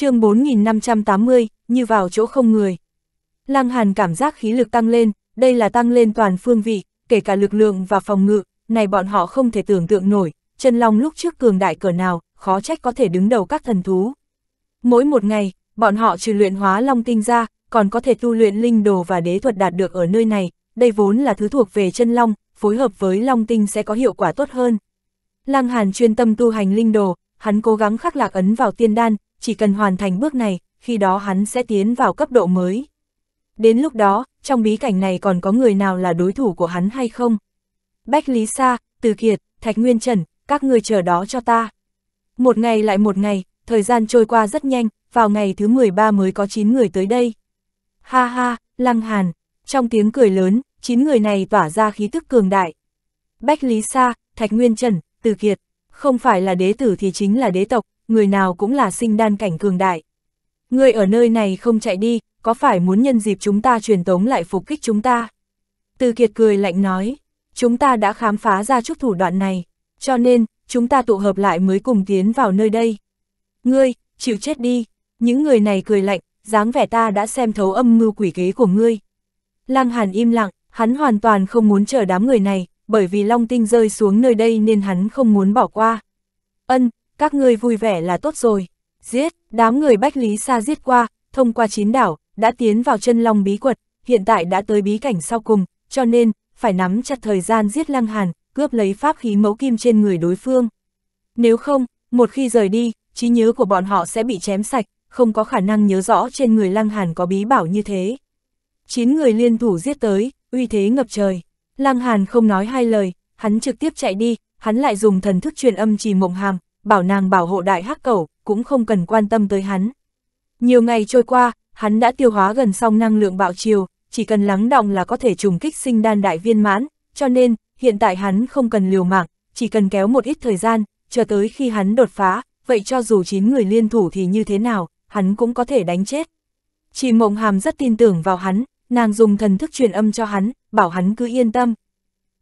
chương 4580, như vào chỗ không người. Lăng Hàn cảm giác khí lực tăng lên, đây là tăng lên toàn phương vị, kể cả lực lượng và phòng ngự, này bọn họ không thể tưởng tượng nổi, chân long lúc trước cường đại cỡ nào, khó trách có thể đứng đầu các thần thú. Mỗi một ngày, bọn họ trừ luyện hóa long tinh ra, còn có thể tu luyện linh đồ và đế thuật đạt được ở nơi này, đây vốn là thứ thuộc về chân long, phối hợp với long tinh sẽ có hiệu quả tốt hơn. Lăng Hàn chuyên tâm tu hành linh đồ, hắn cố gắng khắc lạc ấn vào tiên đan, chỉ cần hoàn thành bước này, khi đó hắn sẽ tiến vào cấp độ mới. Đến lúc đó, trong bí cảnh này còn có người nào là đối thủ của hắn hay không? Bách Lý Sa, Từ Kiệt, Thạch Nguyên Trần, các người chờ đó cho ta. Một ngày lại một ngày, thời gian trôi qua rất nhanh, vào ngày thứ 13 mới có 9 người tới đây. Ha ha, Lăng Hàn, trong tiếng cười lớn, 9 người này tỏa ra khí tức cường đại. Bách Lý Sa, Thạch Nguyên Trần, Từ Kiệt, không phải là đế tử thì chính là đế tộc, người nào cũng là sinh đan cảnh cường đại. Ngươi ở nơi này không chạy đi, có phải muốn nhân dịp chúng ta truyền tống lại phục kích chúng ta? Từ kiệt cười lạnh nói, chúng ta đã khám phá ra chút thủ đoạn này, cho nên, chúng ta tụ hợp lại mới cùng tiến vào nơi đây. Ngươi, chịu chết đi, những người này cười lạnh, dáng vẻ ta đã xem thấu âm mưu quỷ kế của ngươi. Lăng Hàn im lặng, hắn hoàn toàn không muốn chờ đám người này, bởi vì Long Tinh rơi xuống nơi đây nên hắn không muốn bỏ qua. Ân, các ngươi vui vẻ là tốt rồi. Giết, đám người Bách Lý Sa giết qua, thông qua chín đảo, đã tiến vào chân long bí quật, hiện tại đã tới bí cảnh sau cùng, cho nên, phải nắm chặt thời gian giết Lăng Hàn, cướp lấy pháp khí mẫu kim trên người đối phương. Nếu không, một khi rời đi, trí nhớ của bọn họ sẽ bị chém sạch, không có khả năng nhớ rõ trên người Lăng Hàn có bí bảo như thế. Chín người liên thủ giết tới, uy thế ngập trời. Lăng Hàn không nói hai lời, hắn trực tiếp chạy đi, hắn lại dùng thần thức truyền âm trì mộng hàm, bảo nàng bảo hộ đại hắc cẩu, cũng không cần quan tâm tới hắn. Nhiều ngày trôi qua, hắn đã tiêu hóa gần xong năng lượng bạo chiều, chỉ cần lắng động là có thể trùng kích sinh đan đại viên mãn, cho nên, hiện tại hắn không cần liều mạng, chỉ cần kéo một ít thời gian, chờ tới khi hắn đột phá, vậy cho dù 9 người liên thủ thì như thế nào, hắn cũng có thể đánh chết. Chị Mộng Hàm rất tin tưởng vào hắn, nàng dùng thần thức truyền âm cho hắn, bảo hắn cứ yên tâm.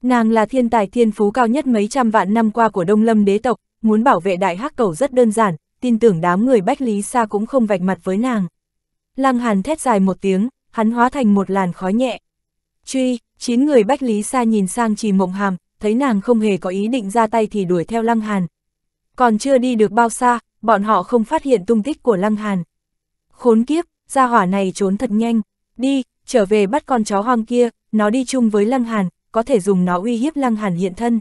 Nàng là thiên tài thiên phú cao nhất mấy trăm vạn năm qua của Đông Lâm đế tộc, muốn bảo vệ đại hắc cầu rất đơn giản, tin tưởng đám người Bách Lý Sa cũng không vạch mặt với nàng. Lăng Hàn thét dài một tiếng, hắn hóa thành một làn khói nhẹ. Truy, chín người Bách Lý Sa nhìn sang Trì Mộng Hàm, thấy nàng không hề có ý định ra tay thì đuổi theo Lăng Hàn. Còn chưa đi được bao xa, bọn họ không phát hiện tung tích của Lăng Hàn. Khốn kiếp, gia hỏa này trốn thật nhanh, đi, trở về bắt con chó hoang kia, nó đi chung với Lăng Hàn, có thể dùng nó uy hiếp Lăng Hàn hiện thân.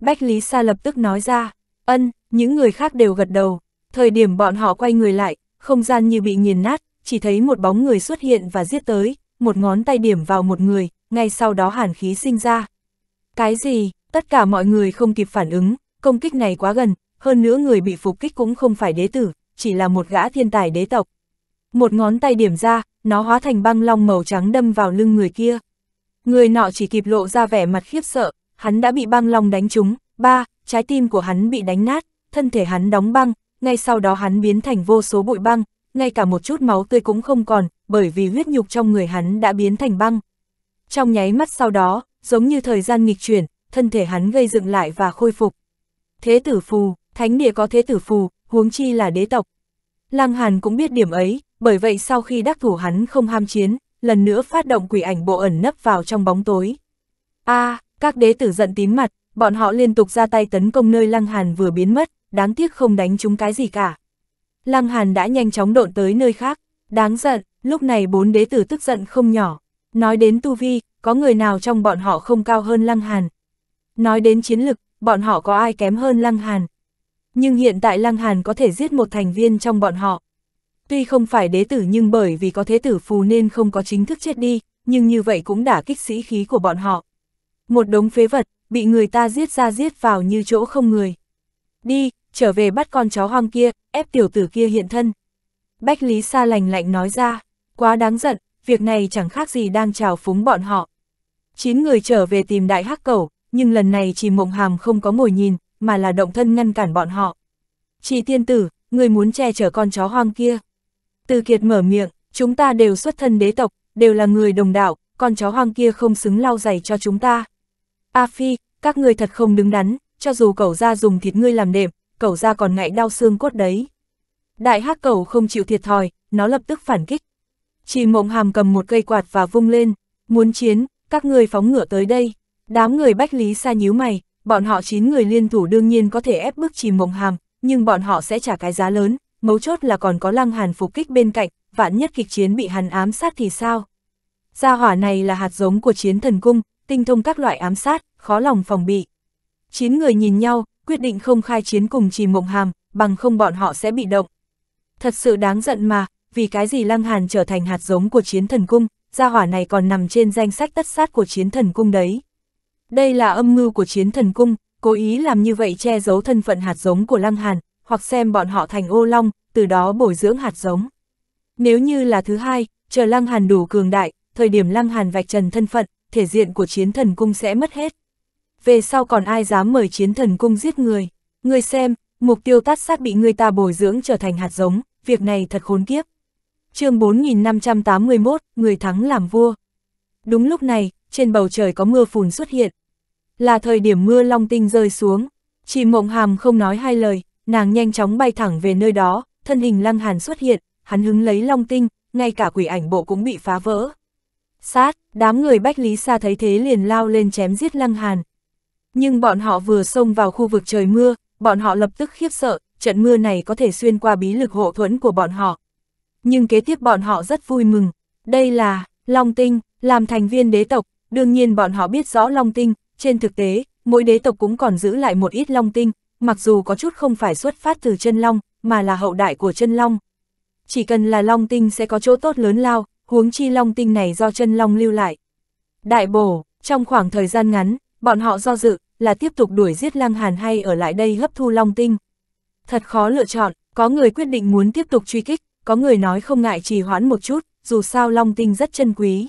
Bách Lý Sa lập tức nói ra. Ân, những người khác đều gật đầu. Thời điểm bọn họ quay người lại, không gian như bị nghiền nát, chỉ thấy một bóng người xuất hiện và giết tới, một ngón tay điểm vào một người, ngay sau đó hàn khí sinh ra. Cái gì, tất cả mọi người không kịp phản ứng, công kích này quá gần, hơn nữa người bị phục kích cũng không phải đế tử, chỉ là một gã thiên tài đế tộc. Một ngón tay điểm ra, nó hóa thành băng long màu trắng đâm vào lưng người kia. Người nọ chỉ kịp lộ ra vẻ mặt khiếp sợ, hắn đã bị băng long đánh trúng, ba, trái tim của hắn bị đánh nát, thân thể hắn đóng băng, ngay sau đó hắn biến thành vô số bụi băng, ngay cả một chút máu tươi cũng không còn, bởi vì huyết nhục trong người hắn đã biến thành băng. Trong nháy mắt sau đó, giống như thời gian nghịch chuyển, thân thể hắn gây dựng lại và khôi phục. Thế tử phù, thánh địa có thế tử phù, huống chi là đế tộc. Lăng Hàn cũng biết điểm ấy, bởi vậy sau khi đắc thủ hắn không ham chiến, lần nữa phát động quỷ ảnh bộ ẩn nấp vào trong bóng tối. a à, các đế tử giận tím mặt, bọn họ liên tục ra tay tấn công nơi Lăng Hàn vừa biến mất, đáng tiếc không đánh chúng cái gì cả. Lăng Hàn đã nhanh chóng độn tới nơi khác, đáng giận, lúc này bốn đế tử tức giận không nhỏ. Nói đến Tu Vi, có người nào trong bọn họ không cao hơn Lăng Hàn? Nói đến chiến lực, bọn họ có ai kém hơn Lăng Hàn? Nhưng hiện tại Lăng Hàn có thể giết một thành viên trong bọn họ. Tuy không phải đế tử nhưng bởi vì có thế tử phù nên không có chính thức chết đi, nhưng như vậy cũng đả kích sĩ khí của bọn họ. Một đống phế vật, bị người ta giết ra giết vào như chỗ không người. Đi, trở về bắt con chó hoang kia, ép tiểu tử kia hiện thân. Bách Lý Sa lành lạnh nói ra, quá đáng giận, việc này chẳng khác gì đang trào phúng bọn họ. Chín người trở về tìm đại hắc cẩu, nhưng lần này chỉ mộng hàm không có ngồi nhìn, mà là động thân ngăn cản bọn họ. Chị tiên tử, người muốn che chở con chó hoang kia. Từ kiệt mở miệng, chúng ta đều xuất thân đế tộc, đều là người đồng đạo, con chó hoang kia không xứng lau giày cho chúng ta. A Phi, các ngươi thật không đứng đắn, cho dù cậu ra dùng thịt ngươi làm đệm, cậu ra còn ngại đau xương cốt đấy. Đại hắc cẩu không chịu thiệt thòi, nó lập tức phản kích. Chỉ mộng hàm cầm một cây quạt và vung lên, muốn chiến, các ngươi phóng ngựa tới đây. Đám người bách lý xa nhíu mày, bọn họ 9 người liên thủ đương nhiên có thể ép bức chỉ mộng hàm, nhưng bọn họ sẽ trả cái giá lớn, mấu chốt là còn có lăng hàn phục kích bên cạnh, vạn nhất kịch chiến bị hàn ám sát thì sao? Gia hỏa này là hạt giống của chiến thần cung, tinh thông các loại ám sát, khó lòng phòng bị. Chín người nhìn nhau, quyết định không khai chiến cùng Trì Mộng Hàm, bằng không bọn họ sẽ bị động. Thật sự đáng giận mà, vì cái gì Lăng Hàn trở thành hạt giống của chiến thần cung, gia hỏa này còn nằm trên danh sách tất sát của chiến thần cung đấy. Đây là âm mưu của chiến thần cung, cố ý làm như vậy che giấu thân phận hạt giống của Lăng Hàn, hoặc xem bọn họ thành ô long, từ đó bồi dưỡng hạt giống. Nếu như là thứ hai, chờ Lăng Hàn đủ cường đại, thời điểm Lăng Hàn vạch trần thân phận, thể diện của chiến thần cung sẽ mất hết. Về sau còn ai dám mời chiến thần cung giết người? Người xem, mục tiêu tát sát bị người ta bồi dưỡng trở thành hạt giống, việc này thật khốn kiếp. chương 4581, người thắng làm vua. Đúng lúc này, trên bầu trời có mưa phùn xuất hiện. Là thời điểm mưa long tinh rơi xuống, chỉ mộng hàm không nói hai lời, nàng nhanh chóng bay thẳng về nơi đó, thân hình lăng hàn xuất hiện, hắn hứng lấy long tinh, ngay cả quỷ ảnh bộ cũng bị phá vỡ sát, đám người Bách Lý Sa thấy thế liền lao lên chém giết Lăng Hàn. Nhưng bọn họ vừa xông vào khu vực trời mưa, bọn họ lập tức khiếp sợ, trận mưa này có thể xuyên qua bí lực hộ thuẫn của bọn họ. Nhưng kế tiếp bọn họ rất vui mừng, đây là, Long Tinh, làm thành viên đế tộc, đương nhiên bọn họ biết rõ Long Tinh, trên thực tế, mỗi đế tộc cũng còn giữ lại một ít Long Tinh, mặc dù có chút không phải xuất phát từ chân Long, mà là hậu đại của chân Long. Chỉ cần là Long Tinh sẽ có chỗ tốt lớn lao, huống chi long tinh này do chân long lưu lại. Đại bổ, trong khoảng thời gian ngắn, bọn họ do dự, là tiếp tục đuổi giết Lang Hàn hay ở lại đây hấp thu long tinh. Thật khó lựa chọn, có người quyết định muốn tiếp tục truy kích, có người nói không ngại trì hoãn một chút, dù sao long tinh rất chân quý.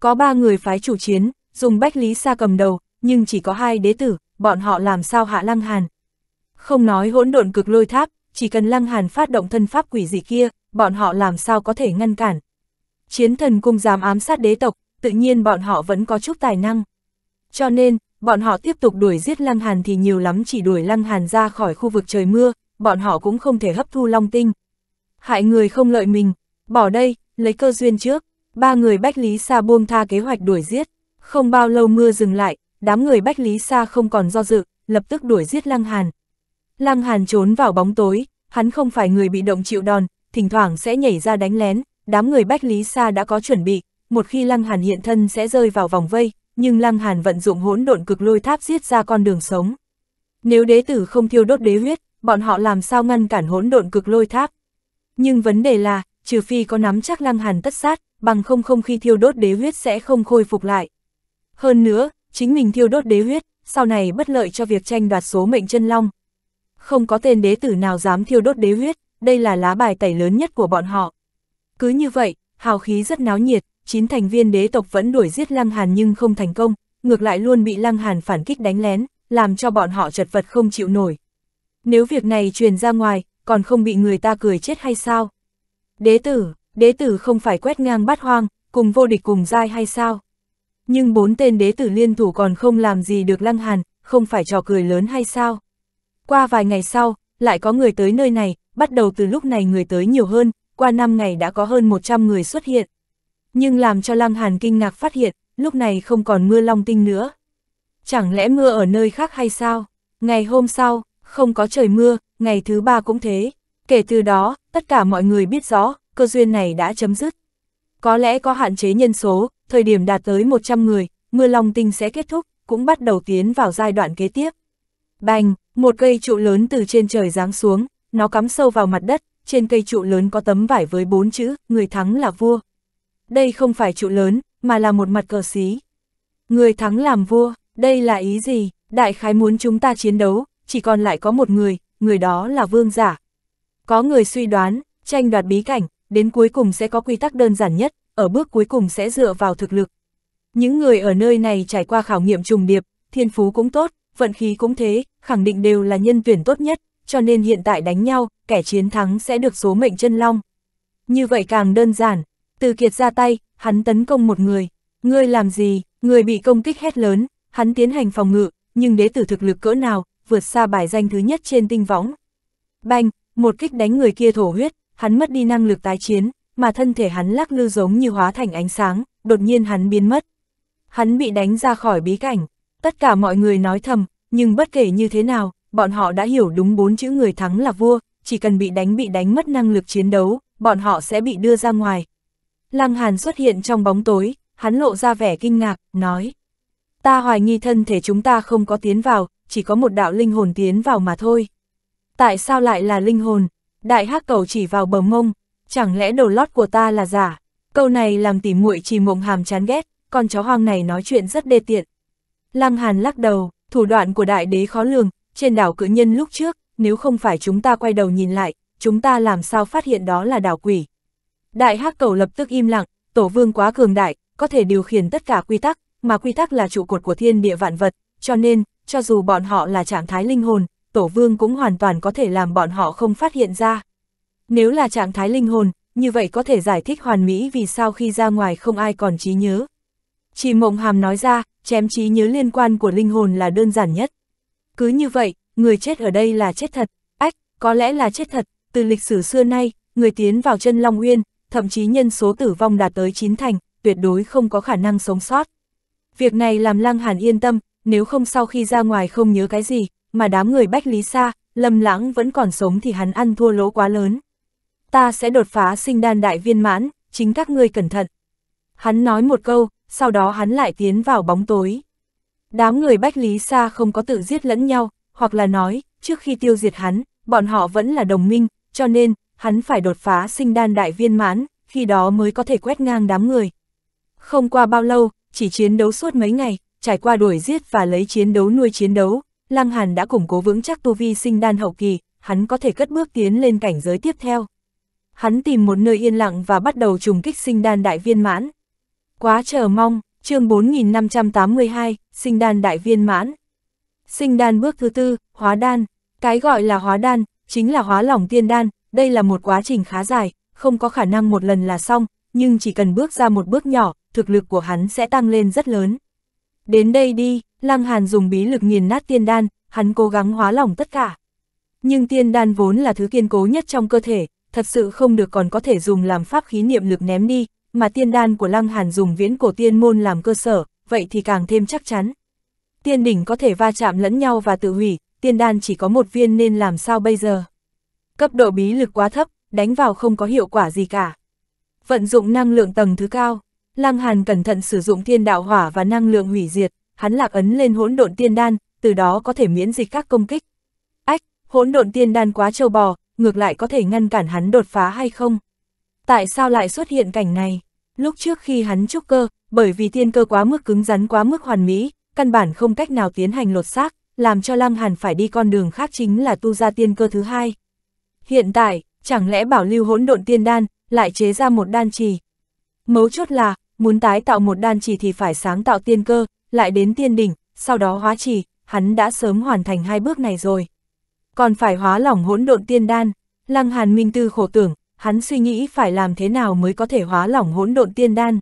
Có ba người phái chủ chiến, dùng bách lý xa cầm đầu, nhưng chỉ có hai đế tử, bọn họ làm sao hạ Lang Hàn. Không nói hỗn độn cực lôi tháp, chỉ cần Lăng Hàn phát động thân pháp quỷ gì kia, bọn họ làm sao có thể ngăn cản, chiến thần cung dám ám sát đế tộc, tự nhiên bọn họ vẫn có chút tài năng. Cho nên, bọn họ tiếp tục đuổi giết Lăng Hàn thì nhiều lắm chỉ đuổi Lăng Hàn ra khỏi khu vực trời mưa, bọn họ cũng không thể hấp thu long tinh. Hại người không lợi mình, bỏ đây, lấy cơ duyên trước, ba người Bách Lý Sa buông tha kế hoạch đuổi giết, không bao lâu mưa dừng lại, đám người Bách Lý Sa không còn do dự, lập tức đuổi giết Lăng Hàn. Lăng Hàn trốn vào bóng tối, hắn không phải người bị động chịu đòn, thỉnh thoảng sẽ nhảy ra đánh lén, đám người Bách Lý Sa đã có chuẩn bị, một khi Lăng Hàn hiện thân sẽ rơi vào vòng vây, nhưng Lăng Hàn vận dụng hỗn độn cực lôi tháp giết ra con đường sống. Nếu đế tử không thiêu đốt đế huyết, bọn họ làm sao ngăn cản hỗn độn cực lôi tháp? Nhưng vấn đề là, trừ phi có nắm chắc Lăng Hàn tất sát, bằng không không khi thiêu đốt đế huyết sẽ không khôi phục lại. Hơn nữa, chính mình thiêu đốt đế huyết, sau này bất lợi cho việc tranh đoạt số mệnh chân long. Không có tên đế tử nào dám thiêu đốt đế huyết, đây là lá bài tẩy lớn nhất của bọn họ. Cứ như vậy, hào khí rất náo nhiệt, chín thành viên đế tộc vẫn đuổi giết Lăng Hàn nhưng không thành công, ngược lại luôn bị Lăng Hàn phản kích đánh lén, làm cho bọn họ chật vật không chịu nổi. Nếu việc này truyền ra ngoài, còn không bị người ta cười chết hay sao? Đế tử, đế tử không phải quét ngang bắt hoang, cùng vô địch cùng dai hay sao? Nhưng bốn tên đế tử liên thủ còn không làm gì được Lăng Hàn, không phải trò cười lớn hay sao? Qua vài ngày sau, lại có người tới nơi này, bắt đầu từ lúc này người tới nhiều hơn, qua 5 ngày đã có hơn 100 người xuất hiện. Nhưng làm cho Lăng Hàn kinh ngạc phát hiện, lúc này không còn mưa long tinh nữa. Chẳng lẽ mưa ở nơi khác hay sao? Ngày hôm sau, không có trời mưa, ngày thứ ba cũng thế. Kể từ đó, tất cả mọi người biết rõ, cơ duyên này đã chấm dứt. Có lẽ có hạn chế nhân số, thời điểm đạt tới 100 người, mưa long tinh sẽ kết thúc, cũng bắt đầu tiến vào giai đoạn kế tiếp. Bành, một cây trụ lớn từ trên trời giáng xuống, nó cắm sâu vào mặt đất, trên cây trụ lớn có tấm vải với bốn chữ, người thắng là vua. Đây không phải trụ lớn, mà là một mặt cờ xí. Người thắng làm vua, đây là ý gì? Đại khái muốn chúng ta chiến đấu, chỉ còn lại có một người, người đó là vương giả. Có người suy đoán, tranh đoạt bí cảnh, đến cuối cùng sẽ có quy tắc đơn giản nhất, ở bước cuối cùng sẽ dựa vào thực lực. Những người ở nơi này trải qua khảo nghiệm trùng điệp, thiên phú cũng tốt, vận khí cũng thế, khẳng định đều là nhân tuyển tốt nhất, cho nên hiện tại đánh nhau, kẻ chiến thắng sẽ được số mệnh chân long. Như vậy càng đơn giản, từ kiệt ra tay, hắn tấn công một người. Ngươi làm gì, người bị công kích hét lớn, hắn tiến hành phòng ngự, nhưng đế tử thực lực cỡ nào, vượt xa bài danh thứ nhất trên tinh võng. Banh, một kích đánh người kia thổ huyết, hắn mất đi năng lực tái chiến, mà thân thể hắn lắc lư giống như hóa thành ánh sáng, đột nhiên hắn biến mất. Hắn bị đánh ra khỏi bí cảnh, tất cả mọi người nói thầm, nhưng bất kể như thế nào, bọn họ đã hiểu đúng bốn chữ người thắng là vua, chỉ cần bị đánh bị đánh mất năng lực chiến đấu, bọn họ sẽ bị đưa ra ngoài. Lăng Hàn xuất hiện trong bóng tối, hắn lộ ra vẻ kinh ngạc, nói. Ta hoài nghi thân thể chúng ta không có tiến vào, chỉ có một đạo linh hồn tiến vào mà thôi. Tại sao lại là linh hồn? Đại hắc cầu chỉ vào bờ mông, chẳng lẽ đầu lót của ta là giả? Câu này làm tỉ muội trì mộng hàm chán ghét, con chó hoang này nói chuyện rất đê tiện. Lăng Hàn lắc đầu, thủ đoạn của đại đế khó lường, trên đảo cử nhân lúc trước, nếu không phải chúng ta quay đầu nhìn lại, chúng ta làm sao phát hiện đó là đảo quỷ. Đại hắc cầu lập tức im lặng, tổ vương quá cường đại, có thể điều khiển tất cả quy tắc, mà quy tắc là trụ cột của thiên địa vạn vật, cho nên, cho dù bọn họ là trạng thái linh hồn, tổ vương cũng hoàn toàn có thể làm bọn họ không phát hiện ra. Nếu là trạng thái linh hồn, như vậy có thể giải thích hoàn mỹ vì sao khi ra ngoài không ai còn trí nhớ. Chỉ mộng hàm nói ra, chém trí nhớ liên quan của linh hồn là đơn giản nhất. Cứ như vậy, người chết ở đây là chết thật, ách, có lẽ là chết thật, từ lịch sử xưa nay, người tiến vào chân Long Uyên, thậm chí nhân số tử vong đạt tới chín thành, tuyệt đối không có khả năng sống sót. Việc này làm Lăng Hàn yên tâm, nếu không sau khi ra ngoài không nhớ cái gì, mà đám người Bách Lý xa Lâm Lãng vẫn còn sống thì hắn ăn thua lỗ quá lớn. Ta sẽ đột phá sinh đan đại viên mãn, chính các ngươi cẩn thận. Hắn nói một câu, sau đó hắn lại tiến vào bóng tối. Đám người Bách Lý Sa không có tự giết lẫn nhau, hoặc là nói, trước khi tiêu diệt hắn, bọn họ vẫn là đồng minh, cho nên, hắn phải đột phá sinh đan đại viên mãn, khi đó mới có thể quét ngang đám người. Không qua bao lâu, chỉ chiến đấu suốt mấy ngày, trải qua đuổi giết và lấy chiến đấu nuôi chiến đấu, Lăng Hàn đã củng cố vững chắc tu vi sinh đan hậu kỳ, hắn có thể cất bước tiến lên cảnh giới tiếp theo. Hắn tìm một nơi yên lặng và bắt đầu trùng kích sinh đan đại viên mãn. Quá chờ mong, chương 4582, sinh đan đại viên mãn. Sinh đan bước thứ tư, hóa đan. Cái gọi là hóa đan, chính là hóa lỏng tiên đan, đây là một quá trình khá dài, không có khả năng một lần là xong, nhưng chỉ cần bước ra một bước nhỏ, thực lực của hắn sẽ tăng lên rất lớn. Đến đây đi, Lăng Hàn dùng bí lực nghiền nát tiên đan, hắn cố gắng hóa lỏng tất cả. Nhưng tiên đan vốn là thứ kiên cố nhất trong cơ thể, thật sự không được còn có thể dùng làm pháp khí niệm lực ném đi, mà tiên đan của Lăng Hàn dùng viễn cổ tiên môn làm cơ sở, vậy thì càng thêm chắc chắn. Tiên đỉnh có thể va chạm lẫn nhau và tự hủy, tiên đan chỉ có một viên nên làm sao bây giờ? Cấp độ bí lực quá thấp, đánh vào không có hiệu quả gì cả. Vận dụng năng lượng tầng thứ cao, Lăng Hàn cẩn thận sử dụng thiên đạo hỏa và năng lượng hủy diệt, hắn lạc ấn lên hỗn độn tiên đan, từ đó có thể miễn dịch các công kích. Ách, hỗn độn tiên đan quá trâu bò, ngược lại có thể ngăn cản hắn đột phá hay không? Tại sao lại xuất hiện cảnh này? Lúc trước khi hắn trúc cơ, bởi vì thiên cơ quá mức cứng rắn quá mức hoàn mỹ, căn bản không cách nào tiến hành lột xác, làm cho Lăng Hàn phải đi con đường khác chính là tu ra tiên cơ thứ hai. Hiện tại, chẳng lẽ bảo lưu hỗn độn tiên đan, lại chế ra một đan trì. Mấu chốt là, muốn tái tạo một đan trì thì phải sáng tạo tiên cơ, lại đến tiên đỉnh, sau đó hóa trì, hắn đã sớm hoàn thành hai bước này rồi. Còn phải hóa lỏng hỗn độn tiên đan, Lăng Hàn Minh Tư khổ tưởng, hắn suy nghĩ phải làm thế nào mới có thể hóa lỏng hỗn độn tiên đan.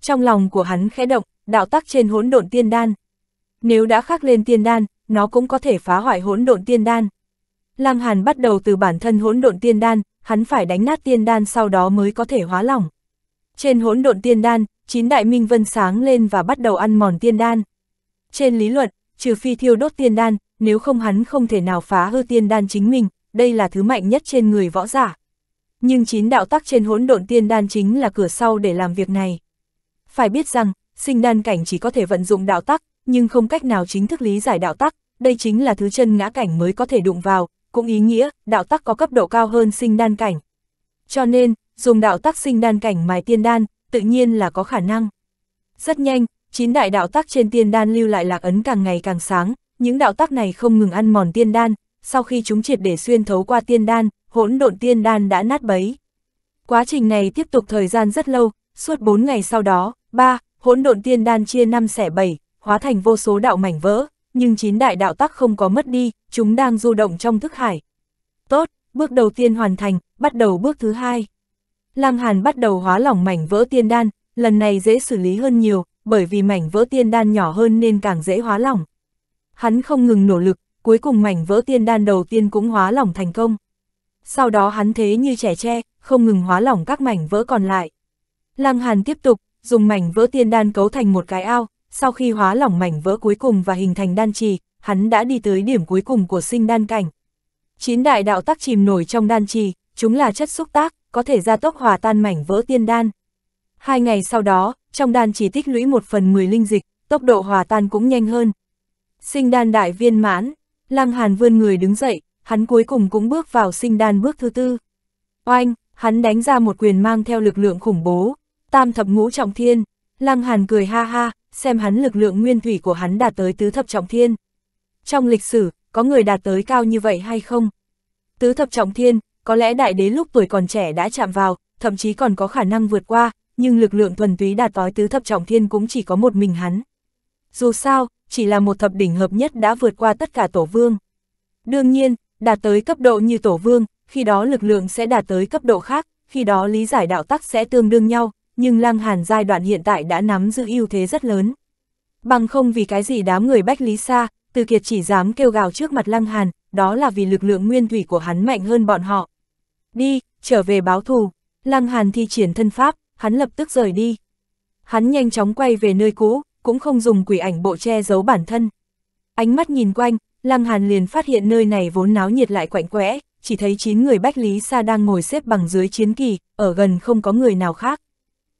Trong lòng của hắn khẽ động, đạo tắc trên hỗn độn tiên đan. Nếu đã khắc lên tiên đan, nó cũng có thể phá hoại hỗn độn tiên đan. Lam Hàn bắt đầu từ bản thân hỗn độn tiên đan, hắn phải đánh nát tiên đan sau đó mới có thể hóa lỏng. Trên hỗn độn tiên đan, chín đại minh vân sáng lên và bắt đầu ăn mòn tiên đan. Trên lý luận, trừ phi thiêu đốt tiên đan, nếu không hắn không thể nào phá hư tiên đan chính mình, đây là thứ mạnh nhất trên người võ giả. Nhưng chín đạo tắc trên hỗn độn tiên đan chính là cửa sau để làm việc này. Phải biết rằng, sinh đan cảnh chỉ có thể vận dụng đạo tắc, nhưng không cách nào chính thức lý giải đạo tắc, đây chính là thứ chân ngã cảnh mới có thể đụng vào, cũng ý nghĩa đạo tắc có cấp độ cao hơn sinh đan cảnh. Cho nên, dùng đạo tắc sinh đan cảnh mài tiên đan, tự nhiên là có khả năng. Rất nhanh, chín đại đạo tắc trên tiên đan lưu lại lạc ấn càng ngày càng sáng, những đạo tắc này không ngừng ăn mòn tiên đan, sau khi chúng triệt để xuyên thấu qua tiên đan, hỗn độn tiên đan đã nát bấy. Quá trình này tiếp tục thời gian rất lâu, suốt 4 ngày sau đó, ba hỗn độn tiên đan chia 5 xẻ 7, hóa thành vô số đạo mảnh vỡ, nhưng chín đại đạo tắc không có mất đi, chúng đang du động trong thức hải. Tốt, bước đầu tiên hoàn thành, bắt đầu bước thứ hai. Lam Hàn bắt đầu hóa lỏng mảnh vỡ tiên đan, lần này dễ xử lý hơn nhiều, bởi vì mảnh vỡ tiên đan nhỏ hơn nên càng dễ hóa lỏng. Hắn không ngừng nỗ lực, cuối cùng mảnh vỡ tiên đan đầu tiên cũng hóa lỏng thành công sau đó hắn thế như trẻ tre, không ngừng hóa lỏng các mảnh vỡ còn lại. Lăng Hàn tiếp tục, dùng mảnh vỡ tiên đan cấu thành một cái ao, sau khi hóa lỏng mảnh vỡ cuối cùng và hình thành đan trì, hắn đã đi tới điểm cuối cùng của sinh đan cảnh. Chín đại đạo tắc chìm nổi trong đan trì, chúng là chất xúc tác, có thể gia tốc hòa tan mảnh vỡ tiên đan. Hai ngày sau đó, trong đan trì tích lũy một phần 10 linh dịch, tốc độ hòa tan cũng nhanh hơn. Sinh đan đại viên mãn, Lăng Hàn vươn người đứng dậy, hắn cuối cùng cũng bước vào sinh đan bước thứ tư. Oanh, hắn đánh ra một quyền mang theo lực lượng khủng bố, tam thập ngũ trọng thiên, lăng hàn cười ha ha, xem hắn lực lượng nguyên thủy của hắn đạt tới tứ thập trọng thiên. Trong lịch sử, có người đạt tới cao như vậy hay không? Tứ thập trọng thiên, có lẽ đại đế lúc tuổi còn trẻ đã chạm vào, thậm chí còn có khả năng vượt qua, nhưng lực lượng thuần túy đạt tới tứ thập trọng thiên cũng chỉ có một mình hắn. Dù sao, chỉ là một thập đỉnh hợp nhất đã vượt qua tất cả tổ vương. Đương nhiên, đạt tới cấp độ như tổ vương, khi đó lực lượng sẽ đạt tới cấp độ khác, khi đó lý giải đạo tắc sẽ tương đương nhau, nhưng Lang Hàn giai đoạn hiện tại đã nắm giữ ưu thế rất lớn. Bằng không vì cái gì đám người Bách Lý xa, Từ Kiệt chỉ dám kêu gào trước mặt Lang Hàn, đó là vì lực lượng nguyên thủy của hắn mạnh hơn bọn họ. Đi, trở về báo thù, Lang Hàn thi triển thân pháp, hắn lập tức rời đi. Hắn nhanh chóng quay về nơi cũ, cũng không dùng quỷ ảnh bộ che giấu bản thân. Ánh mắt nhìn quanh, Lăng Hàn liền phát hiện nơi này vốn náo nhiệt lại quạnh quẽ, chỉ thấy 9 người Bách Lý Sa đang ngồi xếp bằng dưới chiến kỳ, ở gần không có người nào khác.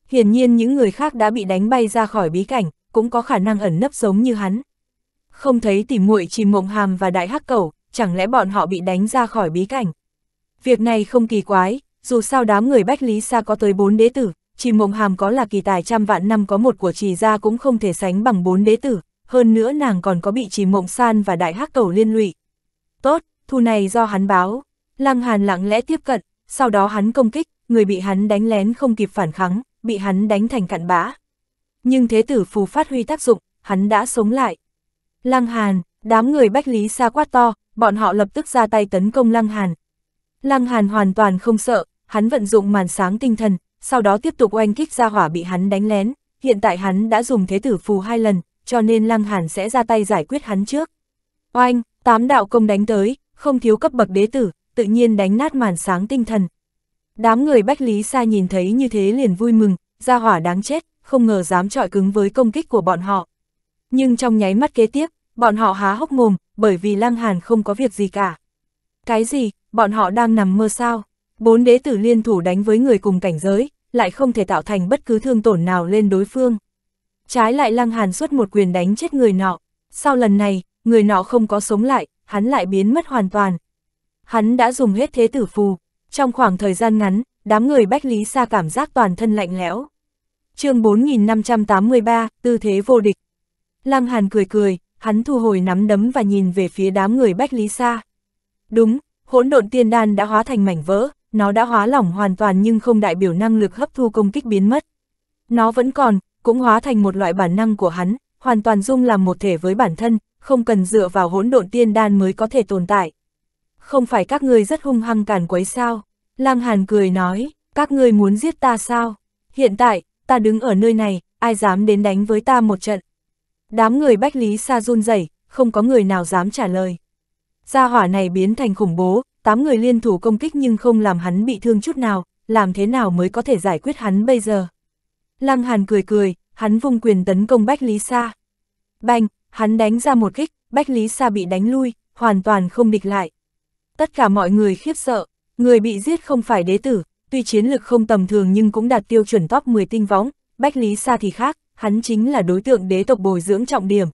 Hiển nhiên những người khác đã bị đánh bay ra khỏi bí cảnh, cũng có khả năng ẩn nấp giống như hắn. Không thấy tỉ muội chìm mộng hàm và đại hắc cầu, chẳng lẽ bọn họ bị đánh ra khỏi bí cảnh. Việc này không kỳ quái, dù sao đám người Bách Lý Sa có tới 4 đế tử, chìm mộng hàm có là kỳ tài trăm vạn năm có một của trì ra cũng không thể sánh bằng 4 đế tử, hơn nữa nàng còn có bị trì mộng san và đại hắc cầu liên lụy. Tốt, thu này do hắn báo, Lăng Hàn lặng lẽ tiếp cận, sau đó hắn công kích, người bị hắn đánh lén không kịp phản kháng, bị hắn đánh thành cặn bã. Nhưng thế tử phù phát huy tác dụng, hắn đã sống lại. Lăng Hàn, đám người bách lý xa quát to, bọn họ lập tức ra tay tấn công Lăng Hàn. Lăng Hàn hoàn toàn không sợ, hắn vận dụng màn sáng tinh thần, sau đó tiếp tục oanh kích ra hỏa bị hắn đánh lén. Hiện tại hắn đã dùng thế tử phù hai lần, cho nên Lăng Hàn sẽ ra tay giải quyết hắn trước. Oanh, tám đạo công đánh tới, không thiếu cấp bậc đế tử, tự nhiên đánh nát màn sáng tinh thần. Đám người Bách Lý Sa nhìn thấy như thế liền vui mừng, ra hỏa đáng chết, không ngờ dám trọi cứng với công kích của bọn họ. Nhưng trong nháy mắt kế tiếp, bọn họ há hốc mồm, bởi vì Lăng Hàn không có việc gì cả. Cái gì, bọn họ đang nằm mơ sao? Bốn đế tử liên thủ đánh với người cùng cảnh giới, lại không thể tạo thành bất cứ thương tổn nào lên đối phương. Trái lại Lăng Hàn xuất một quyền đánh chết người nọ, sau lần này, người nọ không có sống lại, hắn lại biến mất hoàn toàn. Hắn đã dùng hết thế tử phù, trong khoảng thời gian ngắn, đám người Bách Lý Sa cảm giác toàn thân lạnh lẽo. chương 4583, tư thế vô địch. Lăng Hàn cười cười, hắn thu hồi nắm đấm và nhìn về phía đám người Bách Lý Sa. Đúng, hỗn độn tiên đan đã hóa thành mảnh vỡ, nó đã hóa lỏng hoàn toàn nhưng không đại biểu năng lực hấp thu công kích biến mất. Nó vẫn còn, cũng hóa thành một loại bản năng của hắn, hoàn toàn dung làm một thể với bản thân, không cần dựa vào hỗn độn tiên đan mới có thể tồn tại. Không phải các ngươi rất hung hăng càn quấy sao? Lang Hàn cười nói, các ngươi muốn giết ta sao? Hiện tại, ta đứng ở nơi này, ai dám đến đánh với ta một trận? Đám người Bách Lý xa run rẩy, không có người nào dám trả lời. Gia hỏa này biến thành khủng bố, tám người liên thủ công kích nhưng không làm hắn bị thương chút nào, làm thế nào mới có thể giải quyết hắn bây giờ? Lăng Hàn cười cười, hắn vùng quyền tấn công Bách Lý Sa. Bành, hắn đánh ra một kích, Bách Lý Sa bị đánh lui, hoàn toàn không địch lại. Tất cả mọi người khiếp sợ, người bị giết không phải đế tử, tuy chiến lực không tầm thường nhưng cũng đạt tiêu chuẩn top 10 tinh võng, Bách Lý Sa thì khác, hắn chính là đối tượng đế tộc bồi dưỡng trọng điểm.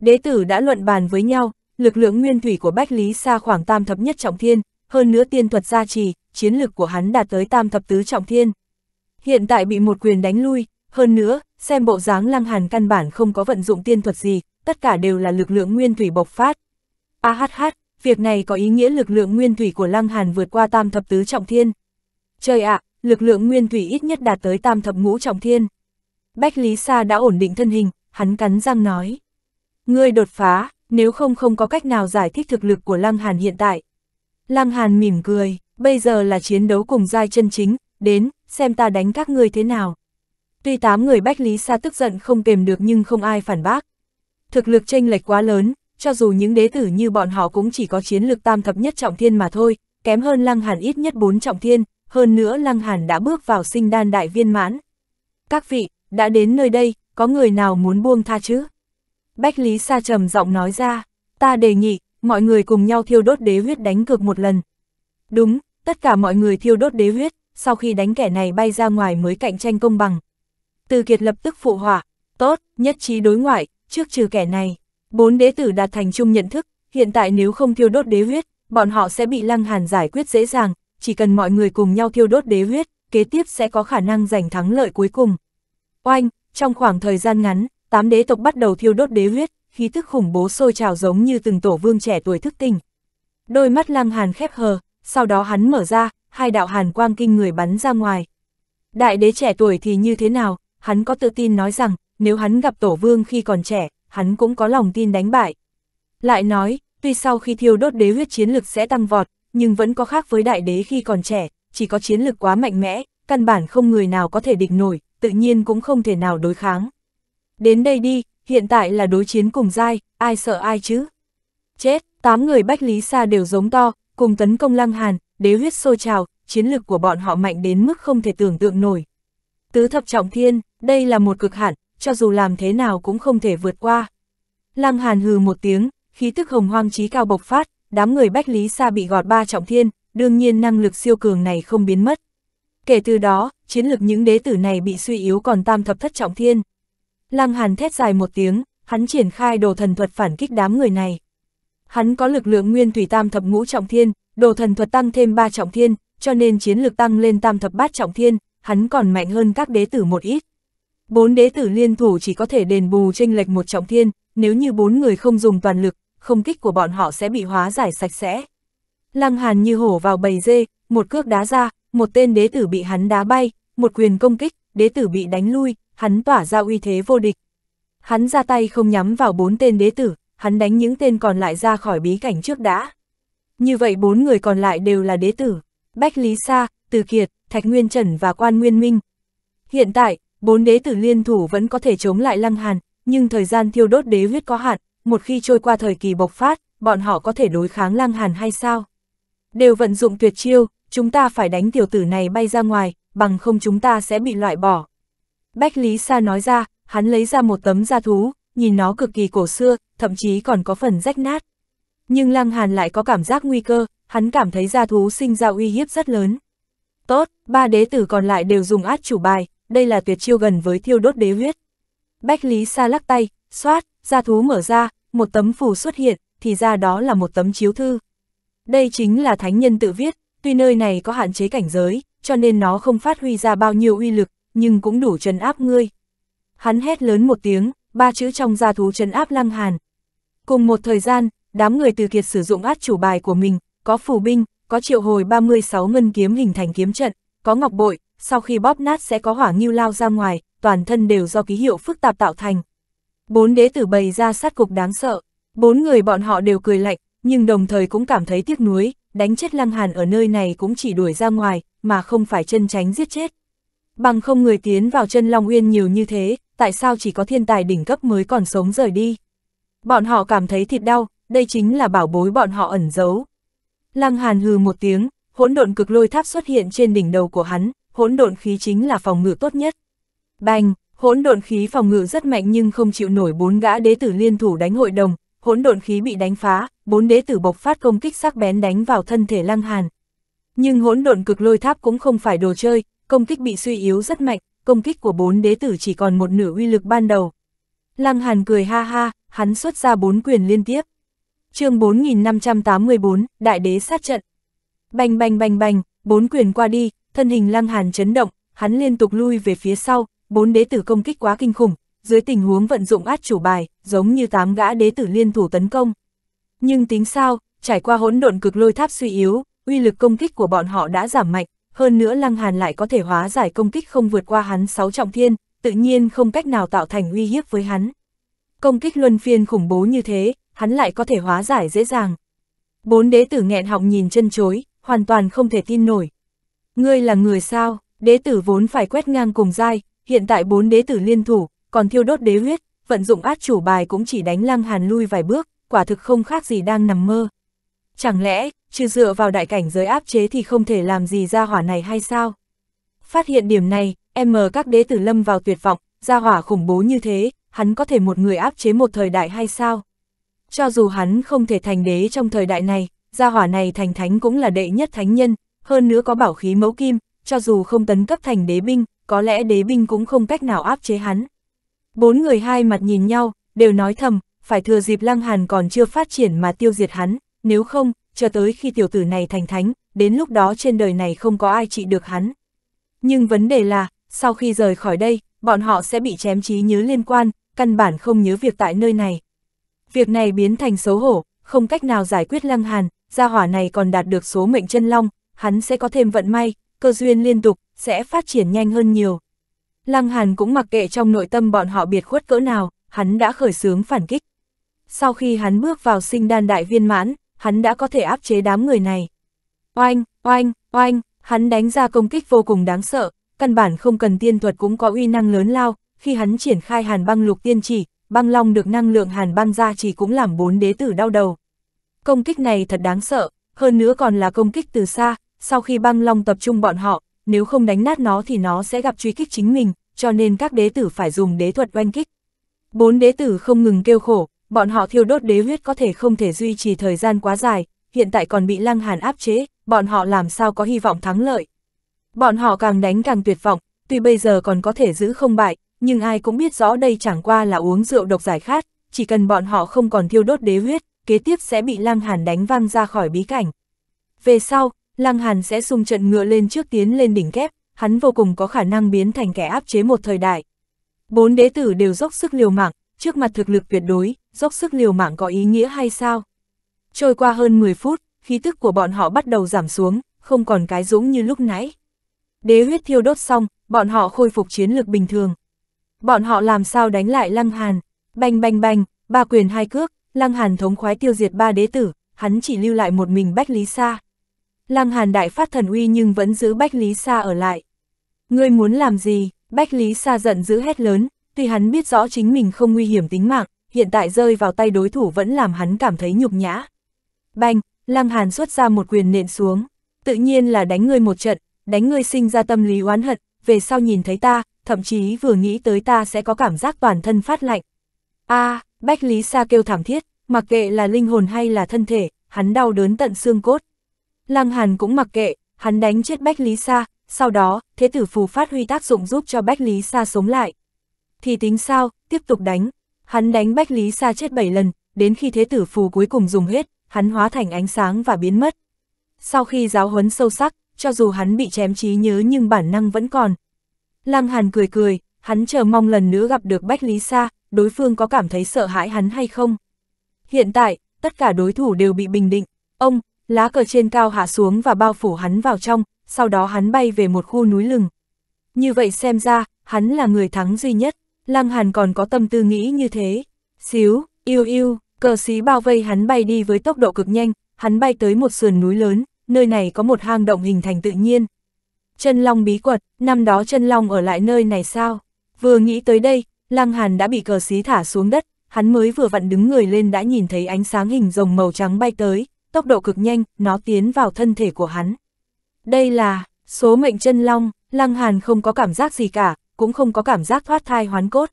Đế tử đã luận bàn với nhau, lực lượng nguyên thủy của Bách Lý Sa khoảng tam thập nhất trọng thiên, hơn nữa tiên thuật gia trì, chiến lực của hắn đạt tới tam thập tứ trọng thiên hiện tại bị một quyền đánh lui, hơn nữa, xem bộ dáng lăng hàn căn bản không có vận dụng tiên thuật gì, tất cả đều là lực lượng nguyên thủy bộc phát. A hát hát, việc này có ý nghĩa lực lượng nguyên thủy của lăng hàn vượt qua tam thập tứ trọng thiên. Trời ạ, lực lượng nguyên thủy ít nhất đạt tới tam thập ngũ trọng thiên. Bách Lý Sa đã ổn định thân hình, hắn cắn răng nói. Ngươi đột phá, nếu không không có cách nào giải thích thực lực của Lăng Hàn hiện tại. Lăng Hàn mỉm cười, bây giờ là chiến đấu cùng giai chân chính, đến, xem ta đánh các ngươi thế nào. Tuy tám người Bách Lý Sa tức giận không kềm được nhưng không ai phản bác. Thực lực chênh lệch quá lớn, cho dù những đế tử như bọn họ cũng chỉ có chiến lực tam thập nhất trọng thiên mà thôi, kém hơn Lăng Hàn ít nhất bốn trọng thiên, hơn nữa Lăng Hàn đã bước vào sinh đan đại viên mãn. Các vị, đã đến nơi đây, có người nào muốn buông tha chứ? Bách Lý Sa trầm giọng nói ra, ta đề nghị, mọi người cùng nhau thiêu đốt đế huyết đánh cược một lần. Đúng, tất cả mọi người thiêu đốt đế huyết, sau khi đánh kẻ này bay ra ngoài mới cạnh tranh công bằng. Từ Kiệt lập tức phụ hỏa, tốt, nhất trí đối ngoại, trước trừ kẻ này. Bốn đế tử đạt thành chung nhận thức, hiện tại nếu không thiêu đốt đế huyết, bọn họ sẽ bị Lăng Hàn giải quyết dễ dàng, chỉ cần mọi người cùng nhau thiêu đốt đế huyết, kế tiếp sẽ có khả năng giành thắng lợi cuối cùng. Oanh, trong khoảng thời gian ngắn, tám đế tộc bắt đầu thiêu đốt đế huyết, khí tức khủng bố sôi trào giống như từng tổ vương trẻ tuổi thức tỉnh. Đôi mắt Lăng Hàn khép hờ, sau đó hắn mở ra, hai đạo hàn quang kinh người bắn ra ngoài. Đại đế trẻ tuổi thì như thế nào, hắn có tự tin nói rằng, nếu hắn gặp tổ vương khi còn trẻ, hắn cũng có lòng tin đánh bại. Lại nói, tuy sau khi thiêu đốt đế huyết chiến lực sẽ tăng vọt, nhưng vẫn có khác với đại đế khi còn trẻ, chỉ có chiến lực quá mạnh mẽ, căn bản không người nào có thể địch nổi, tự nhiên cũng không thể nào đối kháng. Đến đây đi, hiện tại là đối chiến cùng dai, ai sợ ai chứ? Chết, tám người Bách Lý Sa đều giống to, cùng tấn công Lăng Hàn, đế huyết sôi trào, chiến lực của bọn họ mạnh đến mức không thể tưởng tượng nổi. Tứ thập trọng thiên, đây là một cực hạn, cho dù làm thế nào cũng không thể vượt qua. Lăng Hàn hừ một tiếng, khí tức hồng hoang trí cao bộc phát, đám người Bách Lý xa bị gọt ba trọng thiên, đương nhiên năng lực siêu cường này không biến mất. Kể từ đó, chiến lực những đế tử này bị suy yếu còn tam thập thất trọng thiên. Lăng Hàn thét dài một tiếng, hắn triển khai đồ thần thuật phản kích đám người này. Hắn có lực lượng nguyên thủy tam thập ngũ trọng thiên, đồ thần thuật tăng thêm ba trọng thiên, cho nên chiến lực tăng lên tam thập bát trọng thiên, hắn còn mạnh hơn các đế tử một ít. Bốn đế tử liên thủ chỉ có thể đền bù chênh lệch một trọng thiên, nếu như bốn người không dùng toàn lực, không kích của bọn họ sẽ bị hóa giải sạch sẽ. Lăng Hàn như hổ vào bầy dê, một cước đá ra, một tên đế tử bị hắn đá bay, một quyền công kích, đế tử bị đánh lui, hắn tỏa ra uy thế vô địch. Hắn ra tay không nhắm vào bốn tên đế tử, hắn đánh những tên còn lại ra khỏi bí cảnh trước đã. Như vậy bốn người còn lại đều là đế tử, Bách Lý Sa, Từ Kiệt, Thạch Nguyên Trần và Quan Nguyên Minh. Hiện tại, bốn đế tử liên thủ vẫn có thể chống lại Lăng Hàn, nhưng thời gian thiêu đốt đế huyết có hạn, một khi trôi qua thời kỳ bộc phát, bọn họ có thể đối kháng Lăng Hàn hay sao? Đều vận dụng tuyệt chiêu, chúng ta phải đánh tiểu tử này bay ra ngoài, bằng không chúng ta sẽ bị loại bỏ. Bách Lý Sa nói ra, hắn lấy ra một tấm da thú, nhìn nó cực kỳ cổ xưa, thậm chí còn có phần rách nát. Nhưng Lăng Hàn lại có cảm giác nguy cơ, hắn cảm thấy gia thú sinh ra uy hiếp rất lớn. Tốt, ba đế tử còn lại đều dùng át chủ bài, đây là tuyệt chiêu gần với thiêu đốt đế huyết. Bách Lý Sa lắc tay, xoát, gia thú mở ra, một tấm phù xuất hiện, thì ra đó là một tấm chiếu thư. Đây chính là thánh nhân tự viết, tuy nơi này có hạn chế cảnh giới, cho nên nó không phát huy ra bao nhiêu uy lực, nhưng cũng đủ trấn áp ngươi. Hắn hét lớn một tiếng, ba chữ trong gia thú trấn áp lăng hàn. Cùng một thời gian, đám người từ kiệt sử dụng át chủ bài của mình, có phù binh, có triệu hồi 36 ngân kiếm hình thành kiếm trận, có ngọc bội, sau khi bóp nát sẽ có hỏa nghiêu lao ra ngoài, toàn thân đều do ký hiệu phức tạp tạo thành. Bốn đế tử bày ra sát cục đáng sợ, bốn người bọn họ đều cười lạnh, nhưng đồng thời cũng cảm thấy tiếc nuối, đánh chết lăng hàn ở nơi này cũng chỉ đuổi ra ngoài, mà không phải chân tránh giết chết. Bằng không người tiến vào chân Long Uyên nhiều như thế, tại sao chỉ có thiên tài đỉnh cấp mới còn sống rời đi? Bọn họ cảm thấy thịt đau, đây chính là bảo bối bọn họ ẩn giấu. Lăng Hàn hừ một tiếng, hỗn độn cực lôi tháp xuất hiện trên đỉnh đầu của hắn, hỗn độn khí chính là phòng ngự tốt nhất. Bành, hỗn độn khí phòng ngự rất mạnh nhưng không chịu nổi bốn gã đế tử liên thủ đánh hội đồng, hỗn độn khí bị đánh phá, bốn đế tử bộc phát công kích sắc bén đánh vào thân thể Lăng Hàn. Nhưng hỗn độn cực lôi tháp cũng không phải đồ chơi, công kích bị suy yếu rất mạnh, công kích của bốn đế tử chỉ còn một nửa uy lực ban đầu. Lăng Hàn cười ha ha, hắn xuất ra bốn quyền liên tiếp chương 4584, Đại đế sát trận. Bành bành bành bành, bốn quyền qua đi, thân hình lăng hàn chấn động, hắn liên tục lui về phía sau, bốn đế tử công kích quá kinh khủng, dưới tình huống vận dụng át chủ bài, giống như tám gã đế tử liên thủ tấn công. Nhưng tính sao, trải qua hỗn độn cực lôi tháp suy yếu, uy lực công kích của bọn họ đã giảm mạnh, hơn nữa lăng hàn lại có thể hóa giải công kích không vượt qua hắn sáu trọng thiên, tự nhiên không cách nào tạo thành uy hiếp với hắn. Công kích luân phiên khủng bố như thế, hắn lại có thể hóa giải dễ dàng. Bốn đế tử nghẹn họng nhìn chân chối, hoàn toàn không thể tin nổi. Ngươi là người sao, đế tử vốn phải quét ngang cùng dai, hiện tại bốn đế tử liên thủ, còn thiêu đốt đế huyết, vận dụng át chủ bài cũng chỉ đánh lăng hàn lui vài bước, quả thực không khác gì đang nằm mơ. Chẳng lẽ, trừ dựa vào đại cảnh giới áp chế thì không thể làm gì ra hỏa này hay sao? Phát hiện điểm này, em các đế tử lâm vào tuyệt vọng, ra hỏa khủng bố như thế, hắn có thể một người áp chế một thời đại hay sao? cho dù hắn không thể thành đế trong thời đại này, gia hỏa này thành thánh cũng là đệ nhất thánh nhân, hơn nữa có bảo khí mẫu kim, cho dù không tấn cấp thành đế binh, có lẽ đế binh cũng không cách nào áp chế hắn. Bốn người hai mặt nhìn nhau, đều nói thầm, phải thừa dịp lăng hàn còn chưa phát triển mà tiêu diệt hắn, nếu không, chờ tới khi tiểu tử này thành thánh, đến lúc đó trên đời này không có ai trị được hắn. Nhưng vấn đề là, sau khi rời khỏi đây, bọn họ sẽ bị chém trí nhớ liên quan, căn bản không nhớ việc tại nơi này. Việc này biến thành xấu hổ, không cách nào giải quyết Lăng Hàn, gia hỏa này còn đạt được số mệnh chân long, hắn sẽ có thêm vận may, cơ duyên liên tục, sẽ phát triển nhanh hơn nhiều. Lăng Hàn cũng mặc kệ trong nội tâm bọn họ biệt khuất cỡ nào, hắn đã khởi xướng phản kích. Sau khi hắn bước vào sinh đan đại viên mãn, hắn đã có thể áp chế đám người này. Oanh, oanh, oanh, hắn đánh ra công kích vô cùng đáng sợ, căn bản không cần tiên thuật cũng có uy năng lớn lao, khi hắn triển khai hàn băng lục tiên chỉ, băng long được năng lượng hàn băng ra chỉ cũng làm bốn đế tử đau đầu. Công kích này thật đáng sợ, hơn nữa còn là công kích từ xa, sau khi băng long tập trung bọn họ, nếu không đánh nát nó thì nó sẽ gặp truy kích chính mình, cho nên các đế tử phải dùng đế thuật oanh kích. Bốn đế tử không ngừng kêu khổ, bọn họ thiêu đốt đế huyết có thể không thể duy trì thời gian quá dài, hiện tại còn bị lăng hàn áp chế, bọn họ làm sao có hy vọng thắng lợi. Bọn họ càng đánh càng tuyệt vọng, tuy bây giờ còn có thể giữ không bại, nhưng ai cũng biết rõ đây chẳng qua là uống rượu độc giải khát, chỉ cần bọn họ không còn thiêu đốt đế huyết, kế tiếp sẽ bị Lăng Hàn đánh văng ra khỏi bí cảnh. Về sau, Lăng Hàn sẽ xung trận ngựa lên trước tiến lên đỉnh kép, hắn vô cùng có khả năng biến thành kẻ áp chế một thời đại. Bốn đế tử đều dốc sức liều mạng, trước mặt thực lực tuyệt đối, dốc sức liều mạng có ý nghĩa hay sao? Trôi qua hơn 10 phút, khí tức của bọn họ bắt đầu giảm xuống, không còn cái dũng như lúc nãy. Đế huyết thiêu đốt xong, bọn họ khôi phục chiến lược bình thường bọn họ làm sao đánh lại Lăng Hàn, bành bành bành, ba quyền hai cước, Lăng Hàn thống khoái tiêu diệt ba đế tử, hắn chỉ lưu lại một mình Bách Lý Sa. Lăng Hàn đại phát thần uy nhưng vẫn giữ Bách Lý Sa ở lại. Ngươi muốn làm gì? Bách Lý Sa giận dữ hét lớn, tuy hắn biết rõ chính mình không nguy hiểm tính mạng, hiện tại rơi vào tay đối thủ vẫn làm hắn cảm thấy nhục nhã. Bành, Lăng Hàn xuất ra một quyền nện xuống, tự nhiên là đánh ngươi một trận, đánh ngươi sinh ra tâm lý oán hận, về sau nhìn thấy ta, thậm chí vừa nghĩ tới ta sẽ có cảm giác toàn thân phát lạnh. a à, Bách Lý Sa kêu thảm thiết, mặc kệ là linh hồn hay là thân thể, hắn đau đớn tận xương cốt. Lăng Hàn cũng mặc kệ, hắn đánh chết Bách Lý Sa, sau đó, thế tử phù phát huy tác dụng giúp cho Bách Lý Sa sống lại. Thì tính sao, tiếp tục đánh. Hắn đánh Bách Lý Sa chết 7 lần, đến khi thế tử phù cuối cùng dùng hết, hắn hóa thành ánh sáng và biến mất. Sau khi giáo huấn sâu sắc, cho dù hắn bị chém trí nhớ nhưng bản năng vẫn còn, Lăng Hàn cười cười, hắn chờ mong lần nữa gặp được Bách Lý Sa, đối phương có cảm thấy sợ hãi hắn hay không. Hiện tại, tất cả đối thủ đều bị bình định. Ông, lá cờ trên cao hạ xuống và bao phủ hắn vào trong, sau đó hắn bay về một khu núi lừng. Như vậy xem ra, hắn là người thắng duy nhất. Lăng Hàn còn có tâm tư nghĩ như thế. Xíu, yêu yêu, cờ xí bao vây hắn bay đi với tốc độ cực nhanh, hắn bay tới một sườn núi lớn, nơi này có một hang động hình thành tự nhiên, chân long bí quật, năm đó chân long ở lại nơi này sao? Vừa nghĩ tới đây, Lăng Hàn đã bị cờ xí thả xuống đất, hắn mới vừa vặn đứng người lên đã nhìn thấy ánh sáng hình rồng màu trắng bay tới, tốc độ cực nhanh, nó tiến vào thân thể của hắn. Đây là số mệnh chân long, Lăng Hàn không có cảm giác gì cả, cũng không có cảm giác thoát thai hoán cốt.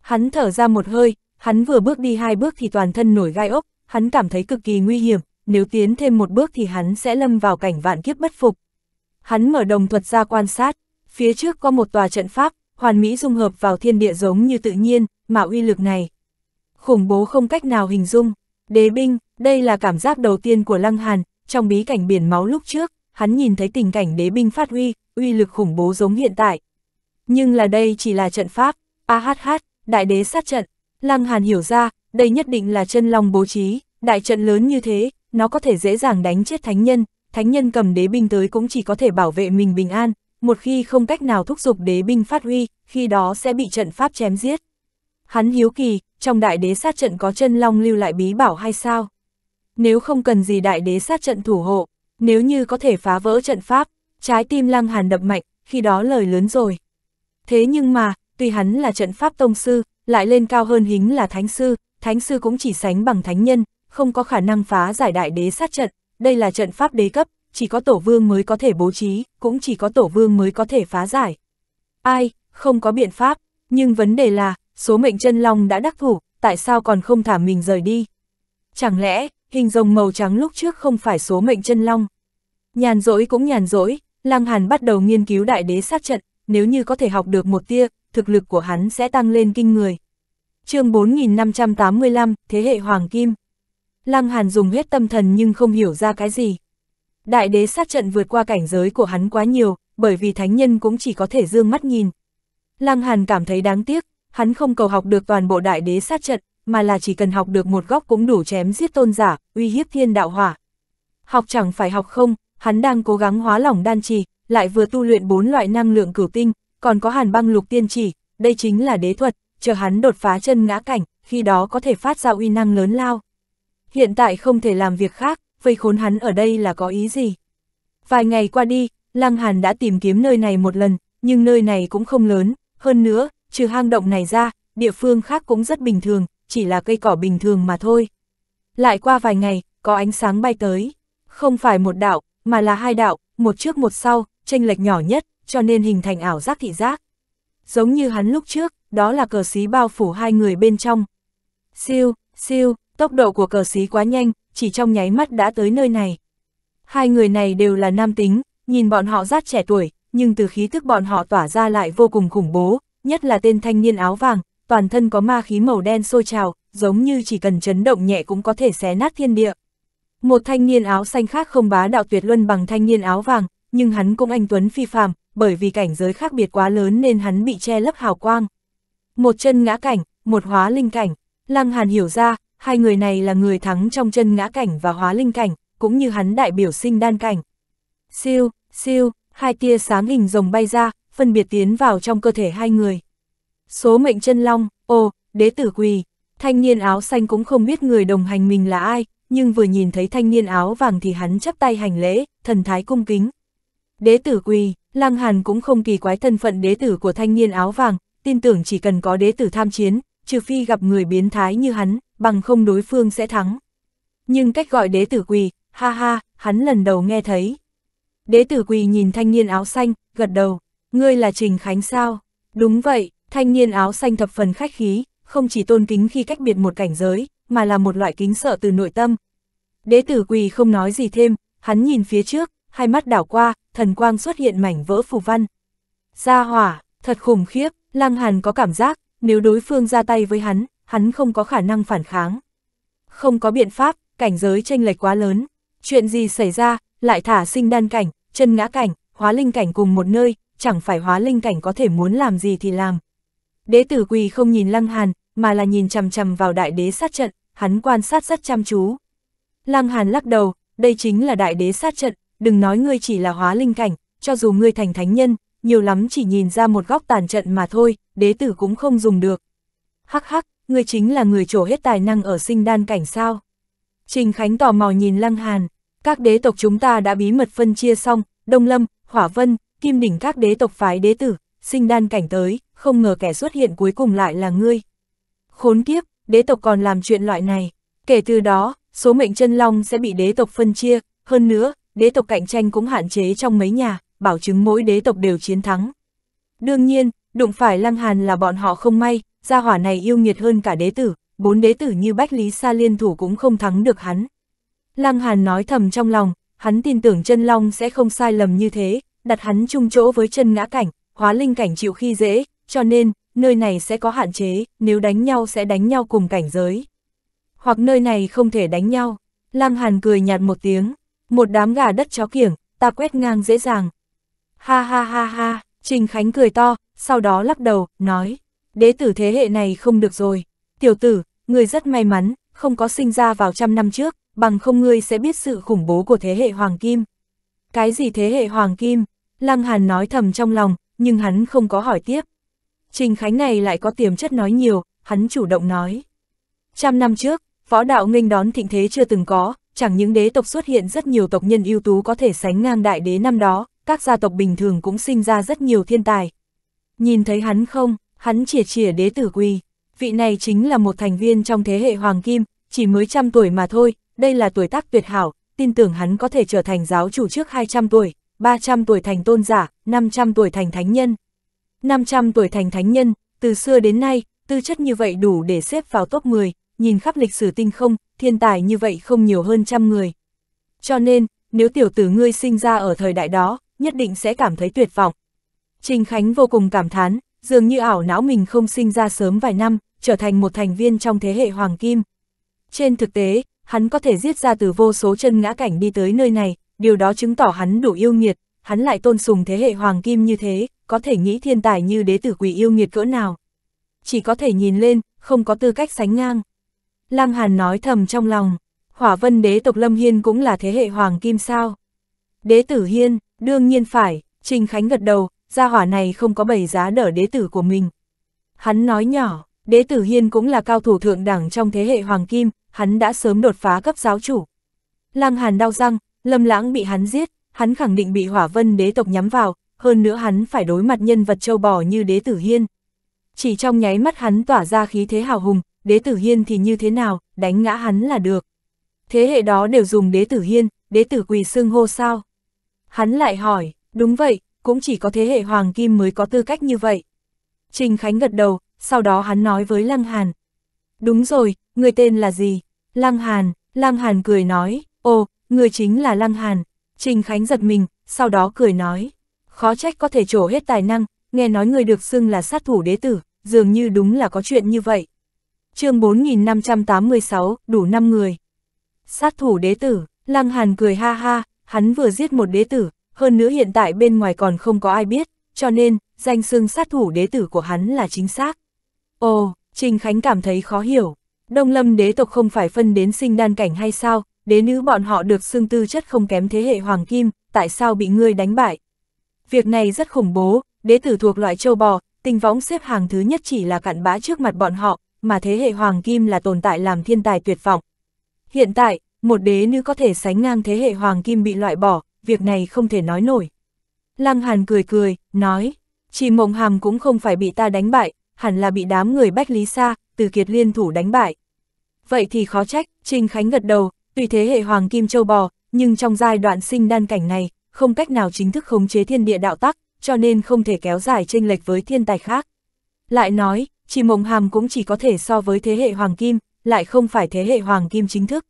Hắn thở ra một hơi, hắn vừa bước đi hai bước thì toàn thân nổi gai ốc, hắn cảm thấy cực kỳ nguy hiểm, nếu tiến thêm một bước thì hắn sẽ lâm vào cảnh vạn kiếp bất phục, hắn mở đồng thuật ra quan sát, phía trước có một tòa trận pháp, hoàn mỹ dung hợp vào thiên địa giống như tự nhiên, mà uy lực này. Khủng bố không cách nào hình dung, đế binh, đây là cảm giác đầu tiên của Lăng Hàn, trong bí cảnh biển máu lúc trước, hắn nhìn thấy tình cảnh đế binh phát huy, uy lực khủng bố giống hiện tại. Nhưng là đây chỉ là trận pháp, AHH, đại đế sát trận, Lăng Hàn hiểu ra, đây nhất định là chân long bố trí, đại trận lớn như thế, nó có thể dễ dàng đánh chết thánh nhân, thánh nhân cầm đế binh tới cũng chỉ có thể bảo vệ mình bình an, một khi không cách nào thúc giục đế binh phát huy, khi đó sẽ bị trận pháp chém giết. Hắn hiếu kỳ, trong đại đế sát trận có chân long lưu lại bí bảo hay sao? Nếu không cần gì đại đế sát trận thủ hộ, nếu như có thể phá vỡ trận pháp, trái tim lăng hàn đập mạnh, khi đó lời lớn rồi. Thế nhưng mà, tuy hắn là trận pháp tông sư, lại lên cao hơn hính là thánh sư, thánh sư cũng chỉ sánh bằng thánh nhân, không có khả năng phá giải đại đế sát trận, đây là trận pháp đế cấp, chỉ có tổ vương mới có thể bố trí, cũng chỉ có tổ vương mới có thể phá giải. Ai, không có biện pháp, nhưng vấn đề là, số mệnh chân long đã đắc thủ, tại sao còn không thả mình rời đi? Chẳng lẽ, hình rồng màu trắng lúc trước không phải số mệnh chân long? Nhàn rỗi cũng nhàn rỗi, Lăng Hàn bắt đầu nghiên cứu đại đế sát trận, nếu như có thể học được một tia, thực lực của hắn sẽ tăng lên kinh người. chương 4585, Thế hệ Hoàng Kim Lăng Hàn dùng hết tâm thần nhưng không hiểu ra cái gì. Đại đế sát trận vượt qua cảnh giới của hắn quá nhiều, bởi vì thánh nhân cũng chỉ có thể dương mắt nhìn. Lăng Hàn cảm thấy đáng tiếc, hắn không cầu học được toàn bộ đại đế sát trận, mà là chỉ cần học được một góc cũng đủ chém giết tôn giả, uy hiếp thiên đạo hỏa. Học chẳng phải học không, hắn đang cố gắng hóa lỏng đan trì, lại vừa tu luyện bốn loại năng lượng cửu tinh, còn có hàn băng lục tiên chỉ, đây chính là đế thuật, chờ hắn đột phá chân ngã cảnh, khi đó có thể phát ra uy năng lớn lao hiện tại không thể làm việc khác, vây khốn hắn ở đây là có ý gì. Vài ngày qua đi, Lăng Hàn đã tìm kiếm nơi này một lần, nhưng nơi này cũng không lớn, hơn nữa, trừ hang động này ra, địa phương khác cũng rất bình thường, chỉ là cây cỏ bình thường mà thôi. Lại qua vài ngày, có ánh sáng bay tới, không phải một đạo, mà là hai đạo, một trước một sau, tranh lệch nhỏ nhất, cho nên hình thành ảo giác thị giác. Giống như hắn lúc trước, đó là cờ xí bao phủ hai người bên trong. Siêu, siêu, Tốc độ của cờ xí quá nhanh, chỉ trong nháy mắt đã tới nơi này. Hai người này đều là nam tính, nhìn bọn họ rát trẻ tuổi, nhưng từ khí thức bọn họ tỏa ra lại vô cùng khủng bố, nhất là tên thanh niên áo vàng, toàn thân có ma khí màu đen sôi trào, giống như chỉ cần chấn động nhẹ cũng có thể xé nát thiên địa. Một thanh niên áo xanh khác không bá đạo tuyệt luân bằng thanh niên áo vàng, nhưng hắn cũng anh tuấn phi phàm, bởi vì cảnh giới khác biệt quá lớn nên hắn bị che lấp hào quang. Một chân ngã cảnh, một hóa linh cảnh, Lăng Hàn hiểu ra, hai người này là người thắng trong chân ngã cảnh và hóa linh cảnh, cũng như hắn đại biểu sinh đan cảnh. Siêu, siêu, hai tia sáng hình rồng bay ra, phân biệt tiến vào trong cơ thể hai người. Số mệnh chân long, ô đế tử quỳ, thanh niên áo xanh cũng không biết người đồng hành mình là ai, nhưng vừa nhìn thấy thanh niên áo vàng thì hắn chắp tay hành lễ, thần thái cung kính. Đế tử quỳ, lang Hàn cũng không kỳ quái thân phận đế tử của thanh niên áo vàng, tin tưởng chỉ cần có đế tử tham chiến, trừ phi gặp người biến thái như hắn, bằng không đối phương sẽ thắng. Nhưng cách gọi đế tử quỳ, ha ha, hắn lần đầu nghe thấy. Đế tử quỳ nhìn thanh niên áo xanh, gật đầu, ngươi là Trình Khánh sao? Đúng vậy, thanh niên áo xanh thập phần khách khí, không chỉ tôn kính khi cách biệt một cảnh giới, mà là một loại kính sợ từ nội tâm. Đế tử quỳ không nói gì thêm, hắn nhìn phía trước, hai mắt đảo qua, thần quang xuất hiện mảnh vỡ phù văn. Gia hỏa, thật khủng khiếp, lang Hàn có cảm giác, nếu đối phương ra tay với hắn, hắn không có khả năng phản kháng. Không có biện pháp, cảnh giới tranh lệch quá lớn. Chuyện gì xảy ra, lại thả sinh đan cảnh, chân ngã cảnh, hóa linh cảnh cùng một nơi, chẳng phải hóa linh cảnh có thể muốn làm gì thì làm. Đế tử quỳ không nhìn Lăng Hàn, mà là nhìn chầm chầm vào đại đế sát trận, hắn quan sát rất chăm chú. Lăng Hàn lắc đầu, đây chính là đại đế sát trận, đừng nói ngươi chỉ là hóa linh cảnh, cho dù ngươi thành thánh nhân, nhiều lắm chỉ nhìn ra một góc tàn trận mà thôi, đế tử cũng không dùng được. Hắc hắc, ngươi chính là người trổ hết tài năng ở sinh đan cảnh sao. Trình Khánh tò mò nhìn Lăng Hàn, các đế tộc chúng ta đã bí mật phân chia xong, Đông Lâm, Hỏa Vân, Kim Đỉnh các đế tộc phái đế tử, sinh đan cảnh tới, không ngờ kẻ xuất hiện cuối cùng lại là ngươi. Khốn kiếp, đế tộc còn làm chuyện loại này. Kể từ đó, số mệnh chân long sẽ bị đế tộc phân chia, hơn nữa, đế tộc cạnh tranh cũng hạn chế trong mấy nhà, bảo chứng mỗi đế tộc đều chiến thắng. Đương nhiên, đụng phải Lăng Hàn là bọn họ không may, gia hỏa này yêu nghiệt hơn cả đế tử, bốn đế tử như Bách Lý Sa liên thủ cũng không thắng được hắn. Lăng Hàn nói thầm trong lòng, hắn tin tưởng chân long sẽ không sai lầm như thế, đặt hắn chung chỗ với chân ngã cảnh, hóa linh cảnh chịu khi dễ, cho nên, nơi này sẽ có hạn chế, nếu đánh nhau sẽ đánh nhau cùng cảnh giới. Hoặc nơi này không thể đánh nhau. Lăng Hàn cười nhạt một tiếng, một đám gà đất chó kiểng, ta quét ngang dễ dàng, Ha ha ha ha, Trình Khánh cười to, sau đó lắc đầu, nói, đế tử thế hệ này không được rồi. Tiểu tử, người rất may mắn, không có sinh ra vào trăm năm trước, bằng không ngươi sẽ biết sự khủng bố của thế hệ Hoàng Kim. Cái gì thế hệ Hoàng Kim? Lăng Hàn nói thầm trong lòng, nhưng hắn không có hỏi tiếp. Trình Khánh này lại có tiềm chất nói nhiều, hắn chủ động nói. Trăm năm trước, võ đạo nghênh đón thịnh thế chưa từng có, chẳng những đế tộc xuất hiện rất nhiều tộc nhân ưu tú có thể sánh ngang đại đế năm đó, các gia tộc bình thường cũng sinh ra rất nhiều thiên tài. Nhìn thấy hắn không, hắn chỉa chỉa đế tử quỳ, vị này chính là một thành viên trong thế hệ Hoàng Kim, chỉ mới trăm tuổi mà thôi, đây là tuổi tác tuyệt hảo, tin tưởng hắn có thể trở thành giáo chủ trước 200 tuổi, 300 tuổi thành tôn giả, 500 tuổi thành thánh nhân. 500 tuổi thành thánh nhân, từ xưa đến nay, tư chất như vậy đủ để xếp vào top 10, nhìn khắp lịch sử tinh không, thiên tài như vậy không nhiều hơn trăm người. Cho nên, nếu tiểu tử ngươi sinh ra ở thời đại đó, nhất định sẽ cảm thấy tuyệt vọng. Trình Khánh vô cùng cảm thán, dường như ảo não mình không sinh ra sớm vài năm, trở thành một thành viên trong thế hệ Hoàng Kim. Trên thực tế, hắn có thể giết ra từ vô số chân ngã cảnh đi tới nơi này, điều đó chứng tỏ hắn đủ yêu nghiệt, hắn lại tôn sùng thế hệ Hoàng Kim như thế, có thể nghĩ thiên tài như đế tử quỷ yêu nghiệt cỡ nào. Chỉ có thể nhìn lên, không có tư cách sánh ngang. Lam Hàn nói thầm trong lòng, hỏa vân đế tộc Lâm Hiên cũng là thế hệ Hoàng Kim sao. Đế tử Hiên, Đương nhiên phải, Trình Khánh gật đầu, gia hỏa này không có bày giá đỡ đế tử của mình. Hắn nói nhỏ, đế tử Hiên cũng là cao thủ thượng đẳng trong thế hệ Hoàng Kim, hắn đã sớm đột phá cấp giáo chủ. Lăng Hàn đau răng, Lâm Lãng bị hắn giết, hắn khẳng định bị hỏa vân đế tộc nhắm vào, hơn nữa hắn phải đối mặt nhân vật châu bò như đế tử Hiên. Chỉ trong nháy mắt hắn tỏa ra khí thế hào hùng, đế tử Hiên thì như thế nào, đánh ngã hắn là được. Thế hệ đó đều dùng đế tử Hiên, đế tử quỳ xưng hô sao. Hắn lại hỏi, đúng vậy, cũng chỉ có thế hệ Hoàng Kim mới có tư cách như vậy. Trình Khánh gật đầu, sau đó hắn nói với Lăng Hàn. Đúng rồi, người tên là gì? Lăng Hàn, Lăng Hàn cười nói, ồ, người chính là Lăng Hàn. Trình Khánh giật mình, sau đó cười nói, khó trách có thể trổ hết tài năng, nghe nói người được xưng là sát thủ đế tử, dường như đúng là có chuyện như vậy. chương 4586, đủ 5 người. Sát thủ đế tử, Lăng Hàn cười ha ha, hắn vừa giết một đế tử, hơn nữa hiện tại bên ngoài còn không có ai biết, cho nên, danh xưng sát thủ đế tử của hắn là chính xác. Ồ, Trình Khánh cảm thấy khó hiểu, Đông Lâm đế tộc không phải phân đến sinh đan cảnh hay sao, đế nữ bọn họ được xưng tư chất không kém thế hệ hoàng kim, tại sao bị ngươi đánh bại? Việc này rất khủng bố, đế tử thuộc loại châu bò, tình võng xếp hàng thứ nhất chỉ là cặn bã trước mặt bọn họ, mà thế hệ hoàng kim là tồn tại làm thiên tài tuyệt vọng. Hiện tại, một đế nữ có thể sánh ngang thế hệ hoàng kim bị loại bỏ, việc này không thể nói nổi. Lăng Hàn cười cười, nói, chỉ mộng hàm cũng không phải bị ta đánh bại, hẳn là bị đám người Bách Lý xa từ kiệt liên thủ đánh bại. Vậy thì khó trách, trinh Khánh gật đầu, tùy thế hệ hoàng kim châu bò, nhưng trong giai đoạn sinh đan cảnh này, không cách nào chính thức khống chế thiên địa đạo tắc, cho nên không thể kéo dài chênh lệch với thiên tài khác. Lại nói, chỉ mộng hàm cũng chỉ có thể so với thế hệ hoàng kim, lại không phải thế hệ hoàng kim chính thức.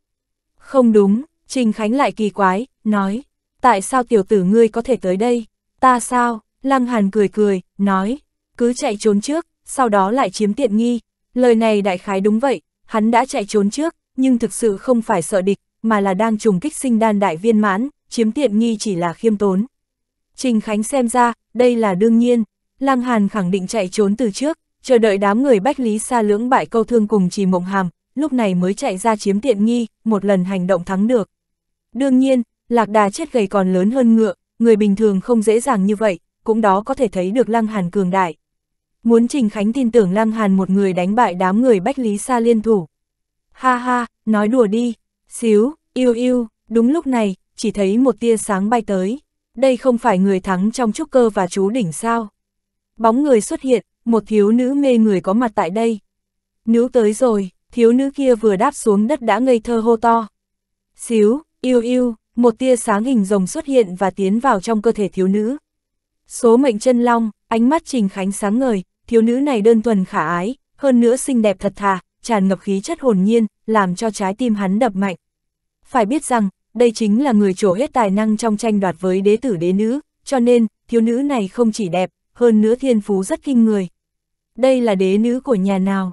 Không đúng, Trình Khánh lại kỳ quái, nói, tại sao tiểu tử ngươi có thể tới đây? Ta sao? Lăng Hàn cười cười, nói, cứ chạy trốn trước, sau đó lại chiếm tiện nghi. Lời này đại khái đúng vậy, hắn đã chạy trốn trước, nhưng thực sự không phải sợ địch, mà là đang trùng kích sinh đan đại viên mãn, chiếm tiện nghi chỉ là khiêm tốn. Trình Khánh xem ra, đây là đương nhiên, Lăng Hàn khẳng định chạy trốn từ trước, chờ đợi đám người bách lý xa lưỡng bại câu thương cùng trì mộng hàm, lúc này mới chạy ra chiếm tiện nghi, một lần hành động thắng được. Đương nhiên, lạc đà chết gầy còn lớn hơn ngựa, người bình thường không dễ dàng như vậy, cũng đó có thể thấy được Lăng Hàn cường đại. Muốn Trình Khánh tin tưởng Lăng Hàn một người đánh bại đám người Bách Lý Sa liên thủ. Ha ha, nói đùa đi, xíu, yêu yêu, đúng lúc này, chỉ thấy một tia sáng bay tới. Đây không phải người thắng trong trúc cơ và chú đỉnh sao. Bóng người xuất hiện, một thiếu nữ mê người có mặt tại đây. Nữ tới rồi, thiếu nữ kia vừa đáp xuống đất đã ngây thơ hô to. Xíu, yêu yêu, một tia sáng hình rồng xuất hiện và tiến vào trong cơ thể thiếu nữ. Số mệnh chân long, ánh mắt Trình Khánh sáng ngời, thiếu nữ này đơn thuần khả ái, hơn nữa xinh đẹp thật thà, tràn ngập khí chất hồn nhiên, làm cho trái tim hắn đập mạnh. Phải biết rằng, đây chính là người trổ hết tài năng trong tranh đoạt với đế tử đế nữ, cho nên, thiếu nữ này không chỉ đẹp, hơn nữa thiên phú rất kinh người. Đây là đế nữ của nhà nào?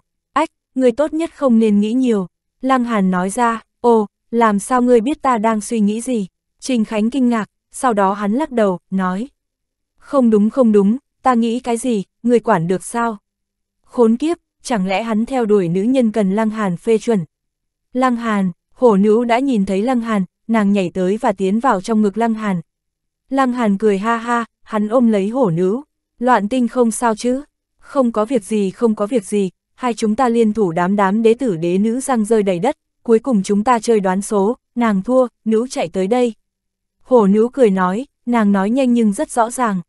ngươi tốt nhất không nên nghĩ nhiều. Lăng Hàn nói ra, ồ, làm sao ngươi biết ta đang suy nghĩ gì? Trình Khánh kinh ngạc, sau đó hắn lắc đầu, nói. Không đúng không đúng, ta nghĩ cái gì, người quản được sao? Khốn kiếp, chẳng lẽ hắn theo đuổi nữ nhân cần Lăng Hàn phê chuẩn? Lăng Hàn, hổ nữ đã nhìn thấy Lăng Hàn, nàng nhảy tới và tiến vào trong ngực Lăng Hàn. Lăng Hàn cười ha ha, hắn ôm lấy hổ nữ. Loạn tinh không sao chứ? Không có việc gì không có việc gì, hai chúng ta liên thủ đám đám đế tử đế nữ răng rơi đầy đất, cuối cùng chúng ta chơi đoán số, nàng thua, nữ chạy tới đây. Hổ nữ cười nói, nàng nói nhanh nhưng rất rõ ràng.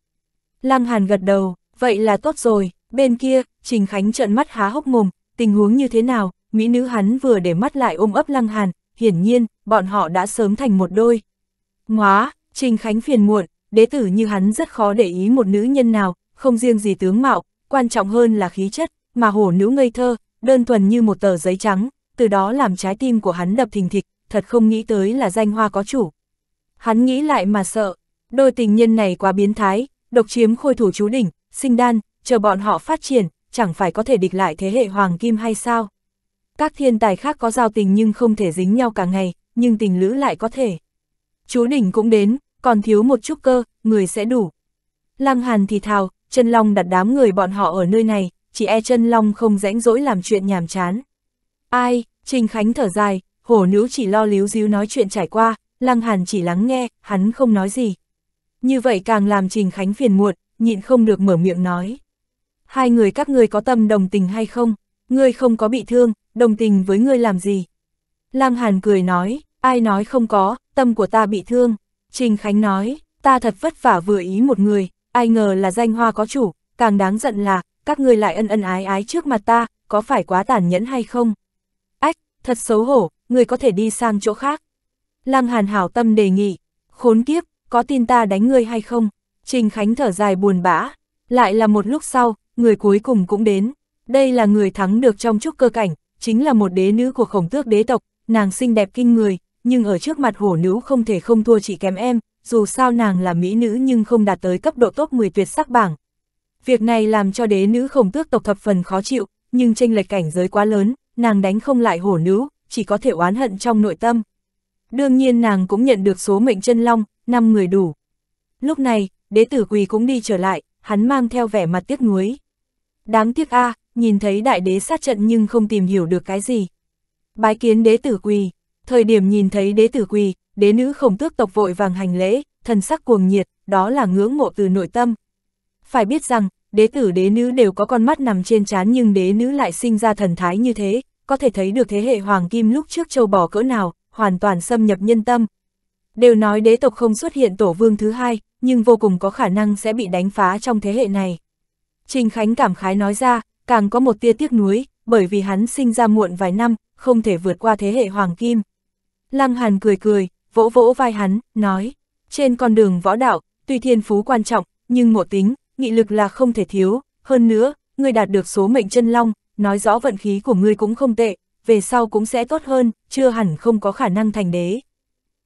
Lăng Hàn gật đầu, vậy là tốt rồi, bên kia, Trình Khánh trợn mắt há hốc mồm, tình huống như thế nào, mỹ nữ hắn vừa để mắt lại ôm ấp Lăng Hàn, hiển nhiên, bọn họ đã sớm thành một đôi. Ngóa, Trình Khánh phiền muộn, đế tử như hắn rất khó để ý một nữ nhân nào, không riêng gì tướng mạo, quan trọng hơn là khí chất, mà hổ nữ ngây thơ, đơn thuần như một tờ giấy trắng, từ đó làm trái tim của hắn đập thình thịch, thật không nghĩ tới là danh hoa có chủ. Hắn nghĩ lại mà sợ, đôi tình nhân này quá biến thái, độc chiếm khôi thủ chú đỉnh, sinh đan, chờ bọn họ phát triển, chẳng phải có thể địch lại thế hệ hoàng kim hay sao? Các thiên tài khác có giao tình nhưng không thể dính nhau cả ngày, nhưng tình lữ lại có thể. Chú đỉnh cũng đến, còn thiếu một chút cơ, người sẽ đủ. Lăng Hàn thì thào, chân long đặt đám người bọn họ ở nơi này, chỉ e chân long không rãnh rỗi làm chuyện nhàm chán. Ai, Trình Khánh thở dài, hổ nữ chỉ lo líu díu nói chuyện trải qua, Lăng Hàn chỉ lắng nghe, hắn không nói gì. Như vậy càng làm Trình Khánh phiền muộn, nhịn không được mở miệng nói. Hai người các ngươi có tâm đồng tình hay không? Ngươi không có bị thương, đồng tình với ngươi làm gì? Lăng Hàn cười nói, ai nói không có, tâm của ta bị thương. Trình Khánh nói, ta thật vất vả vừa ý một người, ai ngờ là danh hoa có chủ, càng đáng giận là, các ngươi lại ân ân ái ái trước mặt ta, có phải quá tàn nhẫn hay không? Ách, thật xấu hổ, người có thể đi sang chỗ khác. Lăng Hàn hảo tâm đề nghị, khốn kiếp, có tin ta đánh ngươi hay không? Trình Khánh thở dài buồn bã, lại là một lúc sau, người cuối cùng cũng đến. Đây là người thắng được trong chúc cơ cảnh, chính là một đế nữ của khổng tước đế tộc, nàng xinh đẹp kinh người, nhưng ở trước mặt hổ nữ không thể không thua chỉ kém em, dù sao nàng là mỹ nữ nhưng không đạt tới cấp độ top 10 tuyệt sắc bảng, Việc này làm cho đế nữ khổng tước tộc thập phần khó chịu, nhưng tranh lệch cảnh giới quá lớn, nàng đánh không lại hổ nữ, chỉ có thể oán hận trong nội tâm. Đương nhiên nàng cũng nhận được số mệnh chân long, năm người đủ. Lúc này, đế tử quỳ cũng đi trở lại, hắn mang theo vẻ mặt tiếc nuối. Đáng tiếc a à, nhìn thấy đại đế sát trận nhưng không tìm hiểu được cái gì. Bái kiến đế tử quỳ, thời điểm nhìn thấy đế tử quỳ, đế nữ khổng tước tộc vội vàng hành lễ, thần sắc cuồng nhiệt, đó là ngưỡng mộ từ nội tâm, phải biết rằng, đế tử đế nữ đều có con mắt nằm trên trán nhưng đế nữ lại sinh ra thần thái như thế, có thể thấy được thế hệ hoàng kim lúc trước châu bò cỡ nào, hoàn toàn xâm nhập nhân tâm. Đều nói đế tộc không xuất hiện tổ vương thứ hai, nhưng vô cùng có khả năng sẽ bị đánh phá trong thế hệ này. Trình Khánh cảm khái nói ra, càng có một tia tiếc nuối, bởi vì hắn sinh ra muộn vài năm, không thể vượt qua thế hệ hoàng kim. Lăng Hàn cười cười, vỗ vỗ vai hắn, nói, trên con đường võ đạo, tuy thiên phú quan trọng, nhưng ngộ tính, nghị lực là không thể thiếu, hơn nữa, ngươi đạt được số mệnh chân long, nói rõ vận khí của ngươi cũng không tệ, về sau cũng sẽ tốt hơn, chưa hẳn không có khả năng thành đế.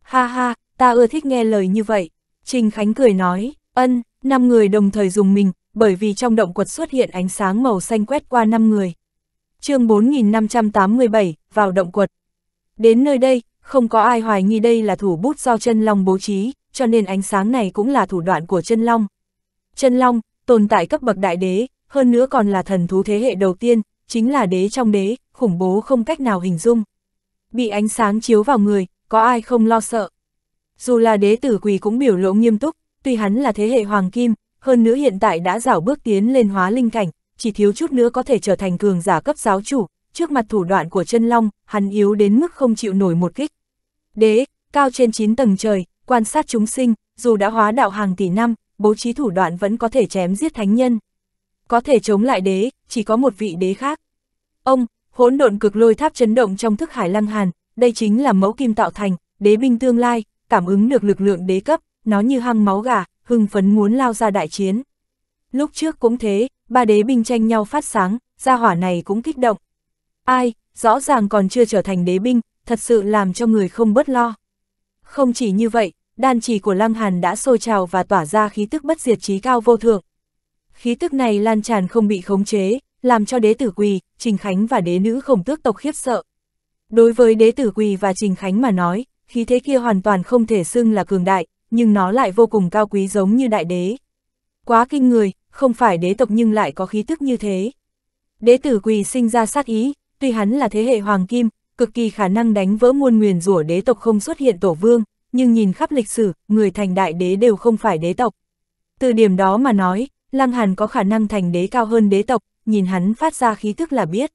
Ha ha, ta ưa thích nghe lời như vậy. Trình Khánh cười nói, ân, năm người đồng thời dùng mình, bởi vì trong động quật xuất hiện ánh sáng màu xanh quét qua năm người. chương 4587, vào động quật. Đến nơi đây, không có ai hoài nghi đây là thủ bút do chân long bố trí, cho nên ánh sáng này cũng là thủ đoạn của chân long chân long, tồn tại cấp bậc đại đế, hơn nữa còn là thần thú thế hệ đầu tiên, chính là đế trong đế, khủng bố không cách nào hình dung. Bị ánh sáng chiếu vào người, có ai không lo sợ. Dù là đế tử quỳ cũng biểu lộ nghiêm túc, tuy hắn là thế hệ hoàng kim, hơn nữa hiện tại đã rảo bước tiến lên hóa linh cảnh, chỉ thiếu chút nữa có thể trở thành cường giả cấp giáo chủ, trước mặt thủ đoạn của chân long, hắn yếu đến mức không chịu nổi một kích. Đế, cao trên 9 tầng trời, quan sát chúng sinh, dù đã hóa đạo hàng tỷ năm, bố trí thủ đoạn vẫn có thể chém giết thánh nhân. Có thể chống lại đế, chỉ có một vị đế khác. Ông, hỗn độn cực lôi tháp chấn động trong thức hải lăng hàn, đây chính là mẫu kim tạo thành, đế binh tương lai, cảm ứng được lực lượng đế cấp, nó như hăng máu gà, hưng phấn muốn lao ra đại chiến. Lúc trước cũng thế, ba đế binh tranh nhau phát sáng, gia hỏa này cũng kích động. Ai, rõ ràng còn chưa trở thành đế binh, thật sự làm cho người không bớt lo. Không chỉ như vậy, đan trì của Lăng Hàn đã sôi trào và tỏa ra khí tức bất diệt trí cao vô thượng. Khí tức này lan tràn không bị khống chế, làm cho đế tử quỳ, Trình Khánh và đế nữ khổng tước tộc khiếp sợ. Đối với đế tử quỳ và Trình Khánh mà nói, khí thế kia hoàn toàn không thể xưng là cường đại, nhưng nó lại vô cùng cao quý giống như đại đế. Quá kinh người, không phải đế tộc nhưng lại có khí tức như thế. Đế tử quỳ sinh ra sát ý, tuy hắn là thế hệ hoàng kim, cực kỳ khả năng đánh vỡ muôn nguyền rủa đế tộc không xuất hiện tổ vương, nhưng nhìn khắp lịch sử, người thành đại đế đều không phải đế tộc. Từ điểm đó mà nói, Lăng Hàn có khả năng thành đế cao hơn đế tộc, nhìn hắn phát ra khí thức là biết.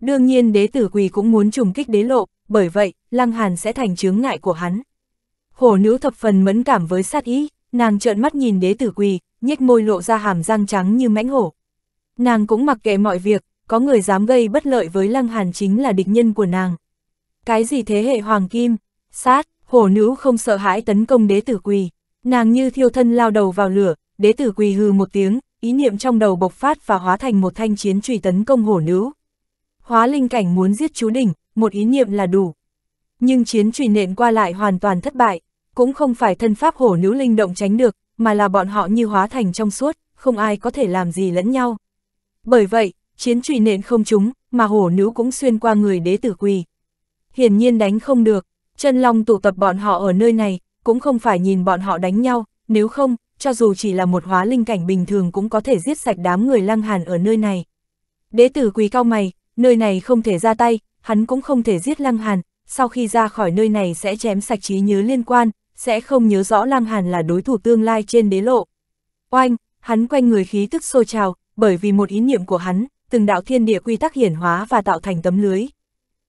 Đương nhiên đế tử quỳ cũng muốn trùng kích đế lộ, bởi vậy, Lăng Hàn sẽ thành chướng ngại của hắn. Hổ nữ thập phần mẫn cảm với sát ý, nàng trợn mắt nhìn đế tử quỳ, nhếch môi lộ ra hàm răng trắng như mãnh hổ. Nàng cũng mặc kệ mọi việc, có người dám gây bất lợi với Lăng Hàn chính là địch nhân của nàng. Cái gì thế hệ hoàng kim, sát, hổ nữ không sợ hãi tấn công đế tử quỳ, nàng như thiêu thân lao đầu vào lửa, đế tử quỳ hư một tiếng, ý niệm trong đầu bộc phát và hóa thành một thanh chiến trùy tấn công hổ nữ. Hóa linh cảnh muốn giết chú đỉnh, một ý niệm là đủ. Nhưng chiến trùy nện qua lại hoàn toàn thất bại, cũng không phải thân pháp hổ nữ linh động tránh được, mà là bọn họ như hóa thành trong suốt, không ai có thể làm gì lẫn nhau. Bởi vậy, chiến trùy nện không trúng, mà hổ nữ cũng xuyên qua người đế tử quỳ. Hiển nhiên đánh không được, chân long tụ tập bọn họ ở nơi này, cũng không phải nhìn bọn họ đánh nhau, nếu không, cho dù chỉ là một hóa linh cảnh bình thường cũng có thể giết sạch đám người lăng hàn ở nơi này. Đế tử quý cao mày, nơi này không thể ra tay, hắn cũng không thể giết lăng hàn, sau khi ra khỏi nơi này sẽ chém sạch trí nhớ liên quan, sẽ không nhớ rõ lăng hàn là đối thủ tương lai trên đế lộ. Oanh, hắn quanh người khí tức sôi trào, bởi vì một ý niệm của hắn, từng đạo thiên địa quy tắc hiển hóa và tạo thành tấm lưới.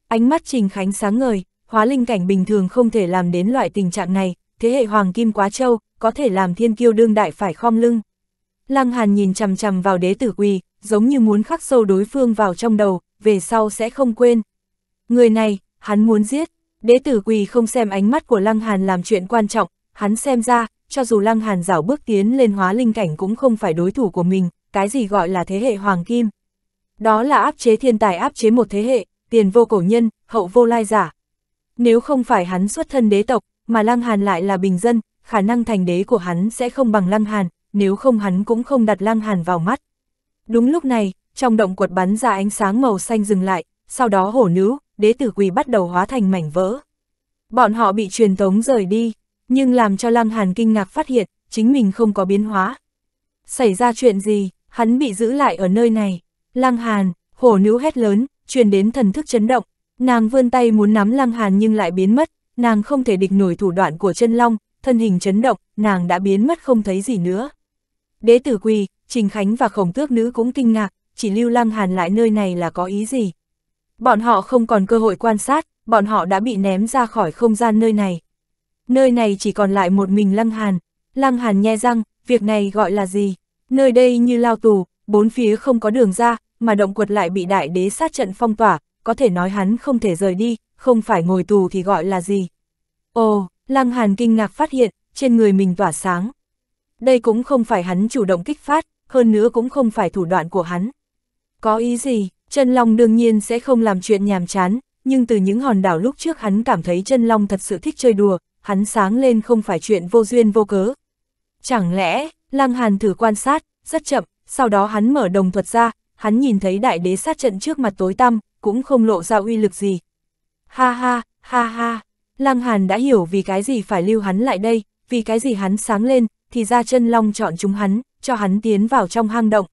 Ánh mắt Trình Khánh sáng ngời, hóa linh cảnh bình thường không thể làm đến loại tình trạng này, thế hệ hoàng kim quá châu, có thể làm thiên kiêu đương đại phải khom lưng. Lăng Hàn nhìn chằm chằm vào đế tử quỳ, giống như muốn khắc sâu đối phương vào trong đầu, về sau sẽ không quên. Người này, hắn muốn giết, đế tử quỳ không xem ánh mắt của Lăng Hàn làm chuyện quan trọng, hắn xem ra, cho dù Lăng Hàn rảo bước tiến lên hóa linh cảnh cũng không phải đối thủ của mình, cái gì gọi là thế hệ hoàng kim. Đó là áp chế thiên tài áp chế một thế hệ, tiền vô cổ nhân, hậu vô lai giả, nếu không phải hắn xuất thân đế tộc, mà Lăng Hàn lại là bình dân, khả năng thành đế của hắn sẽ không bằng Lăng Hàn, nếu không hắn cũng không đặt Lăng Hàn vào mắt. Đúng lúc này, trong động cuột bắn ra ánh sáng màu xanh dừng lại, sau đó hổ nữ, đế tử quỳ bắt đầu hóa thành mảnh vỡ. Bọn họ bị truyền tống rời đi, nhưng làm cho Lăng Hàn kinh ngạc phát hiện, chính mình không có biến hóa. Xảy ra chuyện gì, hắn bị giữ lại ở nơi này. Lăng Hàn, hổ nữ hét lớn, truyền đến thần thức chấn động, Nàng vươn tay muốn nắm Lăng Hàn nhưng lại biến mất, nàng không thể địch nổi thủ đoạn của chân long, thân hình chấn động, nàng đã biến mất không thấy gì nữa. Đế tử quỳ, Trình Khánh và khổng tước nữ cũng kinh ngạc, chỉ lưu Lăng Hàn lại nơi này là có ý gì. Bọn họ không còn cơ hội quan sát, bọn họ đã bị ném ra khỏi không gian nơi này. Nơi này chỉ còn lại một mình Lăng Hàn. Lăng Hàn nhe răng, việc này gọi là gì? Nơi đây như lao tù, bốn phía không có đường ra, mà động quật lại bị đại đế sát trận phong tỏa, có thể nói hắn không thể rời đi, không phải ngồi tù thì gọi là gì. Ồ, Lăng Hàn kinh ngạc phát hiện, trên người mình tỏa sáng. Đây cũng không phải hắn chủ động kích phát, hơn nữa cũng không phải thủ đoạn của hắn. Có ý gì, chân long đương nhiên sẽ không làm chuyện nhàm chán, nhưng từ những hòn đảo lúc trước hắn cảm thấy chân long thật sự thích chơi đùa, hắn sáng lên không phải chuyện vô duyên vô cớ. Chẳng lẽ, Lăng Hàn thử quan sát, rất chậm, sau đó hắn mở đồng thuật ra, hắn nhìn thấy đại đế sát trận trước mặt tối tăm, cũng không lộ ra uy lực gì. Ha ha, ha ha, Lăng Hàn đã hiểu vì cái gì phải lưu hắn lại đây, vì cái gì hắn sáng lên, thì ra chân long chọn chúng hắn, cho hắn tiến vào trong hang động.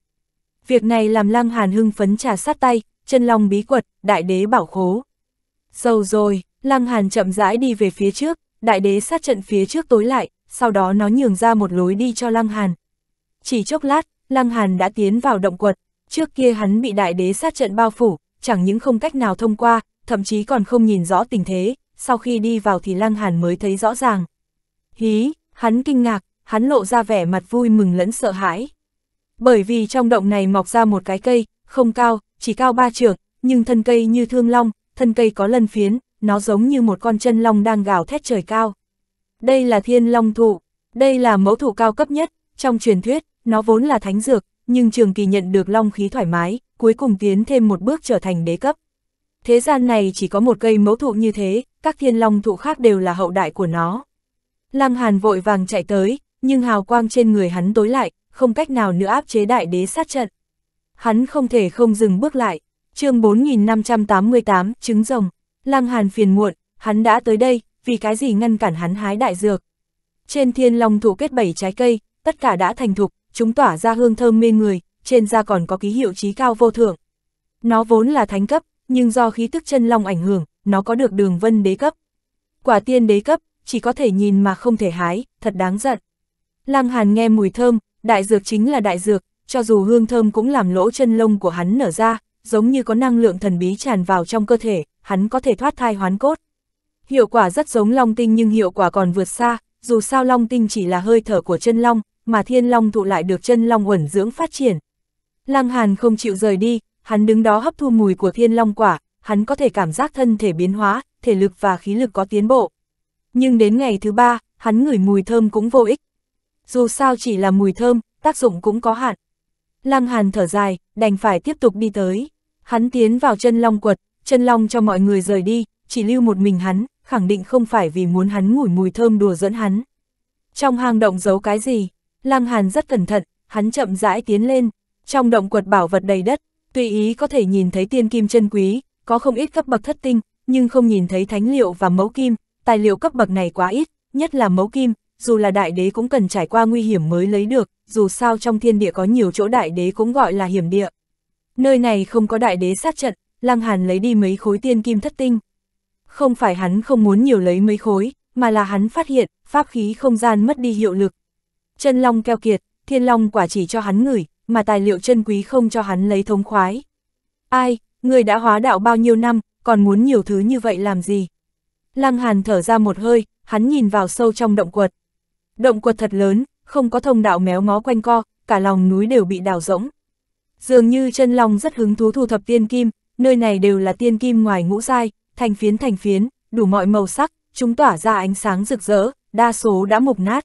Việc này làm Lăng Hàn hưng phấn trà sát tay, chân long bí quật, đại đế bảo khố. Dâu rồi, Lăng Hàn chậm rãi đi về phía trước, đại đế sát trận phía trước tối lại, sau đó nó nhường ra một lối đi cho Lăng Hàn. Chỉ chốc lát, Lăng Hàn đã tiến vào động quật, trước kia hắn bị đại đế sát trận bao phủ, chẳng những không cách nào thông qua, thậm chí còn không nhìn rõ tình thế, sau khi đi vào thì Lăng Hàn mới thấy rõ ràng. Hí, hắn kinh ngạc, hắn lộ ra vẻ mặt vui mừng lẫn sợ hãi. Bởi vì trong động này mọc ra một cái cây, không cao, chỉ cao ba trượng, nhưng thân cây như thương long, thân cây có lân phiến, nó giống như một con chân long đang gào thét trời cao. Đây là thiên long thụ, đây là mẫu thụ cao cấp nhất, trong truyền thuyết, nó vốn là thánh dược, nhưng trường kỳ nhận được long khí thoải mái, cuối cùng tiến thêm một bước trở thành đế cấp. Thế gian này chỉ có một cây mẫu thụ như thế, các thiên long thụ khác đều là hậu đại của nó. Lăng Hàn vội vàng chạy tới, nhưng hào quang trên người hắn tối lại, không cách nào nữa áp chế đại đế sát trận. Hắn không thể không dừng bước lại. chương 4588, trứng rồng. Lăng Hàn phiền muộn, hắn đã tới đây, vì cái gì ngăn cản hắn hái đại dược. Trên thiên long thụ kết bảy trái cây, tất cả đã thành thục, chúng tỏa ra hương thơm mê người, trên da còn có ký hiệu trí cao vô thượng. Nó vốn là thánh cấp, nhưng do khí tức chân long ảnh hưởng, nó có được đường vân đế cấp. Quả tiên đế cấp, chỉ có thể nhìn mà không thể hái, thật đáng giận. Lăng Hàn nghe mùi thơm, đại dược chính là đại dược, cho dù hương thơm cũng làm lỗ chân lông của hắn nở ra, giống như có năng lượng thần bí tràn vào trong cơ thể, hắn có thể thoát thai hoán cốt. Hiệu quả rất giống long tinh nhưng hiệu quả còn vượt xa, dù sao long tinh chỉ là hơi thở của chân long, mà thiên long thụ lại được chân long uẩn dưỡng phát triển. Lăng Hàn không chịu rời đi, hắn đứng đó hấp thu mùi của thiên long quả, hắn có thể cảm giác thân thể biến hóa, thể lực và khí lực có tiến bộ. Nhưng đến ngày thứ ba, hắn ngửi mùi thơm cũng vô ích. Dù sao chỉ là mùi thơm, tác dụng cũng có hạn. Lăng Hàn thở dài, đành phải tiếp tục đi tới. Hắn tiến vào chân long quật, chân long cho mọi người rời đi, chỉ lưu một mình hắn, khẳng định không phải vì muốn hắn ngửi mùi thơm đùa dẫn hắn. Trong hang động giấu cái gì? Lăng Hàn rất cẩn thận, hắn chậm rãi tiến lên, trong động quật bảo vật đầy đất, tùy ý có thể nhìn thấy tiên kim chân quý, có không ít cấp bậc thất tinh, nhưng không nhìn thấy thánh liệu và mẫu kim, tài liệu cấp bậc này quá ít, nhất là mẫu kim, dù là đại đế cũng cần trải qua nguy hiểm mới lấy được, dù sao trong thiên địa có nhiều chỗ đại đế cũng gọi là hiểm địa. Nơi này không có đại đế sát trận, Lăng Hàn lấy đi mấy khối tiên kim thất tinh. Không phải hắn không muốn nhiều lấy mấy khối, mà là hắn phát hiện, pháp khí không gian mất đi hiệu lực. Chân long keo kiệt, thiên long quả chỉ cho hắn ngửi, mà tài liệu chân quý không cho hắn lấy thông khoái. Ai, người đã hóa đạo bao nhiêu năm, còn muốn nhiều thứ như vậy làm gì? Lăng Hàn thở ra một hơi, hắn nhìn vào sâu trong động quật. Động quật thật lớn, không có thông đạo méo mó quanh co, cả lòng núi đều bị đào rỗng. Dường như chân long rất hứng thú thu thập tiên kim, nơi này đều là tiên kim ngoài ngũ dai, thành phiến thành phiến, đủ mọi màu sắc, chúng tỏa ra ánh sáng rực rỡ, đa số đã mục nát.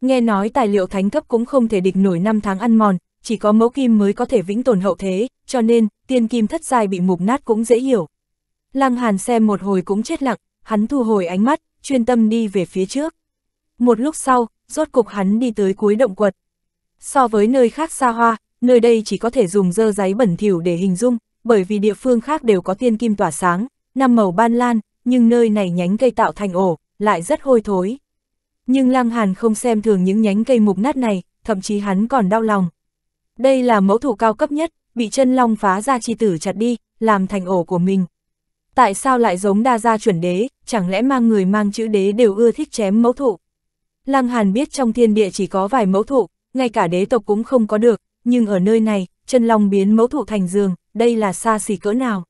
Nghe nói tài liệu thánh cấp cũng không thể địch nổi năm tháng ăn mòn, chỉ có mẫu kim mới có thể vĩnh tồn hậu thế, cho nên, tiên kim thất giai bị mục nát cũng dễ hiểu. Lăng Hàn xem một hồi cũng chết lặng, hắn thu hồi ánh mắt, chuyên tâm đi về phía trước. Một lúc sau, rốt cục hắn đi tới cuối động quật. So với nơi khác xa hoa, nơi đây chỉ có thể dùng dơ giấy bẩn thỉu để hình dung, bởi vì địa phương khác đều có tiên kim tỏa sáng, năm màu ban lan, nhưng nơi này nhánh cây tạo thành ổ, lại rất hôi thối. Nhưng Lăng Hàn không xem thường những nhánh cây mục nát này, thậm chí hắn còn đau lòng. Đây là mẫu thủ cao cấp nhất, bị chân long phá ra chi tử chặt đi, làm thành ổ của mình. Tại sao lại giống đa gia chuẩn đế, chẳng lẽ mang người mang chữ đế đều ưa thích chém mẫu thụ? Lăng Hàn biết trong thiên địa chỉ có vài mẫu thụ, ngay cả đế tộc cũng không có được, nhưng ở nơi này, chân long biến mẫu thụ thành giường, đây là xa xỉ cỡ nào?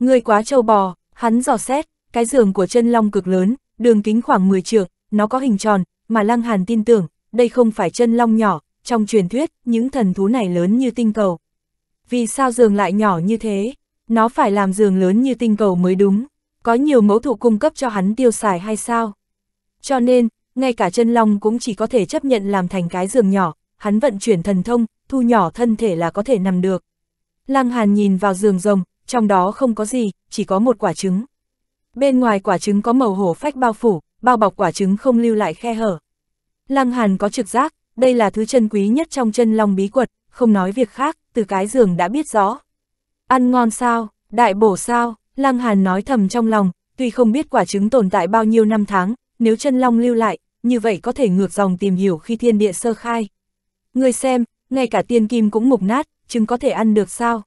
Người quá trâu bò, hắn dò xét, cái giường của chân long cực lớn, đường kính khoảng 10 trượng, nó có hình tròn, mà Lăng Hàn tin tưởng, đây không phải chân long nhỏ, trong truyền thuyết, những thần thú này lớn như tinh cầu. Vì sao giường lại nhỏ như thế? Nó phải làm giường lớn như tinh cầu mới đúng. Có nhiều mẫu thụ cung cấp cho hắn tiêu xài hay sao? Cho nên, ngay cả chân long cũng chỉ có thể chấp nhận làm thành cái giường nhỏ, hắn vận chuyển thần thông, thu nhỏ thân thể là có thể nằm được. Lăng Hàn nhìn vào giường rồng, trong đó không có gì, chỉ có một quả trứng. Bên ngoài quả trứng có màu hổ phách bao phủ, bao bọc quả trứng không lưu lại khe hở. Lăng Hàn có trực giác, đây là thứ chân quý nhất trong chân long bí quật, không nói việc khác, từ cái giường đã biết rõ. Ăn ngon sao, đại bổ sao, Lăng Hàn nói thầm trong lòng, tuy không biết quả trứng tồn tại bao nhiêu năm tháng, nếu chân long lưu lại, như vậy có thể ngược dòng tìm hiểu khi thiên địa sơ khai. Người xem, ngay cả tiên kim cũng mục nát, trứng có thể ăn được sao?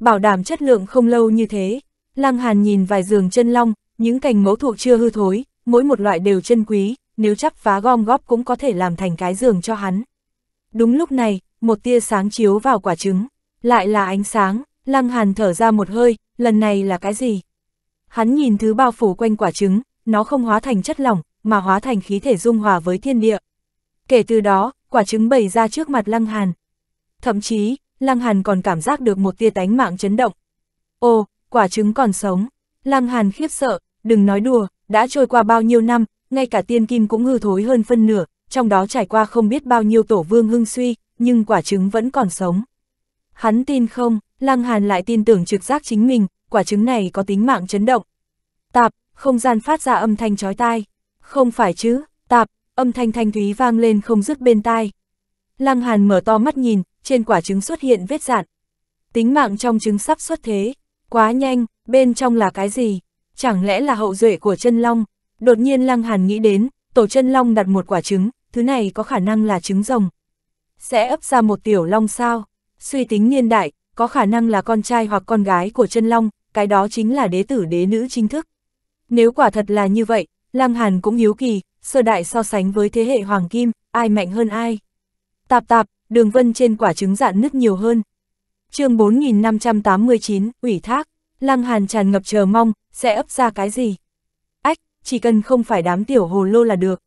Bảo đảm chất lượng không lâu như thế, Lăng Hàn nhìn vài giường chân long, những cành mẫu thuộc chưa hư thối, mỗi một loại đều chân quý, nếu chắp vá gom góp cũng có thể làm thành cái giường cho hắn. Đúng lúc này, một tia sáng chiếu vào quả trứng, lại là ánh sáng, lăng hàn thở ra một hơi, lần này là cái gì? Hắn nhìn thứ bao phủ quanh quả trứng, nó không hóa thành chất lỏng, mà hóa thành khí thể dung hòa với thiên địa. Kể từ đó, quả trứng bày ra trước mặt lăng hàn. Thậm chí, lăng hàn còn cảm giác được một tia tánh mạng chấn động. Ồ, quả trứng còn sống. Lăng hàn khiếp sợ, đừng nói đùa, đã trôi qua bao nhiêu năm, ngay cả tiên kim cũng hư thối hơn phân nửa, trong đó trải qua không biết bao nhiêu tổ vương hưng suy, nhưng quả trứng vẫn còn sống. Hắn tin không, Lăng Hàn lại tin tưởng trực giác chính mình, quả trứng này có tính mạng chấn động. Tạp, không gian phát ra âm thanh chói tai. Không phải chứ, tạp, âm thanh thanh thúy vang lên không dứt bên tai. Lăng Hàn mở to mắt nhìn, trên quả trứng xuất hiện vết dạn. Tính mạng trong trứng sắp xuất thế, quá nhanh, bên trong là cái gì? Chẳng lẽ là hậu duệ của chân long? Đột nhiên Lăng Hàn nghĩ đến, tổ chân long đặt một quả trứng, thứ này có khả năng là trứng rồng. Sẽ ấp ra một tiểu long sao? Suy tính niên đại, có khả năng là con trai hoặc con gái của chân long, cái đó chính là đế tử đế nữ chính thức. Nếu quả thật là như vậy, Lăng Hàn cũng hiếu kỳ, sơ đại so sánh với thế hệ hoàng kim, ai mạnh hơn ai. Tạp tạp, đường vân trên quả trứng dạn nứt nhiều hơn. chương 4589, ủy thác, Lăng Hàn tràn ngập chờ mong, sẽ ấp ra cái gì? chỉ cần không phải đám tiểu hồ lô là được.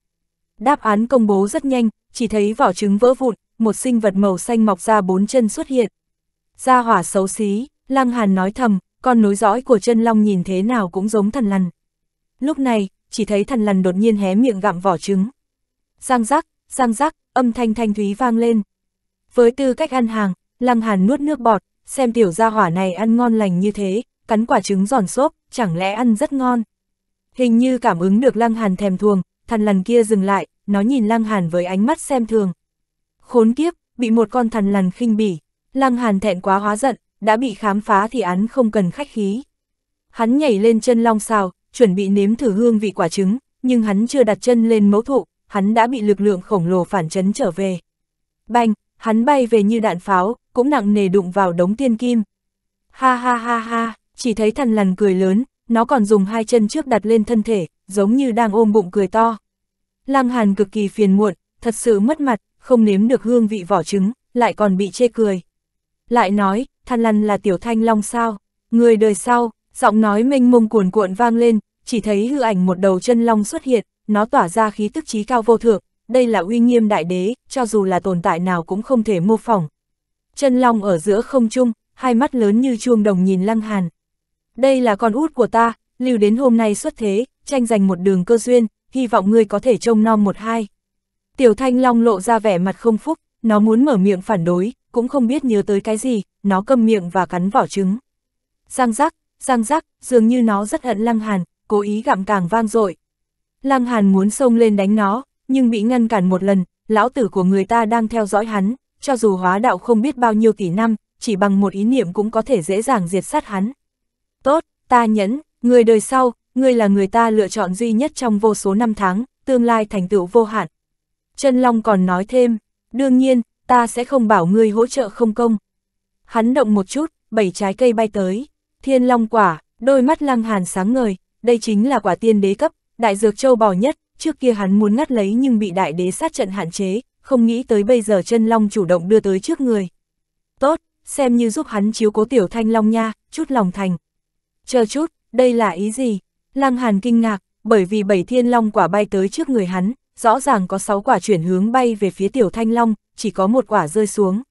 Đáp án công bố rất nhanh, chỉ thấy vỏ trứng vỡ vụn, một sinh vật màu xanh mọc ra bốn chân xuất hiện. Gia hỏa xấu xí, Lăng Hàn nói thầm, con nối dõi của chân long nhìn thế nào cũng giống thần lằn. Lúc này, chỉ thấy thần lằn đột nhiên hé miệng gặm vỏ trứng. Giang rắc, giang rắc, âm thanh thanh thúy vang lên. Với tư cách ăn hàng, Lăng Hàn nuốt nước bọt, xem tiểu gia hỏa này ăn ngon lành như thế, cắn quả trứng giòn xốp, chẳng lẽ ăn rất ngon. Hình như cảm ứng được Lăng Hàn thèm thuồng, thằn lằn kia dừng lại, nó nhìn Lăng Hàn với ánh mắt xem thường. Khốn kiếp, bị một con thằn lằn khinh bỉ, Lăng Hàn thẹn quá hóa giận, đã bị khám phá thì án không cần khách khí. Hắn nhảy lên chân long sao, chuẩn bị nếm thử hương vị quả trứng, nhưng hắn chưa đặt chân lên mẫu thụ, hắn đã bị lực lượng khổng lồ phản chấn trở về. Bành, hắn bay về như đạn pháo, cũng nặng nề đụng vào đống tiên kim. Ha ha ha ha, chỉ thấy thằn lằn cười lớn, nó còn dùng hai chân trước đặt lên thân thể, giống như đang ôm bụng cười to. Lăng Hàn cực kỳ phiền muộn, thật sự mất mặt, không nếm được hương vị vỏ trứng, lại còn bị chê cười. Lại nói, thằn lằn là tiểu thanh long sao, người đời sau, giọng nói mênh mông cuồn cuộn vang lên, chỉ thấy hư ảnh một đầu chân long xuất hiện, nó tỏa ra khí tức trí cao vô thượng, đây là uy nghiêm đại đế, cho dù là tồn tại nào cũng không thể mô phỏng. Chân long ở giữa không trung, hai mắt lớn như chuông đồng nhìn Lăng Hàn đây là con út của ta, lưu đến hôm nay xuất thế, tranh giành một đường cơ duyên, hy vọng ngươi có thể trông nom một hai. Tiểu Thanh Long lộ ra vẻ mặt không phúc, nó muốn mở miệng phản đối, cũng không biết nhớ tới cái gì, nó cầm miệng và cắn vỏ trứng. Giang giác, giang giác, dường như nó rất hận Lăng Hàn, cố ý gặm càng vang dội. Lăng Hàn muốn xông lên đánh nó, nhưng bị ngăn cản một lần, lão tử của người ta đang theo dõi hắn, cho dù hóa đạo không biết bao nhiêu tỷ năm, chỉ bằng một ý niệm cũng có thể dễ dàng diệt sát hắn. Tốt, ta nhẫn, người đời sau, ngươi là người ta lựa chọn duy nhất trong vô số năm tháng, tương lai thành tựu vô hạn. Chân Long còn nói thêm, đương nhiên, ta sẽ không bảo ngươi hỗ trợ không công. Hắn động một chút, bảy trái cây bay tới, thiên long quả, đôi mắt lăng hàn sáng ngời, đây chính là quả tiên đế cấp, đại dược châu bò nhất, trước kia hắn muốn ngắt lấy nhưng bị đại đế sát trận hạn chế, không nghĩ tới bây giờ chân long chủ động đưa tới trước người. Tốt, xem như giúp hắn chiếu cố tiểu thanh long nha, chút lòng thành. Chờ chút, đây là ý gì? Lăng Hàn kinh ngạc, bởi vì bảy thiên long quả bay tới trước người hắn, rõ ràng có sáu quả chuyển hướng bay về phía tiểu thanh long, chỉ có một quả rơi xuống.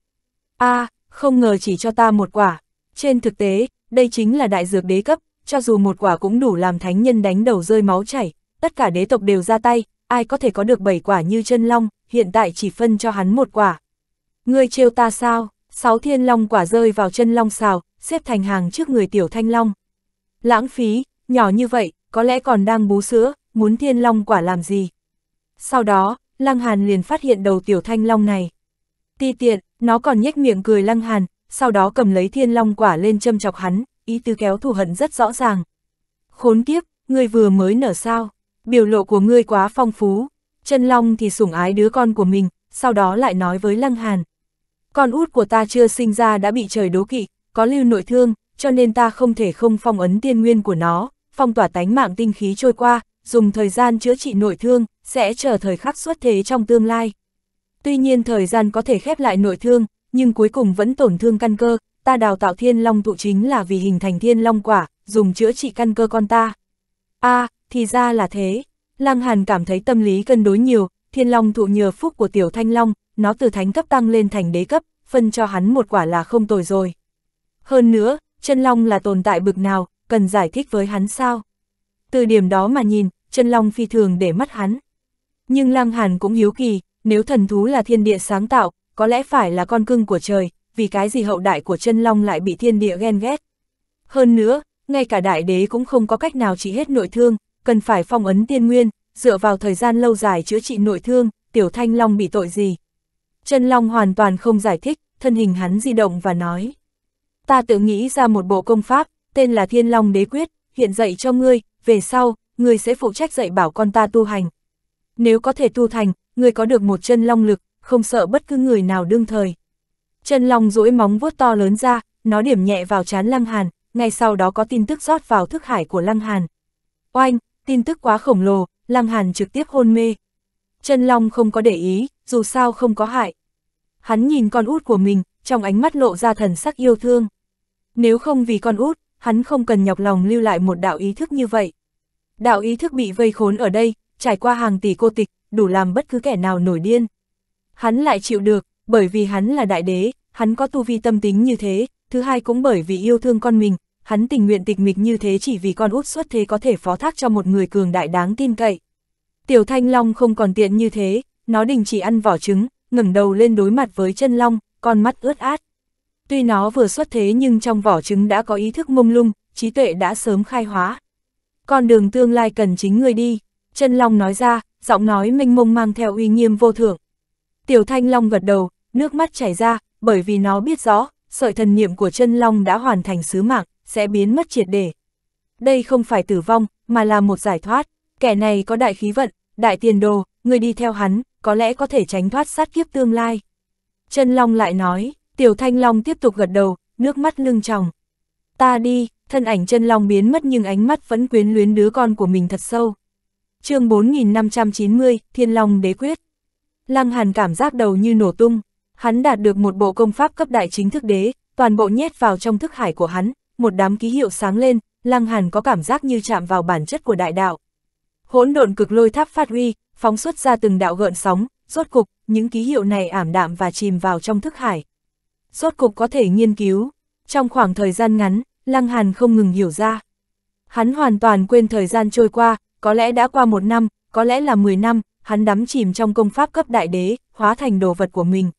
a à, không ngờ chỉ cho ta một quả. Trên thực tế, đây chính là đại dược đế cấp, cho dù một quả cũng đủ làm thánh nhân đánh đầu rơi máu chảy, tất cả đế tộc đều ra tay, ai có thể có được bảy quả như chân long, hiện tại chỉ phân cho hắn một quả. Ngươi trêu ta sao? Sáu thiên long quả rơi vào chân long xào, xếp thành hàng trước người tiểu thanh long. Lãng phí, nhỏ như vậy, có lẽ còn đang bú sữa, muốn thiên long quả làm gì. Sau đó, Lăng Hàn liền phát hiện đầu tiểu thanh long này. Ti tiện, nó còn nhếch miệng cười Lăng Hàn, sau đó cầm lấy thiên long quả lên châm chọc hắn, ý tứ kéo thù hận rất rõ ràng. Khốn kiếp, ngươi vừa mới nở sao, biểu lộ của ngươi quá phong phú, chân long thì sủng ái đứa con của mình, sau đó lại nói với Lăng Hàn. Con út của ta chưa sinh ra đã bị trời đố kỵ, có lưu nội thương, cho nên ta không thể không phong ấn tiên nguyên của nó, phong tỏa tánh mạng tinh khí trôi qua, dùng thời gian chữa trị nội thương, sẽ chờ thời khắc xuất thế trong tương lai. Tuy nhiên thời gian có thể khép lại nội thương, nhưng cuối cùng vẫn tổn thương căn cơ, ta đào tạo thiên long tụ chính là vì hình thành thiên long quả, dùng chữa trị căn cơ con ta. a à, thì ra là thế. lang Hàn cảm thấy tâm lý cân đối nhiều, thiên long thụ nhờ phúc của tiểu thanh long, nó từ thánh cấp tăng lên thành đế cấp, phân cho hắn một quả là không tồi rồi. Hơn nữa, chân long là tồn tại bực nào, cần giải thích với hắn sao. Từ điểm đó mà nhìn, chân long phi thường để mắt hắn. Nhưng Lăng Hàn cũng hiếu kỳ, nếu thần thú là thiên địa sáng tạo, có lẽ phải là con cưng của trời, vì cái gì hậu đại của chân long lại bị thiên địa ghen ghét. Hơn nữa, ngay cả đại đế cũng không có cách nào trị hết nội thương, cần phải phong ấn tiên nguyên, dựa vào thời gian lâu dài chữa trị nội thương, tiểu thanh long bị tội gì. Chân long hoàn toàn không giải thích, thân hình hắn di động và nói ta tự nghĩ ra một bộ công pháp, tên là Thiên Long Đế Quyết, hiện dạy cho ngươi, về sau, ngươi sẽ phụ trách dạy bảo con ta tu hành. Nếu có thể tu thành, ngươi có được một chân long lực, không sợ bất cứ người nào đương thời. Chân long duỗi móng vuốt to lớn ra, nó điểm nhẹ vào chán Lăng Hàn, ngay sau đó có tin tức rót vào thức hải của Lăng Hàn. Oanh, tin tức quá khổng lồ, Lăng Hàn trực tiếp hôn mê. Chân long không có để ý, dù sao không có hại. Hắn nhìn con út của mình, trong ánh mắt lộ ra thần sắc yêu thương. Nếu không vì con út, hắn không cần nhọc lòng lưu lại một đạo ý thức như vậy. Đạo ý thức bị vây khốn ở đây, trải qua hàng tỷ cô tịch, đủ làm bất cứ kẻ nào nổi điên. Hắn lại chịu được, bởi vì hắn là đại đế, hắn có tu vi tâm tính như thế, thứ hai cũng bởi vì yêu thương con mình, hắn tình nguyện tịch mịch như thế chỉ vì con út xuất thế có thể phó thác cho một người cường đại đáng tin cậy. Tiểu Thanh Long không còn tiện như thế, nó đình chỉ ăn vỏ trứng, ngẩng đầu lên đối mặt với chân long, con mắt ướt át. Tuy nó vừa xuất thế nhưng trong vỏ trứng đã có ý thức mông lung, trí tuệ đã sớm khai hóa. Con đường tương lai cần chính người đi, chân long nói ra, giọng nói mênh mông mang theo uy nghiêm vô thượng. Tiểu thanh long gật đầu, nước mắt chảy ra, bởi vì nó biết rõ, sợi thần niệm của chân long đã hoàn thành sứ mạng, sẽ biến mất triệt để. Đây không phải tử vong, mà là một giải thoát, kẻ này có đại khí vận, đại tiền đồ, người đi theo hắn, có lẽ có thể tránh thoát sát kiếp tương lai. Chân long lại nói, Tiểu Thanh Long tiếp tục gật đầu, nước mắt lưng tròng. Ta đi, thân ảnh chân long biến mất nhưng ánh mắt vẫn quyến luyến đứa con của mình thật sâu. chương 4590, Thiên Long Đế Quyết. Lăng Hàn cảm giác đầu như nổ tung, hắn đạt được một bộ công pháp cấp đại chính thức đế, toàn bộ nhét vào trong thức hải của hắn, một đám ký hiệu sáng lên, Lăng Hàn có cảm giác như chạm vào bản chất của đại đạo. Hỗn độn cực lôi tháp phát huy, phóng xuất ra từng đạo gợn sóng, rốt cục, những ký hiệu này ảm đạm và chìm vào trong thức hải, rốt cục có thể nghiên cứu. Trong khoảng thời gian ngắn, Lăng Hàn không ngừng hiểu ra. Hắn hoàn toàn quên thời gian trôi qua, có lẽ đã qua một năm, có lẽ là mười năm, hắn đắm chìm trong công pháp cấp đại đế, hóa thành đồ vật của mình.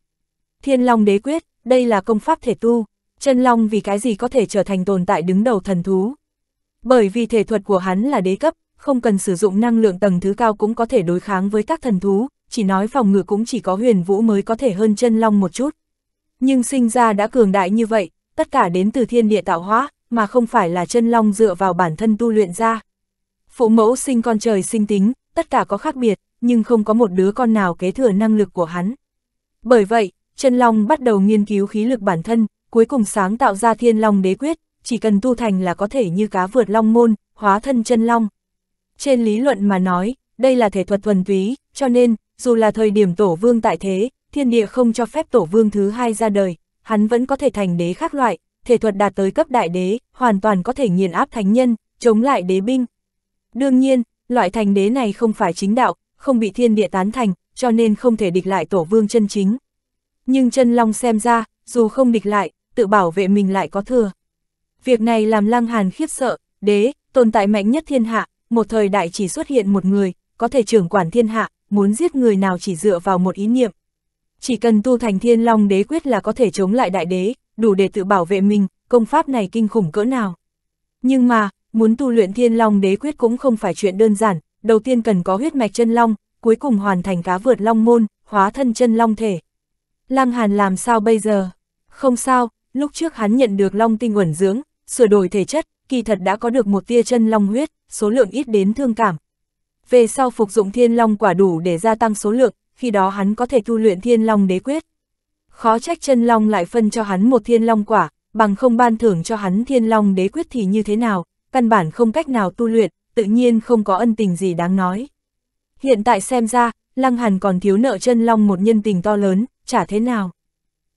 Thiên Long đế quyết, đây là công pháp thể tu, chân long vì cái gì có thể trở thành tồn tại đứng đầu thần thú. Bởi vì thể thuật của hắn là đế cấp, không cần sử dụng năng lượng tầng thứ cao cũng có thể đối kháng với các thần thú, chỉ nói phòng ngự cũng chỉ có huyền vũ mới có thể hơn chân long một chút. Nhưng sinh ra đã cường đại như vậy, tất cả đến từ thiên địa tạo hóa, mà không phải là chân long dựa vào bản thân tu luyện ra. Phụ mẫu sinh con trời sinh tính, tất cả có khác biệt, nhưng không có một đứa con nào kế thừa năng lực của hắn. Bởi vậy, chân long bắt đầu nghiên cứu khí lực bản thân, cuối cùng sáng tạo ra thiên long đế quyết, chỉ cần tu thành là có thể như cá vượt long môn, hóa thân chân long. Trên lý luận mà nói, đây là thể thuật thuần túy, cho nên, dù là thời điểm tổ vương tại thế, thiên địa không cho phép tổ vương thứ hai ra đời, hắn vẫn có thể thành đế khác loại, thể thuật đạt tới cấp đại đế, hoàn toàn có thể nghiền áp thánh nhân, chống lại đế binh. Đương nhiên, loại thành đế này không phải chính đạo, không bị thiên địa tán thành, cho nên không thể địch lại tổ vương chân chính. Nhưng chân long xem ra, dù không địch lại, tự bảo vệ mình lại có thừa. Việc này làm lăng hàn khiếp sợ, đế, tồn tại mạnh nhất thiên hạ, một thời đại chỉ xuất hiện một người, có thể trưởng quản thiên hạ, muốn giết người nào chỉ dựa vào một ý niệm, chỉ cần tu thành thiên long đế quyết là có thể chống lại đại đế, đủ để tự bảo vệ mình, công pháp này kinh khủng cỡ nào. Nhưng mà, muốn tu luyện thiên long đế quyết cũng không phải chuyện đơn giản, đầu tiên cần có huyết mạch chân long, cuối cùng hoàn thành cá vượt long môn, hóa thân chân long thể. Lăng Hàn làm sao bây giờ? Không sao, lúc trước hắn nhận được long tinh uẩn dưỡng, sửa đổi thể chất, kỳ thật đã có được một tia chân long huyết, số lượng ít đến thương cảm. Về sau phục dụng thiên long quả đủ để gia tăng số lượng, khi đó hắn có thể tu luyện thiên long đế quyết. Khó trách chân long lại phân cho hắn một thiên long quả, bằng không ban thưởng cho hắn thiên long đế quyết thì như thế nào, căn bản không cách nào tu luyện, tự nhiên không có ân tình gì đáng nói. Hiện tại xem ra, Lăng Hàn còn thiếu nợ chân long một nhân tình to lớn, trả thế nào?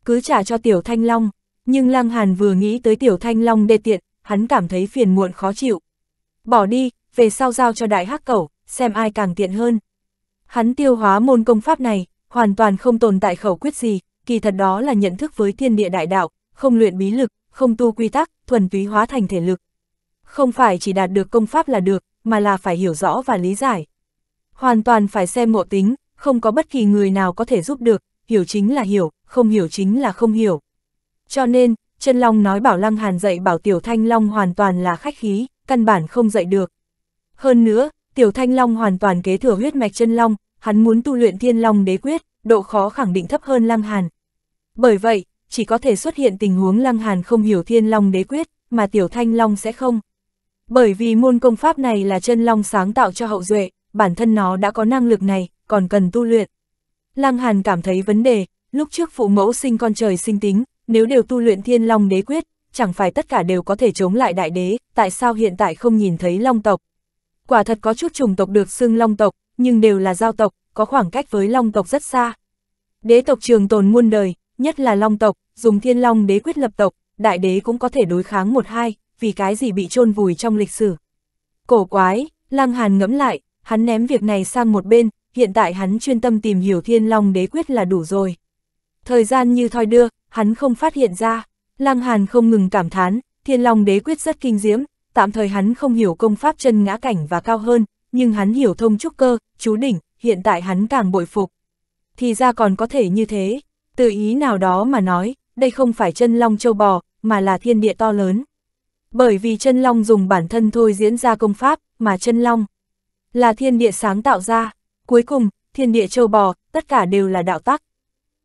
Cứ trả cho tiểu thanh long, nhưng Lăng Hàn vừa nghĩ tới tiểu thanh long đê tiện, hắn cảm thấy phiền muộn khó chịu. Bỏ đi, về sau giao cho đại hắc cẩu, xem ai càng tiện hơn. Hắn tiêu hóa môn công pháp này, hoàn toàn không tồn tại khẩu quyết gì, kỳ thật đó là nhận thức với thiên địa đại đạo, không luyện bí lực, không tu quy tắc, thuần túy hóa thành thể lực. Không phải chỉ đạt được công pháp là được, mà là phải hiểu rõ và lý giải. Hoàn toàn phải xem ngộ tính, không có bất kỳ người nào có thể giúp được, hiểu chính là hiểu, không hiểu chính là không hiểu. Cho nên, chân Long nói Bảo Lăng Hàn dạy Bảo Tiểu Thanh Long hoàn toàn là khách khí, căn bản không dạy được. Hơn nữa, Tiểu Thanh Long hoàn toàn kế thừa huyết mạch chân long, hắn muốn tu luyện thiên long đế quyết, độ khó khẳng định thấp hơn Lăng Hàn. Bởi vậy, chỉ có thể xuất hiện tình huống Lăng Hàn không hiểu thiên long đế quyết, mà Tiểu Thanh Long sẽ không. Bởi vì môn công pháp này là chân long sáng tạo cho hậu duệ, bản thân nó đã có năng lực này, còn cần tu luyện. Lăng Hàn cảm thấy vấn đề, lúc trước phụ mẫu sinh con trời sinh tính, nếu đều tu luyện thiên long đế quyết, chẳng phải tất cả đều có thể chống lại đại đế, tại sao hiện tại không nhìn thấy long tộc? quả thật có chút chủng tộc được xưng long tộc, nhưng đều là giao tộc, có khoảng cách với long tộc rất xa. Đế tộc trường tồn muôn đời, nhất là long tộc, dùng thiên long đế quyết lập tộc, đại đế cũng có thể đối kháng một hai, vì cái gì bị chôn vùi trong lịch sử. Cổ quái, lang Hàn ngẫm lại, hắn ném việc này sang một bên, hiện tại hắn chuyên tâm tìm hiểu thiên long đế quyết là đủ rồi. Thời gian như thoi đưa, hắn không phát hiện ra, lang Hàn không ngừng cảm thán, thiên long đế quyết rất kinh diễm, tạm thời hắn không hiểu công pháp chân ngã cảnh và cao hơn, nhưng hắn hiểu thông trúc cơ, chú đỉnh, hiện tại hắn càng bội phục. Thì ra còn có thể như thế, từ ý nào đó mà nói, đây không phải chân long châu bò, mà là thiên địa to lớn. Bởi vì chân long dùng bản thân thôi diễn ra công pháp, mà chân long là thiên địa sáng tạo ra. Cuối cùng, thiên địa châu bò, tất cả đều là đạo tắc.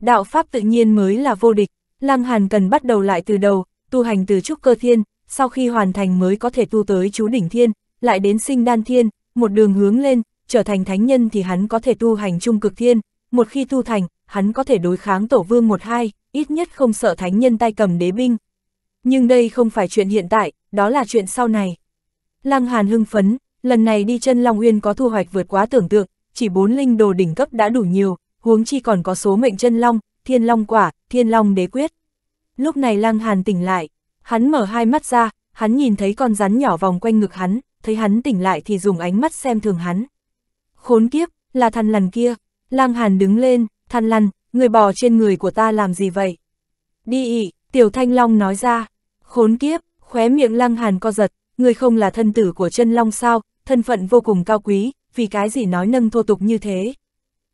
Đạo pháp tự nhiên mới là vô địch, Lăng Hàn cần bắt đầu lại từ đầu, tu hành từ trúc cơ thiên, sau khi hoàn thành mới có thể tu tới chú đỉnh thiên, lại đến sinh đan thiên, một đường hướng lên, trở thành thánh nhân thì hắn có thể tu hành trung cực thiên, một khi tu thành, hắn có thể đối kháng tổ vương một hai, ít nhất không sợ thánh nhân tay cầm đế binh. Nhưng đây không phải chuyện hiện tại, đó là chuyện sau này. Lăng Hàn hưng phấn, lần này đi chân Long Uyên có thu hoạch vượt quá tưởng tượng, chỉ bốn linh đồ đỉnh cấp đã đủ nhiều, huống chi còn có số mệnh chân Long, Thiên Long Quả, Thiên Long Đế Quyết. Lúc này Lăng Hàn tỉnh lại, Hắn mở hai mắt ra, hắn nhìn thấy con rắn nhỏ vòng quanh ngực hắn, thấy hắn tỉnh lại thì dùng ánh mắt xem thường hắn. Khốn kiếp, là thằn lằn kia. Lang Hàn đứng lên, thằn lằn, người bò trên người của ta làm gì vậy? Đi ị, Tiểu Thanh Long nói ra. Khốn kiếp, khóe miệng Lang Hàn co giật, người không là thân tử của chân Long sao, thân phận vô cùng cao quý, vì cái gì nói nâng thô tục như thế?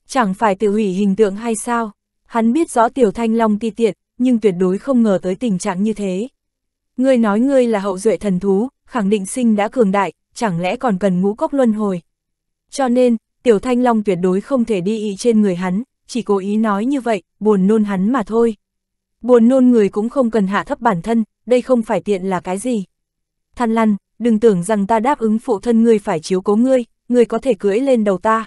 Chẳng phải tự hủy hình tượng hay sao? Hắn biết rõ Tiểu Thanh Long ti tiện, nhưng tuyệt đối không ngờ tới tình trạng như thế. Ngươi nói ngươi là hậu duệ thần thú, khẳng định sinh đã cường đại, chẳng lẽ còn cần ngũ cốc luân hồi. Cho nên, Tiểu Thanh Long tuyệt đối không thể đi ý trên người hắn, chỉ cố ý nói như vậy, buồn nôn hắn mà thôi. Buồn nôn người cũng không cần hạ thấp bản thân, đây không phải tiện là cái gì. Thanh lăn, đừng tưởng rằng ta đáp ứng phụ thân ngươi phải chiếu cố ngươi, ngươi có thể cưỡi lên đầu ta.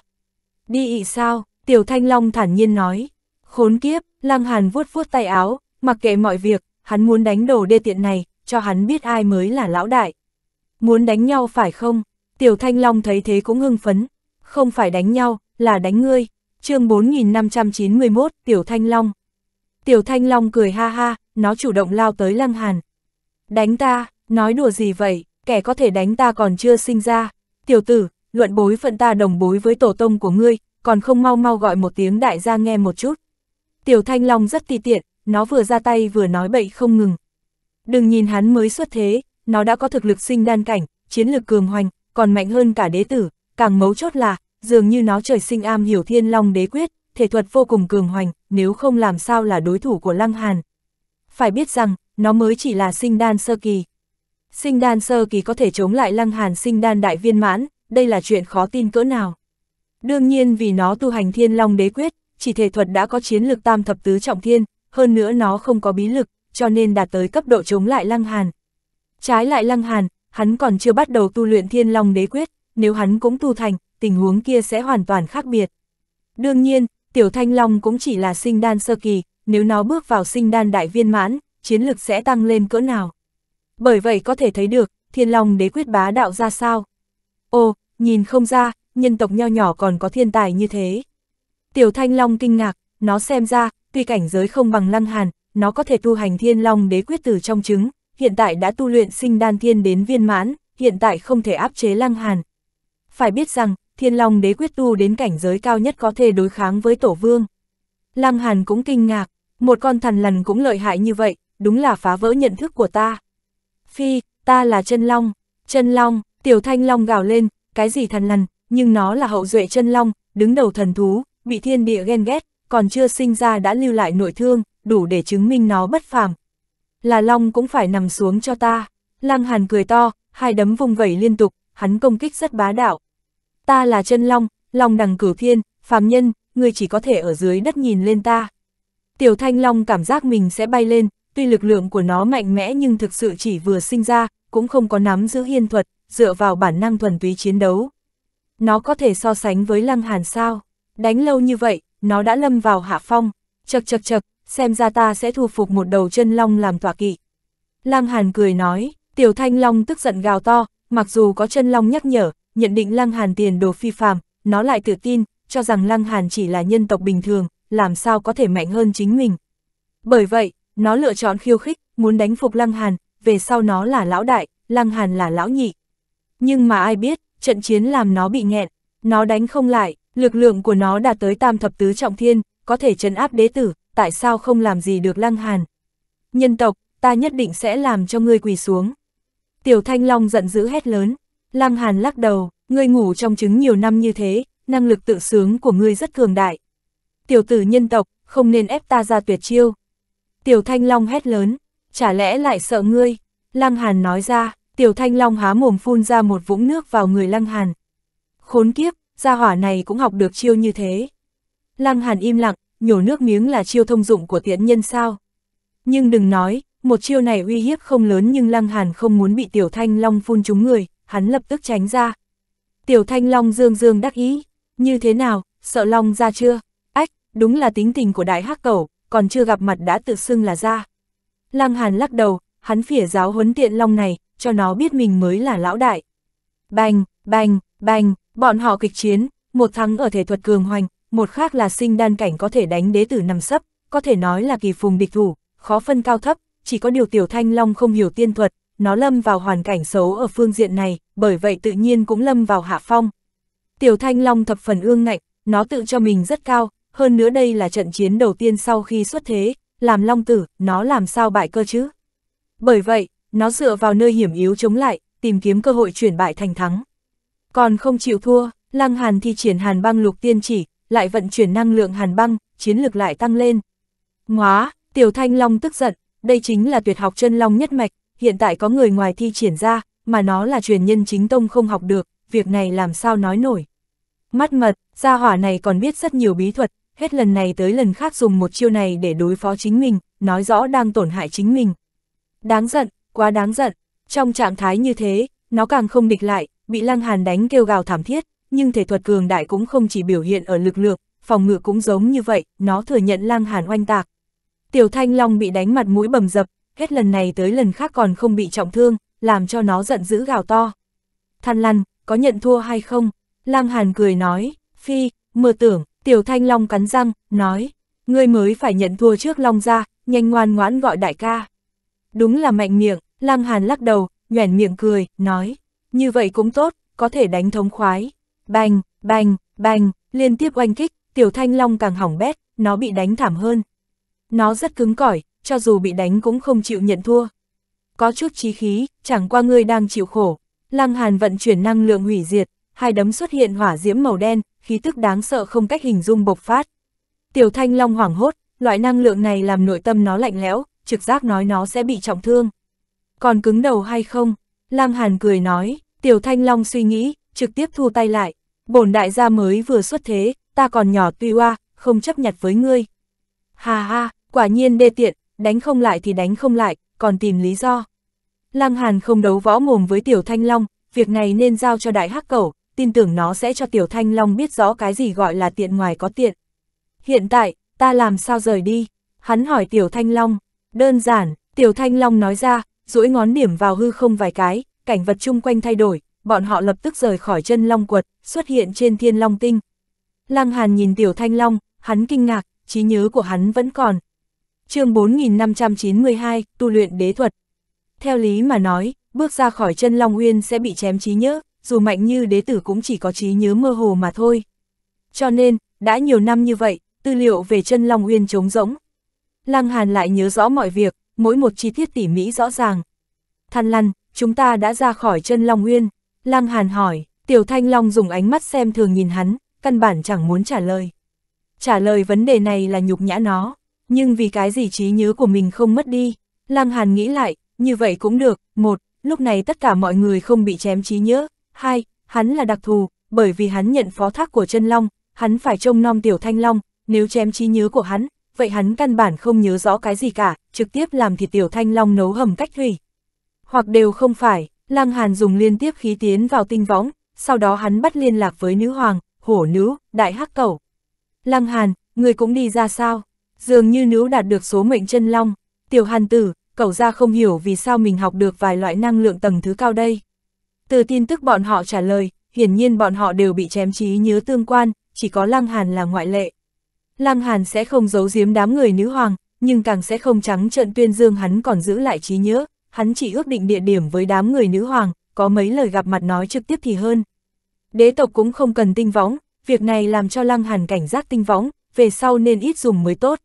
Đi ị sao, Tiểu Thanh Long thản nhiên nói. Khốn kiếp, lang Hàn vuốt vuốt tay áo, mặc kệ mọi việc, hắn muốn đánh đổ đê tiện này, cho hắn biết ai mới là lão đại. Muốn đánh nhau phải không? Tiểu Thanh Long thấy thế cũng hưng phấn. Không phải đánh nhau, là đánh ngươi. chương 4591, Tiểu Thanh Long. Tiểu Thanh Long cười ha ha, nó chủ động lao tới Lăng Hàn. Đánh ta, nói đùa gì vậy, kẻ có thể đánh ta còn chưa sinh ra. Tiểu tử, luận bối phận ta đồng bối với tổ tông của ngươi, còn không mau mau gọi một tiếng đại gia nghe một chút. Tiểu Thanh Long rất tì tiện, nó vừa ra tay vừa nói bậy không ngừng. Đừng nhìn hắn mới xuất thế, nó đã có thực lực sinh đan cảnh, chiến lực cường hoành, còn mạnh hơn cả đế tử, càng mấu chốt là, dường như nó trời sinh am hiểu thiên long đế quyết, thể thuật vô cùng cường hoành, nếu không làm sao là đối thủ của Lăng Hàn. Phải biết rằng, nó mới chỉ là sinh đan sơ kỳ. Sinh đan sơ kỳ có thể chống lại Lăng Hàn sinh đan đại viên mãn, đây là chuyện khó tin cỡ nào. Đương nhiên vì nó tu hành thiên long đế quyết, chỉ thể thuật đã có chiến lực tam thập tứ trọng thiên, hơn nữa nó không có bí lực, cho nên đạt tới cấp độ chống lại Lăng Hàn. Trái lại Lăng Hàn, hắn còn chưa bắt đầu tu luyện Thiên Long Đế Quyết, nếu hắn cũng tu thành, tình huống kia sẽ hoàn toàn khác biệt. Đương nhiên, Tiểu Thanh Long cũng chỉ là sinh đan sơ kỳ, nếu nó bước vào sinh đan đại viên mãn, chiến lực sẽ tăng lên cỡ nào. Bởi vậy có thể thấy được, Thiên Long Đế Quyết bá đạo ra sao. Ồ, nhìn không ra, nhân tộc nho nhỏ còn có thiên tài như thế. Tiểu Thanh Long kinh ngạc, nó xem ra, tuy cảnh giới không bằng Lăng Hàn, nó có thể tu hành thiên long đế quyết từ trong trứng, hiện tại đã tu luyện sinh đan thiên đến viên mãn, hiện tại không thể áp chế lăng hàn. Phải biết rằng, thiên long đế quyết tu đến cảnh giới cao nhất có thể đối kháng với tổ vương. Lăng hàn cũng kinh ngạc, một con thần lần cũng lợi hại như vậy, đúng là phá vỡ nhận thức của ta. Phi, ta là chân long, chân long, tiểu thanh long gào lên, cái gì thần lần nhưng nó là hậu duệ chân long, đứng đầu thần thú, bị thiên địa ghen ghét, còn chưa sinh ra đã lưu lại nội thương, đủ để chứng minh nó bất phàm. Là Long cũng phải nằm xuống cho ta. Lăng Hàn cười to, hai đấm vung vẩy liên tục, hắn công kích rất bá đạo. Ta là chân Long, Long đằng cửu thiên, phàm nhân, người chỉ có thể ở dưới đất nhìn lên ta. Tiểu Thanh Long cảm giác mình sẽ bay lên, tuy lực lượng của nó mạnh mẽ nhưng thực sự chỉ vừa sinh ra, cũng không có nắm giữ hiên thuật, dựa vào bản năng thuần túy chiến đấu. Nó có thể so sánh với Lăng Hàn sao? Đánh lâu như vậy, nó đã lâm vào hạ phong. Chật chật chật, xem ra ta sẽ thu phục một đầu chân long làm tọa kỵ. Lăng Hàn cười nói, tiểu thanh long tức giận gào to, mặc dù có chân long nhắc nhở, nhận định Lăng Hàn tiền đồ phi phàm, nó lại tự tin, cho rằng Lăng Hàn chỉ là nhân tộc bình thường, làm sao có thể mạnh hơn chính mình. Bởi vậy, nó lựa chọn khiêu khích, muốn đánh phục Lăng Hàn, về sau nó là lão đại, Lăng Hàn là lão nhị. Nhưng mà ai biết, trận chiến làm nó bị nghẹn, nó đánh không lại, lực lượng của nó đạt tới tam thập tứ trọng thiên, có thể chấn áp đế tử, tại sao không làm gì được Lăng Hàn? Nhân tộc, ta nhất định sẽ làm cho ngươi quỳ xuống. Tiểu Thanh Long giận dữ hét lớn, Lăng Hàn lắc đầu, ngươi ngủ trong trứng nhiều năm như thế, năng lực tự sướng của ngươi rất cường đại. Tiểu tử nhân tộc, không nên ép ta ra tuyệt chiêu. Tiểu Thanh Long hét lớn, chả lẽ lại sợ ngươi? Lăng Hàn nói ra, Tiểu Thanh Long há mồm phun ra một vũng nước vào người Lăng Hàn. Khốn kiếp, gia hỏa này cũng học được chiêu như thế. Lăng Hàn im lặng, nhổ nước miếng là chiêu thông dụng của tiện nhân sao. Nhưng đừng nói, một chiêu này uy hiếp không lớn nhưng Lăng Hàn không muốn bị Tiểu Thanh Long phun trúng người, hắn lập tức tránh ra. Tiểu Thanh Long dương dương đắc ý, như thế nào, sợ Long ra chưa? Ách, đúng là tính tình của đại hắc cẩu, còn chưa gặp mặt đã tự xưng là ra. Lăng Hàn lắc đầu, hắn phỉa giáo huấn tiện Long này, cho nó biết mình mới là lão đại. Bành, bành, bành, bọn họ kịch chiến, một thắng ở thể thuật cường hoành, một khác là sinh đan cảnh có thể đánh đế tử nằm sấp, có thể nói là kỳ phùng địch thủ, khó phân cao thấp, chỉ có điều tiểu thanh long không hiểu tiên thuật, nó lâm vào hoàn cảnh xấu ở phương diện này, bởi vậy tự nhiên cũng lâm vào hạ phong. Tiểu thanh long thập phần ương ngạnh, nó tự cho mình rất cao, hơn nữa đây là trận chiến đầu tiên sau khi xuất thế, làm long tử, nó làm sao bại cơ chứ? Bởi vậy, nó dựa vào nơi hiểm yếu chống lại, tìm kiếm cơ hội chuyển bại thành thắng. Còn không chịu thua, Lăng Hàn thi triển Hàn băng lục tiên chỉ, lại vận chuyển năng lượng hàn băng, chiến lực lại tăng lên. Ngóa, Tiểu Thanh Long tức giận, đây chính là tuyệt học chân long nhất mạch, hiện tại có người ngoài thi triển ra, mà nó là truyền nhân chính tông không học được, việc này làm sao nói nổi. Mắt mật, gia hỏa này còn biết rất nhiều bí thuật, hết lần này tới lần khác dùng một chiêu này để đối phó chính mình, nói rõ đang tổn hại chính mình. Đáng giận, quá đáng giận, trong trạng thái như thế, nó càng không địch lại, bị lăng hàn đánh kêu gào thảm thiết nhưng thể thuật cường đại cũng không chỉ biểu hiện ở lực lượng, phòng ngự cũng giống như vậy, nó thừa nhận lang Hàn oanh tạc. Tiểu Thanh Long bị đánh mặt mũi bầm dập, hết lần này tới lần khác còn không bị trọng thương, làm cho nó giận dữ gào to. Than lăn, có nhận thua hay không? lang Hàn cười nói, phi, mơ tưởng, Tiểu Thanh Long cắn răng, nói, ngươi mới phải nhận thua trước Long ra, nhanh ngoan ngoãn gọi đại ca. Đúng là mạnh miệng, lang Hàn lắc đầu, nhoẻn miệng cười, nói, như vậy cũng tốt, có thể đánh thống khoái, Bành, bành, bành, liên tiếp oanh kích, tiểu thanh long càng hỏng bét, nó bị đánh thảm hơn. Nó rất cứng cỏi, cho dù bị đánh cũng không chịu nhận thua. Có chút chí khí, chẳng qua ngươi đang chịu khổ. Lăng Hàn vận chuyển năng lượng hủy diệt, hai đấm xuất hiện hỏa diễm màu đen, khí tức đáng sợ không cách hình dung bộc phát. Tiểu Thanh Long hoảng hốt, loại năng lượng này làm nội tâm nó lạnh lẽo, trực giác nói nó sẽ bị trọng thương. Còn cứng đầu hay không? Lăng Hàn cười nói, Tiểu Thanh Long suy nghĩ, trực tiếp thu tay lại, bổn đại gia mới vừa xuất thế, ta còn nhỏ tuy oa, không chấp nhặt với ngươi. Hà ha, quả nhiên đê tiện, đánh không lại thì đánh không lại, còn tìm lý do. Lăng Hàn không đấu võ mồm với Tiểu Thanh Long, việc này nên giao cho Đại Hắc Cẩu, tin tưởng nó sẽ cho Tiểu Thanh Long biết rõ cái gì gọi là tiện ngoài có tiện. Hiện tại, ta làm sao rời đi? Hắn hỏi Tiểu Thanh Long. Đơn giản, Tiểu Thanh Long nói ra, duỗi ngón điểm vào hư không vài cái, cảnh vật chung quanh thay đổi, bọn họ lập tức rời khỏi chân long quật, xuất hiện trên thiên long tinh. Lăng Hàn nhìn tiểu thanh long, hắn kinh ngạc, trí nhớ của hắn vẫn còn. chương 4592, tu luyện đế thuật. Theo lý mà nói, bước ra khỏi chân long uyên sẽ bị chém trí nhớ, dù mạnh như đế tử cũng chỉ có trí nhớ mơ hồ mà thôi. Cho nên, đã nhiều năm như vậy, tư liệu về chân long uyên trống rỗng. Lăng Hàn lại nhớ rõ mọi việc, mỗi một chi tiết tỉ mỉ rõ ràng. Than lăn, chúng ta đã ra khỏi chân long uyên, Lăng Hàn hỏi, Tiểu Thanh Long dùng ánh mắt xem thường nhìn hắn, căn bản chẳng muốn trả lời. Trả lời vấn đề này là nhục nhã nó, nhưng vì cái gì trí nhớ của mình không mất đi. Lăng Hàn nghĩ lại, như vậy cũng được, một, lúc này tất cả mọi người không bị chém trí nhớ, hai, hắn là đặc thù, bởi vì hắn nhận phó thác của chân Long, hắn phải trông nom Tiểu Thanh Long, nếu chém trí nhớ của hắn, vậy hắn căn bản không nhớ rõ cái gì cả, trực tiếp làm thịt Tiểu Thanh Long nấu hầm cách thủy. Hoặc đều không phải, Lăng Hàn dùng liên tiếp khí tiến vào tinh võng, sau đó hắn bắt liên lạc với nữ hoàng, hổ nữ, đại hắc cẩu. Lăng Hàn, người cũng đi ra sao? Dường như nữ đạt được số mệnh chân long, tiểu hàn tử, cậu ra không hiểu vì sao mình học được vài loại năng lượng tầng thứ cao đây. Từ tin tức bọn họ trả lời, hiển nhiên bọn họ đều bị chém trí nhớ tương quan, chỉ có Lăng Hàn là ngoại lệ. Lăng Hàn sẽ không giấu giếm đám người nữ hoàng, nhưng càng sẽ không trắng trợn tuyên dương hắn còn giữ lại trí nhớ hắn chỉ ước định địa điểm với đám người nữ hoàng, có mấy lời gặp mặt nói trực tiếp thì hơn. Đế tộc cũng không cần tinh võng, việc này làm cho Lăng Hàn cảnh giác tinh võng, về sau nên ít dùng mới tốt.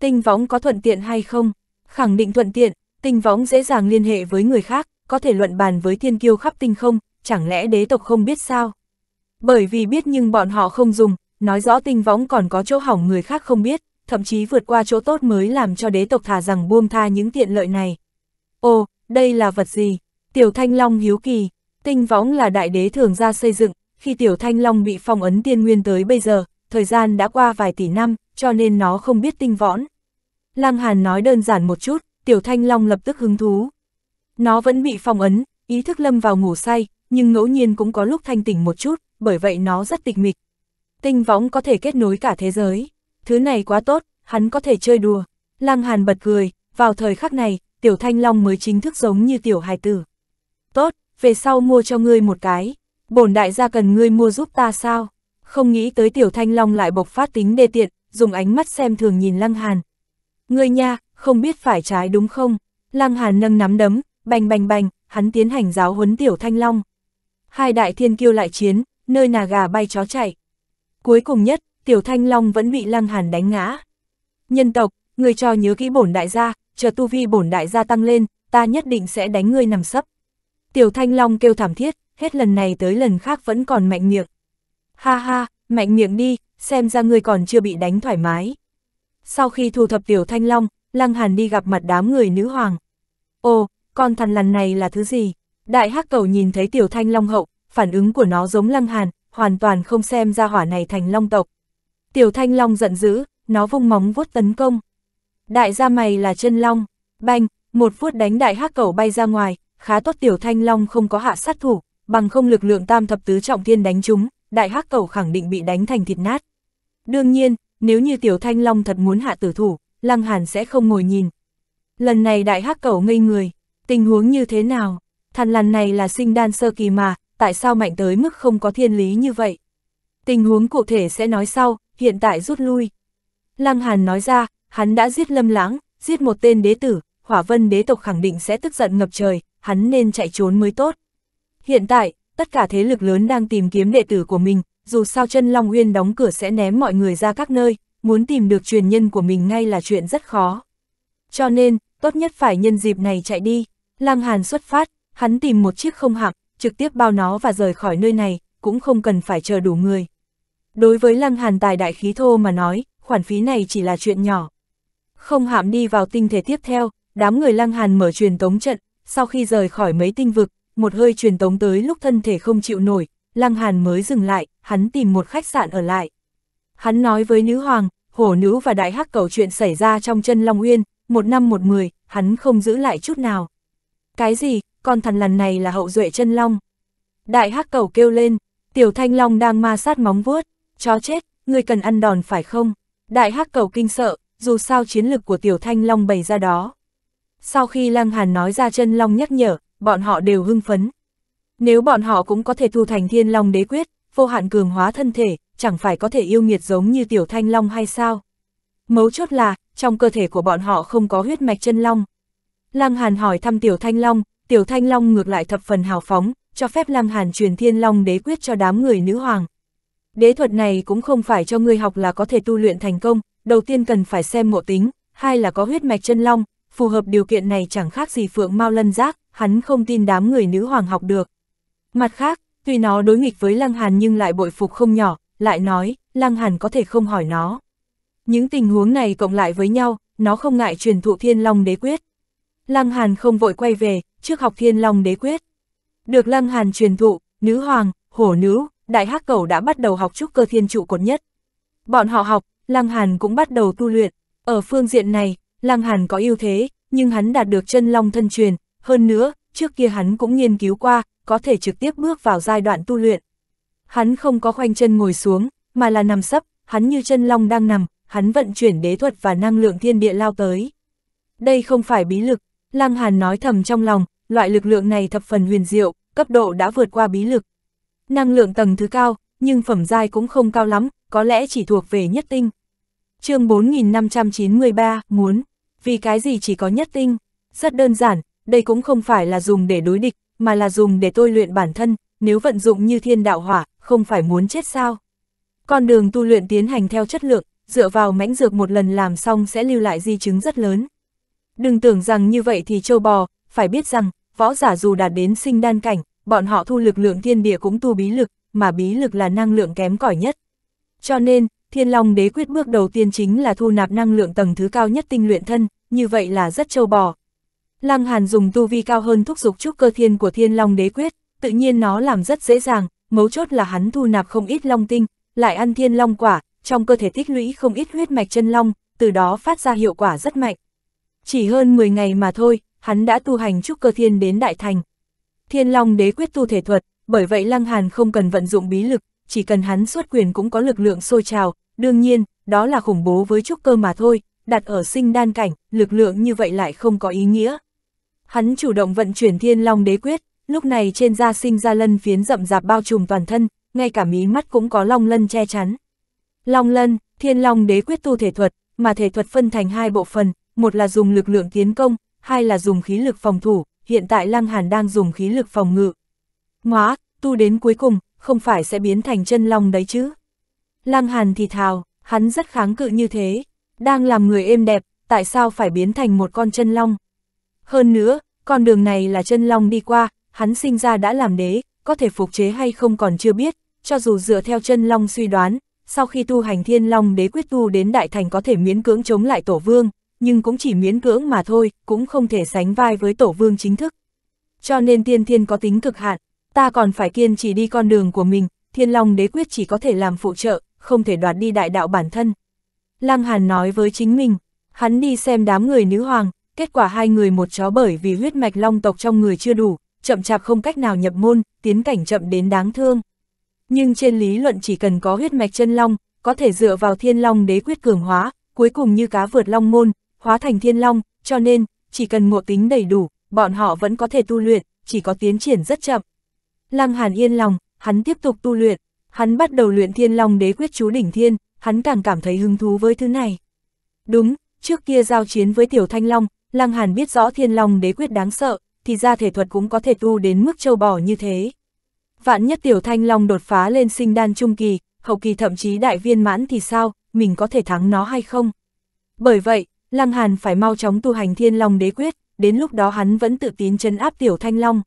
Tinh võng có thuận tiện hay không? Khẳng định thuận tiện, tinh võng dễ dàng liên hệ với người khác, có thể luận bàn với thiên kiêu khắp tinh không, chẳng lẽ đế tộc không biết sao? Bởi vì biết nhưng bọn họ không dùng, nói rõ tinh võng còn có chỗ hỏng người khác không biết, thậm chí vượt qua chỗ tốt mới làm cho đế tộc thả rằng buông tha những tiện lợi này. Ồ, đây là vật gì? Tiểu Thanh Long hiếu kỳ, tinh võng là đại đế thường ra xây dựng, khi Tiểu Thanh Long bị phong ấn tiên nguyên tới bây giờ, thời gian đã qua vài tỷ năm, cho nên nó không biết tinh võng. Lăng Hàn nói đơn giản một chút, Tiểu Thanh Long lập tức hứng thú. Nó vẫn bị phong ấn, ý thức lâm vào ngủ say, nhưng ngẫu nhiên cũng có lúc thanh tỉnh một chút, bởi vậy nó rất tịch mịch. Tinh võng có thể kết nối cả thế giới. Thứ này quá tốt, hắn có thể chơi đùa. Lăng Hàn bật cười, vào thời khắc này, Tiểu Thanh Long mới chính thức giống như tiểu hài tử. Tốt, về sau mua cho ngươi một cái. Bổn đại gia cần ngươi mua giúp ta sao? Không nghĩ tới Tiểu Thanh Long lại bộc phát tính đê tiện, dùng ánh mắt xem thường nhìn Lăng Hàn. Ngươi nha, không biết phải trái đúng không? Lăng Hàn nâng nắm đấm, bành bành bành, hắn tiến hành giáo huấn Tiểu Thanh Long. Hai đại thiên kiêu lại chiến, nơi nà gà bay chó chạy. Cuối cùng nhất, Tiểu Thanh Long vẫn bị Lăng Hàn đánh ngã. Nhân tộc, người cho nhớ kỹ bổn đại gia, chờ tu vi bổn đại gia tăng lên, ta nhất định sẽ đánh ngươi nằm sấp. Tiểu Thanh Long kêu thảm thiết, hết lần này tới lần khác vẫn còn mạnh miệng. Ha ha, mạnh miệng đi, xem ra ngươi còn chưa bị đánh thoải mái. Sau khi thu thập Tiểu Thanh Long, Lăng Hàn đi gặp mặt đám người nữ hoàng. Ồ, con thằn lằn này là thứ gì? Đại hắc cầu nhìn thấy Tiểu Thanh Long hậu, phản ứng của nó giống Lăng Hàn, hoàn toàn không xem ra hỏa này thành long tộc. Tiểu Thanh Long giận dữ, nó vung móng vuốt tấn công. Đại gia mày là chân long, banh, một vuốt đánh đại hắc Cầu bay ra ngoài, khá tốt tiểu thanh long không có hạ sát thủ, bằng không lực lượng tam thập tứ trọng thiên đánh chúng, đại hắc Cầu khẳng định bị đánh thành thịt nát. Đương nhiên, nếu như tiểu thanh long thật muốn hạ tử thủ, lăng hàn sẽ không ngồi nhìn. Lần này đại hắc Cầu ngây người, tình huống như thế nào? Thằn lằn này là sinh đan sơ kỳ mà, tại sao mạnh tới mức không có thiên lý như vậy? Tình huống cụ thể sẽ nói sau, hiện tại rút lui. Lăng Hàn nói ra, Hắn đã giết Lâm Lãng, giết một tên đế tử, Hỏa Vân đế tộc khẳng định sẽ tức giận ngập trời, hắn nên chạy trốn mới tốt. Hiện tại, tất cả thế lực lớn đang tìm kiếm đệ tử của mình, dù sao chân Long Uyên đóng cửa sẽ ném mọi người ra các nơi, muốn tìm được truyền nhân của mình ngay là chuyện rất khó. Cho nên, tốt nhất phải nhân dịp này chạy đi. Lang Hàn xuất phát, hắn tìm một chiếc không hạng, trực tiếp bao nó và rời khỏi nơi này, cũng không cần phải chờ đủ người. Đối với Lăng Hàn tài đại khí thô mà nói, khoản phí này chỉ là chuyện nhỏ. Không hạm đi vào tinh thể tiếp theo, đám người lăng hàn mở truyền tống trận, sau khi rời khỏi mấy tinh vực, một hơi truyền tống tới lúc thân thể không chịu nổi, lăng hàn mới dừng lại, hắn tìm một khách sạn ở lại. Hắn nói với nữ hoàng, hổ nữ và đại hắc cầu chuyện xảy ra trong chân Long Uyên, một năm một mười, hắn không giữ lại chút nào. Cái gì, con thằn lằn này là hậu duệ chân Long. Đại hắc cầu kêu lên, tiểu thanh Long đang ma sát móng vuốt, chó chết, người cần ăn đòn phải không? Đại hắc cầu kinh sợ, dù sao chiến lực của Tiểu Thanh Long bày ra đó. Sau khi Lăng Hàn nói ra chân Long nhắc nhở, bọn họ đều hưng phấn. Nếu bọn họ cũng có thể thu thành Thiên Long đế quyết, vô hạn cường hóa thân thể, chẳng phải có thể yêu nghiệt giống như Tiểu Thanh Long hay sao? Mấu chốt là, trong cơ thể của bọn họ không có huyết mạch chân Long. Lăng Hàn hỏi thăm Tiểu Thanh Long, Tiểu Thanh Long ngược lại thập phần hào phóng, cho phép Lăng Hàn truyền Thiên Long đế quyết cho đám người nữ hoàng. Đế thuật này cũng không phải cho người học là có thể tu luyện thành công, đầu tiên cần phải xem ngộ tính, hai là có huyết mạch chân long, phù hợp điều kiện này chẳng khác gì phượng mau lân giác, hắn không tin đám người nữ hoàng học được. Mặt khác, tuy nó đối nghịch với Lăng Hàn nhưng lại bội phục không nhỏ, lại nói, Lăng Hàn có thể không hỏi nó. Những tình huống này cộng lại với nhau, nó không ngại truyền thụ thiên long đế quyết. Lăng Hàn không vội quay về, trước học thiên long đế quyết. Được Lăng Hàn truyền thụ, nữ hoàng, hổ nữ, đại hắc cầu đã bắt đầu học trúc cơ thiên trụ cột nhất. Bọn họ học, Lăng Hàn cũng bắt đầu tu luyện. Ở phương diện này, Lăng Hàn có ưu thế, nhưng hắn đạt được chân long thân truyền, hơn nữa, trước kia hắn cũng nghiên cứu qua, có thể trực tiếp bước vào giai đoạn tu luyện. Hắn không có khoanh chân ngồi xuống, mà là nằm sấp, hắn như chân long đang nằm, hắn vận chuyển đế thuật và năng lượng thiên địa lao tới. Đây không phải bí lực, Lăng Hàn nói thầm trong lòng, loại lực lượng này thập phần huyền diệu, cấp độ đã vượt qua bí lực. Năng lượng tầng thứ cao, nhưng phẩm giai cũng không cao lắm, có lẽ chỉ thuộc về nhất tinh chương 4593, muốn, vì cái gì chỉ có nhất tinh, rất đơn giản, đây cũng không phải là dùng để đối địch, mà là dùng để tôi luyện bản thân, nếu vận dụng như thiên đạo hỏa, không phải muốn chết sao. Con đường tu luyện tiến hành theo chất lượng, dựa vào mãnh dược một lần làm xong sẽ lưu lại di chứng rất lớn. Đừng tưởng rằng như vậy thì châu bò, phải biết rằng, võ giả dù đạt đến sinh đan cảnh, bọn họ thu lực lượng thiên địa cũng tu bí lực, mà bí lực là năng lượng kém cỏi nhất. Cho nên, Thiên Long đế quyết bước đầu tiên chính là thu nạp năng lượng tầng thứ cao nhất tinh luyện thân, như vậy là rất châu bò. Lăng Hàn dùng tu vi cao hơn thúc dục trúc cơ thiên của Thiên Long đế quyết, tự nhiên nó làm rất dễ dàng, mấu chốt là hắn thu nạp không ít long tinh, lại ăn thiên long quả, trong cơ thể tích lũy không ít huyết mạch chân long, từ đó phát ra hiệu quả rất mạnh. Chỉ hơn 10 ngày mà thôi, hắn đã tu hành trúc cơ thiên đến đại thành. Thiên long đế quyết tu thể thuật, bởi vậy Lăng Hàn không cần vận dụng bí lực, chỉ cần hắn xuất quyền cũng có lực lượng sôi trào, Đương nhiên, đó là khủng bố với trúc cơ mà thôi, đặt ở sinh đan cảnh, lực lượng như vậy lại không có ý nghĩa. Hắn chủ động vận chuyển thiên long đế quyết, lúc này trên da sinh ra lân phiến rậm rạp bao trùm toàn thân, ngay cả mí mắt cũng có long lân che chắn. Long lân, thiên long đế quyết tu thể thuật, mà thể thuật phân thành hai bộ phần, một là dùng lực lượng tiến công, hai là dùng khí lực phòng thủ, hiện tại Lăng Hàn đang dùng khí lực phòng ngự. Ngoá, tu đến cuối cùng, không phải sẽ biến thành chân long đấy chứ. Lăng Hàn thì thào, hắn rất kháng cự như thế, đang làm người êm đẹp, tại sao phải biến thành một con chân long? Hơn nữa, con đường này là chân long đi qua, hắn sinh ra đã làm đế, có thể phục chế hay không còn chưa biết, cho dù dựa theo chân long suy đoán, sau khi tu hành thiên long đế quyết tu đến đại thành có thể miễn cưỡng chống lại tổ vương, nhưng cũng chỉ miễn cưỡng mà thôi, cũng không thể sánh vai với tổ vương chính thức. Cho nên tiên thiên có tính cực hạn, ta còn phải kiên trì đi con đường của mình, thiên long đế quyết chỉ có thể làm phụ trợ, không thể đoạt đi đại đạo bản thân. Lăng Hàn nói với chính mình, hắn đi xem đám người nữ hoàng, kết quả hai người một chó bởi vì huyết mạch long tộc trong người chưa đủ, chậm chạp không cách nào nhập môn, tiến cảnh chậm đến đáng thương. Nhưng trên lý luận chỉ cần có huyết mạch chân long, có thể dựa vào thiên long đế quyết cường hóa, cuối cùng như cá vượt long môn, hóa thành thiên long, cho nên, chỉ cần ngộ tính đầy đủ, bọn họ vẫn có thể tu luyện, chỉ có tiến triển rất chậm. Lăng Hàn yên lòng, hắn tiếp tục tu luyện, hắn bắt đầu luyện thiên long đế quyết chú đỉnh thiên, hắn càng cảm thấy hứng thú với thứ này. Đúng, trước kia giao chiến với tiểu thanh long, Lăng Hàn biết rõ thiên long đế quyết đáng sợ, thì ra thể thuật cũng có thể tu đến mức châu bò như thế. Vạn nhất tiểu thanh long đột phá lên sinh đan trung kỳ, hậu kỳ thậm chí đại viên mãn thì sao, mình có thể thắng nó hay không? Bởi vậy, Lăng Hàn phải mau chóng tu hành thiên long đế quyết, đến lúc đó hắn vẫn tự tin chân áp tiểu thanh long.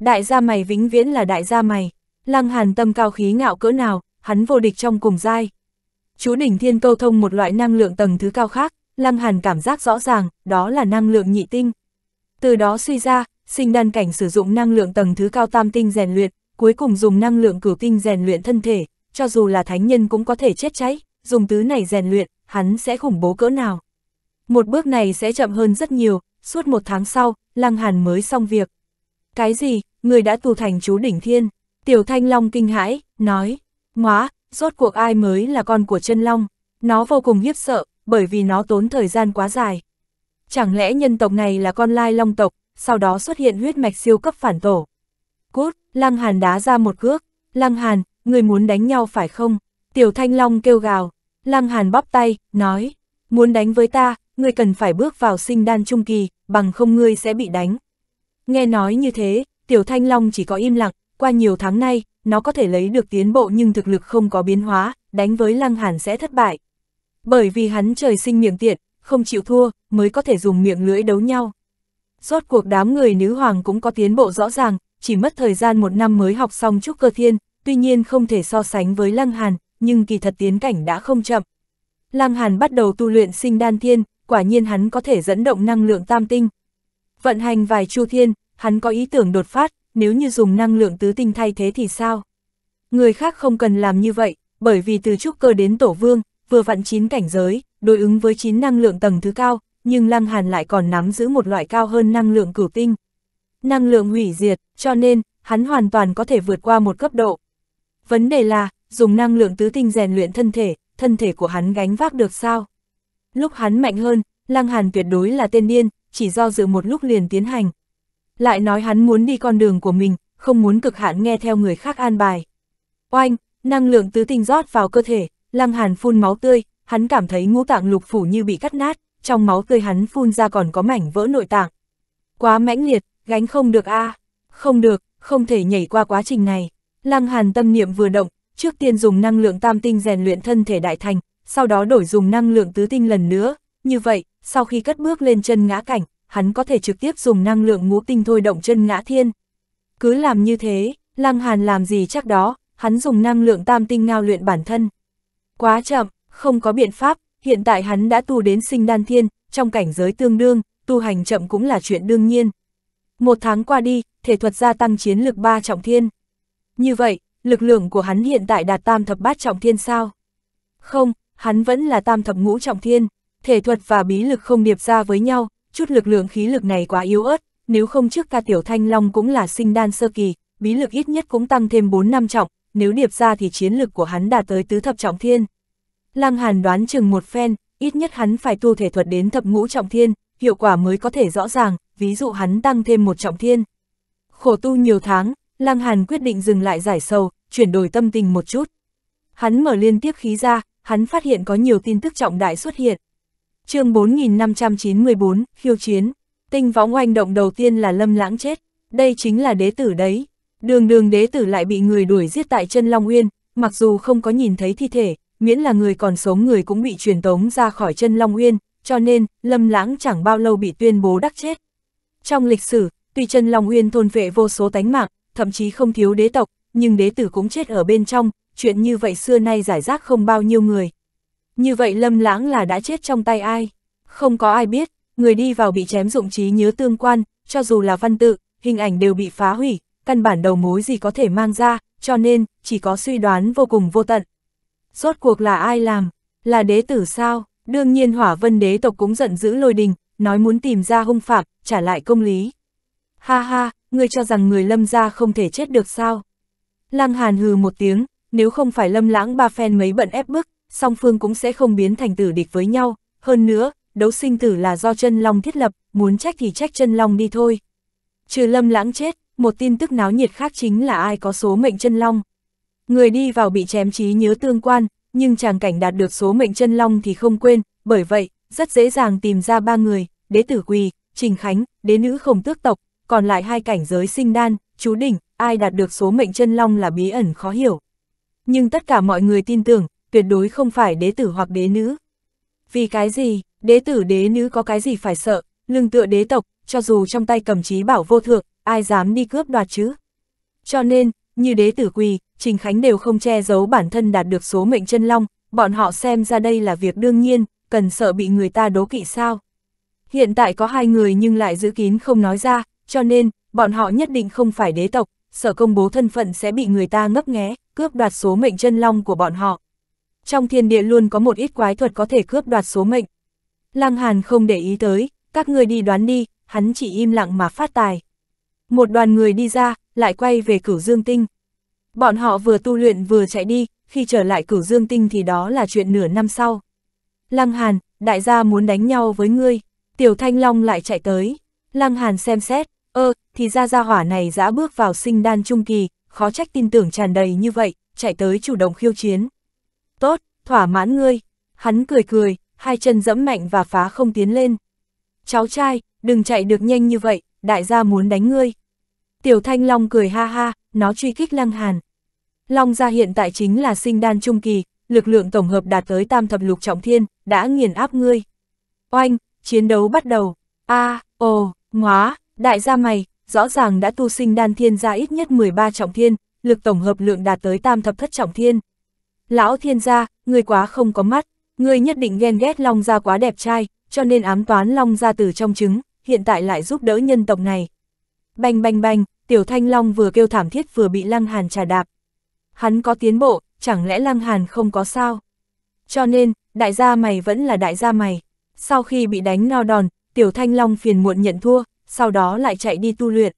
Đại gia mày vĩnh viễn là đại gia mày. Lăng Hàn tâm cao khí ngạo cỡ nào, hắn vô địch trong cùng giai. Chú đỉnh thiên câu thông một loại năng lượng tầng thứ cao khác, Lăng Hàn cảm giác rõ ràng, đó là năng lượng nhị tinh. Từ đó suy ra, sinh đan cảnh sử dụng năng lượng tầng thứ cao tam tinh rèn luyện, cuối cùng dùng năng lượng cửu tinh rèn luyện thân thể, cho dù là thánh nhân cũng có thể chết cháy, dùng tứ này rèn luyện, hắn sẽ khủng bố cỡ nào. Một bước này sẽ chậm hơn rất nhiều, suốt một tháng sau, Lăng Hàn mới xong việc. Cái gì, người đã tu thành chú đỉnh thiên? Tiểu Thanh Long kinh hãi, nói, ngóa, rốt cuộc ai mới là con của chân Long, nó vô cùng hiếp sợ, bởi vì nó tốn thời gian quá dài. Chẳng lẽ nhân tộc này là con lai Long tộc, sau đó xuất hiện huyết mạch siêu cấp phản tổ. Cút, Lăng Hàn đá ra một cước, Lăng Hàn, người muốn đánh nhau phải không? Tiểu Thanh Long kêu gào, Lăng Hàn bóp tay, nói, muốn đánh với ta, ngươi cần phải bước vào sinh đan trung kỳ, bằng không ngươi sẽ bị đánh. Nghe nói như thế, Tiểu Thanh Long chỉ có im lặng, qua nhiều tháng nay, nó có thể lấy được tiến bộ nhưng thực lực không có biến hóa, đánh với Lăng Hàn sẽ thất bại. Bởi vì hắn trời sinh miệng tiện, không chịu thua, mới có thể dùng miệng lưỡi đấu nhau. Rốt cuộc đám người nữ hoàng cũng có tiến bộ rõ ràng, chỉ mất thời gian một năm mới học xong trúc cơ thiên, tuy nhiên không thể so sánh với Lăng Hàn, nhưng kỳ thật tiến cảnh đã không chậm. Lăng Hàn bắt đầu tu luyện sinh đan thiên, quả nhiên hắn có thể dẫn động năng lượng tam tinh. Vận hành vài chu thiên, hắn có ý tưởng đột phát, nếu như dùng năng lượng tứ tinh thay thế thì sao? Người khác không cần làm như vậy, bởi vì từ trúc cơ đến tổ vương, vừa vặn chín cảnh giới, đối ứng với chín năng lượng tầng thứ cao, nhưng Lăng Hàn lại còn nắm giữ một loại cao hơn năng lượng cửu tinh. Năng lượng hủy diệt, cho nên, hắn hoàn toàn có thể vượt qua một cấp độ. Vấn đề là, dùng năng lượng tứ tinh rèn luyện thân thể, thân thể của hắn gánh vác được sao? Lúc hắn mạnh hơn, Lăng Hàn tuyệt đối là tên điên, chỉ do dự một lúc liền tiến hành, lại nói hắn muốn đi con đường của mình, không muốn cực hạn nghe theo người khác an bài. Oanh, năng lượng tứ tinh rót vào cơ thể, Lăng Hàn phun máu tươi, hắn cảm thấy ngũ tạng lục phủ như bị cắt nát, trong máu tươi hắn phun ra còn có mảnh vỡ nội tạng. Quá mãnh liệt, gánh không được a, à. không được, không thể nhảy qua quá trình này. Lăng Hàn tâm niệm vừa động, trước tiên dùng năng lượng tam tinh rèn luyện thân thể đại thành, sau đó đổi dùng năng lượng tứ tinh lần nữa, như vậy, sau khi cất bước lên chân ngã cảnh, hắn có thể trực tiếp dùng năng lượng ngũ tinh thôi động chân ngã thiên. Cứ làm như thế, Lăng Hàn làm gì chắc đó, hắn dùng năng lượng tam tinh ngao luyện bản thân. Quá chậm, không có biện pháp, hiện tại hắn đã tu đến sinh đan thiên, trong cảnh giới tương đương, tu hành chậm cũng là chuyện đương nhiên. Một tháng qua đi, thể thuật gia tăng chiến lực ba trọng thiên. Như vậy, lực lượng của hắn hiện tại đạt tam thập bát trọng thiên sao? Không, hắn vẫn là tam thập ngũ trọng thiên, thể thuật và bí lực không điệp ra với nhau, chút lực lượng khí lực này quá yếu ớt, nếu không trước ca tiểu thanh long cũng là sinh đan sơ kỳ, bí lực ít nhất cũng tăng thêm 4 năm trọng, nếu điệp ra thì chiến lực của hắn đạt tới tứ thập trọng thiên. Lăng Hàn đoán chừng một phen, ít nhất hắn phải tu thể thuật đến thập ngũ trọng thiên, hiệu quả mới có thể rõ ràng, ví dụ hắn tăng thêm một trọng thiên. Khổ tu nhiều tháng, Lăng Hàn quyết định dừng lại giải sầu, chuyển đổi tâm tình một chút. Hắn mở liên tiếp khí ra, hắn phát hiện có nhiều tin tức trọng đại xuất hiện, chương 4594, khiêu chiến, tinh võ oanh động đầu tiên là lâm lãng chết, đây chính là đế tử đấy. Đường đường đế tử lại bị người đuổi giết tại chân Long Uyên, mặc dù không có nhìn thấy thi thể, miễn là người còn sống người cũng bị truyền tống ra khỏi chân Long Uyên, cho nên, lâm lãng chẳng bao lâu bị tuyên bố đắc chết. Trong lịch sử, tuy chân Long Uyên thôn vệ vô số tánh mạng, thậm chí không thiếu đế tộc, nhưng đế tử cũng chết ở bên trong, chuyện như vậy xưa nay giải rác không bao nhiêu người, như vậy lâm lãng là đã chết trong tay ai? Không có ai biết, người đi vào bị chém dụng trí nhớ tương quan, cho dù là văn tự, hình ảnh đều bị phá hủy, căn bản đầu mối gì có thể mang ra, cho nên, chỉ có suy đoán vô cùng vô tận. Rốt cuộc là ai làm? Là đế tử sao? Đương nhiên hỏa vân đế tộc cũng giận dữ lôi đình, nói muốn tìm ra hung phạm, trả lại công lý. Ha ha, ngươi cho rằng người lâm gia không thể chết được sao? Lăng hàn hừ một tiếng, nếu không phải lâm lãng ba phen mấy bận ép bức, song phương cũng sẽ không biến thành tử địch với nhau, hơn nữa, đấu sinh tử là do chân long thiết lập, muốn trách thì trách chân long đi thôi. Trừ lâm lãng chết, một tin tức náo nhiệt khác chính là ai có số mệnh chân long. Người đi vào bị chém trí nhớ tương quan, nhưng chàng cảnh đạt được số mệnh chân long thì không quên, bởi vậy, rất dễ dàng tìm ra ba người, đế tử quỳ, trình khánh, đế nữ khổng tước tộc, còn lại hai cảnh giới sinh đan, chú đỉnh, ai đạt được số mệnh chân long là bí ẩn khó hiểu. Nhưng tất cả mọi người tin tưởng, tuyệt đối không phải đế tử hoặc đế nữ. Vì cái gì, đế tử đế nữ có cái gì phải sợ, lưng tựa đế tộc, cho dù trong tay cầm trí bảo vô thượng, ai dám đi cướp đoạt chứ. Cho nên, như đế tử quỳ, Trình Khánh đều không che giấu bản thân đạt được số mệnh chân long, bọn họ xem ra đây là việc đương nhiên, cần sợ bị người ta đố kỵ sao. Hiện tại có hai người nhưng lại giữ kín không nói ra, cho nên, bọn họ nhất định không phải đế tộc, sợ công bố thân phận sẽ bị người ta ngấp nghé, cướp đoạt số mệnh chân long của bọn họ trong thiên địa luôn có một ít quái thuật có thể cướp đoạt số mệnh. Lăng Hàn không để ý tới, các người đi đoán đi, hắn chỉ im lặng mà phát tài. Một đoàn người đi ra, lại quay về cửu dương tinh. Bọn họ vừa tu luyện vừa chạy đi, khi trở lại cửu dương tinh thì đó là chuyện nửa năm sau. Lăng Hàn, đại gia muốn đánh nhau với ngươi, tiểu thanh long lại chạy tới. Lăng Hàn xem xét, ơ, thì ra gia hỏa này đã bước vào sinh đan trung kỳ, khó trách tin tưởng tràn đầy như vậy, chạy tới chủ động khiêu chiến tốt, thỏa mãn ngươi. Hắn cười cười, hai chân dẫm mạnh và phá không tiến lên. Cháu trai, đừng chạy được nhanh như vậy, đại gia muốn đánh ngươi. Tiểu Thanh Long cười ha ha, nó truy kích Lăng Hàn. Long gia hiện tại chính là sinh đan trung kỳ, lực lượng tổng hợp đạt tới tam thập lục trọng thiên, đã nghiền áp ngươi. Oanh, chiến đấu bắt đầu. A, à, ồ, ngóa, đại gia mày, rõ ràng đã tu sinh đan thiên gia ít nhất 13 trọng thiên, lực tổng hợp lượng đạt tới tam thập thất trọng thiên lão thiên gia, ngươi quá không có mắt, ngươi nhất định ghen ghét Long Gia quá đẹp trai, cho nên ám toán Long Gia từ trong trứng, hiện tại lại giúp đỡ nhân tộc này. Bành bành bành, Tiểu Thanh Long vừa kêu thảm thiết vừa bị Lăng Hàn trà đạp. Hắn có tiến bộ, chẳng lẽ Lăng Hàn không có sao? Cho nên, đại gia mày vẫn là đại gia mày. Sau khi bị đánh no đòn, Tiểu Thanh Long phiền muộn nhận thua, sau đó lại chạy đi tu luyện.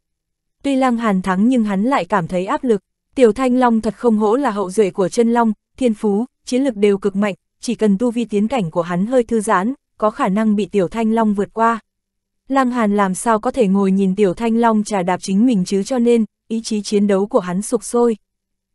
Tuy Lăng Hàn thắng nhưng hắn lại cảm thấy áp lực, Tiểu Thanh Long thật không hổ là hậu duệ của chân Long, thiên phú, chiến lực đều cực mạnh, chỉ cần tu vi tiến cảnh của hắn hơi thư giãn, có khả năng bị Tiểu Thanh Long vượt qua. Lăng Hàn làm sao có thể ngồi nhìn Tiểu Thanh Long trà đạp chính mình chứ cho nên, ý chí chiến đấu của hắn sụp sôi.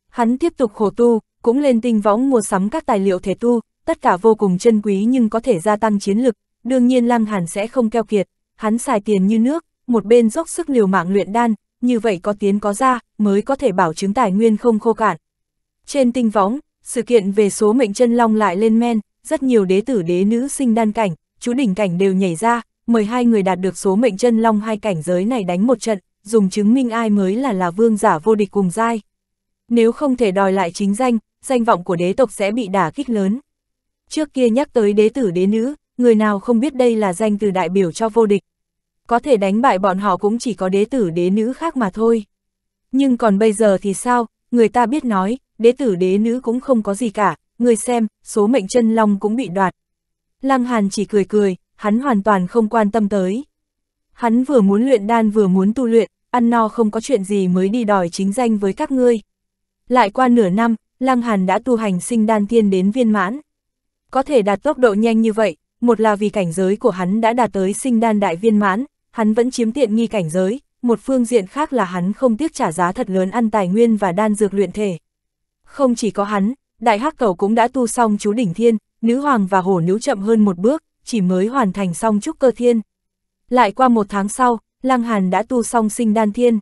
Hắn tiếp tục khổ tu, cũng lên tinh võng mua sắm các tài liệu thể tu, tất cả vô cùng chân quý nhưng có thể gia tăng chiến lực, đương nhiên Lăng Hàn sẽ không keo kiệt, hắn xài tiền như nước, một bên dốc sức liều mạng luyện đan, như vậy có tiến có ra, mới có thể bảo chứng tài nguyên không khô cạn. Trên tinh võng, sự kiện về số mệnh chân long lại lên men, rất nhiều đế tử đế nữ sinh đan cảnh, chú đỉnh cảnh đều nhảy ra, mời hai người đạt được số mệnh chân long hai cảnh giới này đánh một trận, dùng chứng minh ai mới là là vương giả vô địch cùng giai. Nếu không thể đòi lại chính danh, danh vọng của đế tộc sẽ bị đả kích lớn. Trước kia nhắc tới đế tử đế nữ, người nào không biết đây là danh từ đại biểu cho vô địch, có thể đánh bại bọn họ cũng chỉ có đế tử đế nữ khác mà thôi. Nhưng còn bây giờ thì sao, người ta biết nói, đế tử đế nữ cũng không có gì cả, người xem, số mệnh chân long cũng bị đoạt. Lăng Hàn chỉ cười cười, hắn hoàn toàn không quan tâm tới. Hắn vừa muốn luyện đan vừa muốn tu luyện, ăn no không có chuyện gì mới đi đòi chính danh với các ngươi. Lại qua nửa năm, Lăng Hàn đã tu hành sinh đan thiên đến viên mãn. Có thể đạt tốc độ nhanh như vậy, một là vì cảnh giới của hắn đã đạt tới sinh đan đại viên mãn, hắn vẫn chiếm tiện nghi cảnh giới, một phương diện khác là hắn không tiếc trả giá thật lớn ăn tài nguyên và đan dược luyện thể. Không chỉ có hắn, đại hắc cầu cũng đã tu xong chú đỉnh thiên, nữ hoàng và hổ nữ chậm hơn một bước, chỉ mới hoàn thành xong trúc cơ thiên. Lại qua một tháng sau, Lăng Hàn đã tu xong sinh đan thiên.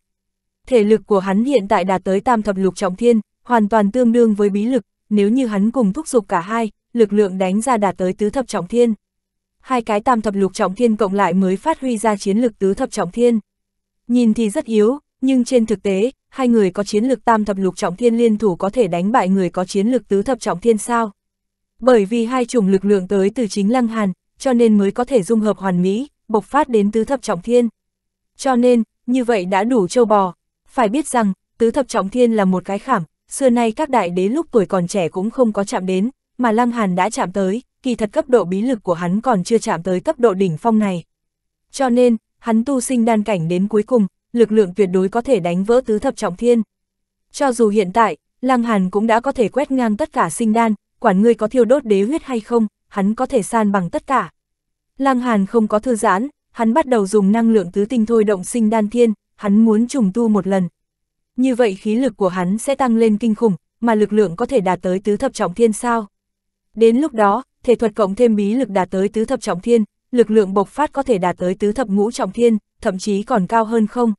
Thể lực của hắn hiện tại đạt tới tam thập lục trọng thiên, hoàn toàn tương đương với bí lực, nếu như hắn cùng thúc giục cả hai, lực lượng đánh ra đạt tới tứ thập trọng thiên hai cái tam thập lục trọng thiên cộng lại mới phát huy ra chiến lực tứ thập trọng thiên. Nhìn thì rất yếu, nhưng trên thực tế, hai người có chiến lực tam thập lục trọng thiên liên thủ có thể đánh bại người có chiến lực tứ thập trọng thiên sao? Bởi vì hai chủng lực lượng tới từ chính Lăng Hàn, cho nên mới có thể dung hợp hoàn mỹ, bộc phát đến tứ thập trọng thiên. Cho nên, như vậy đã đủ châu bò. Phải biết rằng, tứ thập trọng thiên là một cái khảm, xưa nay các đại đế lúc tuổi còn trẻ cũng không có chạm đến, mà Lăng Hàn đã chạm tới, kỳ thật cấp độ bí lực của hắn còn chưa chạm tới cấp độ đỉnh phong này. Cho nên, hắn tu sinh đan cảnh đến cuối cùng, lực lượng tuyệt đối có thể đánh vỡ tứ thập trọng thiên. Cho dù hiện tại, Lăng Hàn cũng đã có thể quét ngang tất cả sinh đan, quản ngươi có thiêu đốt đế huyết hay không, hắn có thể san bằng tất cả. Lăng Hàn không có thư giãn, hắn bắt đầu dùng năng lượng tứ tinh thôi động sinh đan thiên, hắn muốn trùng tu một lần. Như vậy khí lực của hắn sẽ tăng lên kinh khủng, mà lực lượng có thể đạt tới tứ thập trọng thiên sao. Đến lúc đó, thể thuật cộng thêm bí lực đạt tới tứ thập trọng thiên, lực lượng bộc phát có thể đạt tới tứ thập ngũ trọng thiên, thậm chí còn cao hơn không?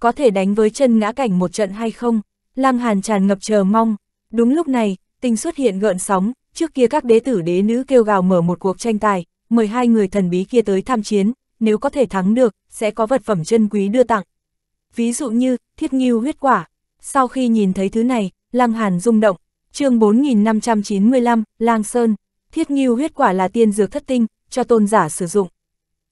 Có thể đánh với chân ngã cảnh một trận hay không? Lăng Hàn tràn ngập chờ mong. Đúng lúc này, tình xuất hiện gợn sóng, trước kia các đế tử đế nữ kêu gào mở một cuộc tranh tài, mời hai người thần bí kia tới tham chiến, nếu có thể thắng được, sẽ có vật phẩm chân quý đưa tặng. Ví dụ như, thiết nghiêu huyết quả. Sau khi nhìn thấy thứ này, Lăng Hàn rung động. chương 4595, Lang Sơn. Thiết nghiêu huyết quả là tiên dược thất tinh, cho tôn giả sử dụng.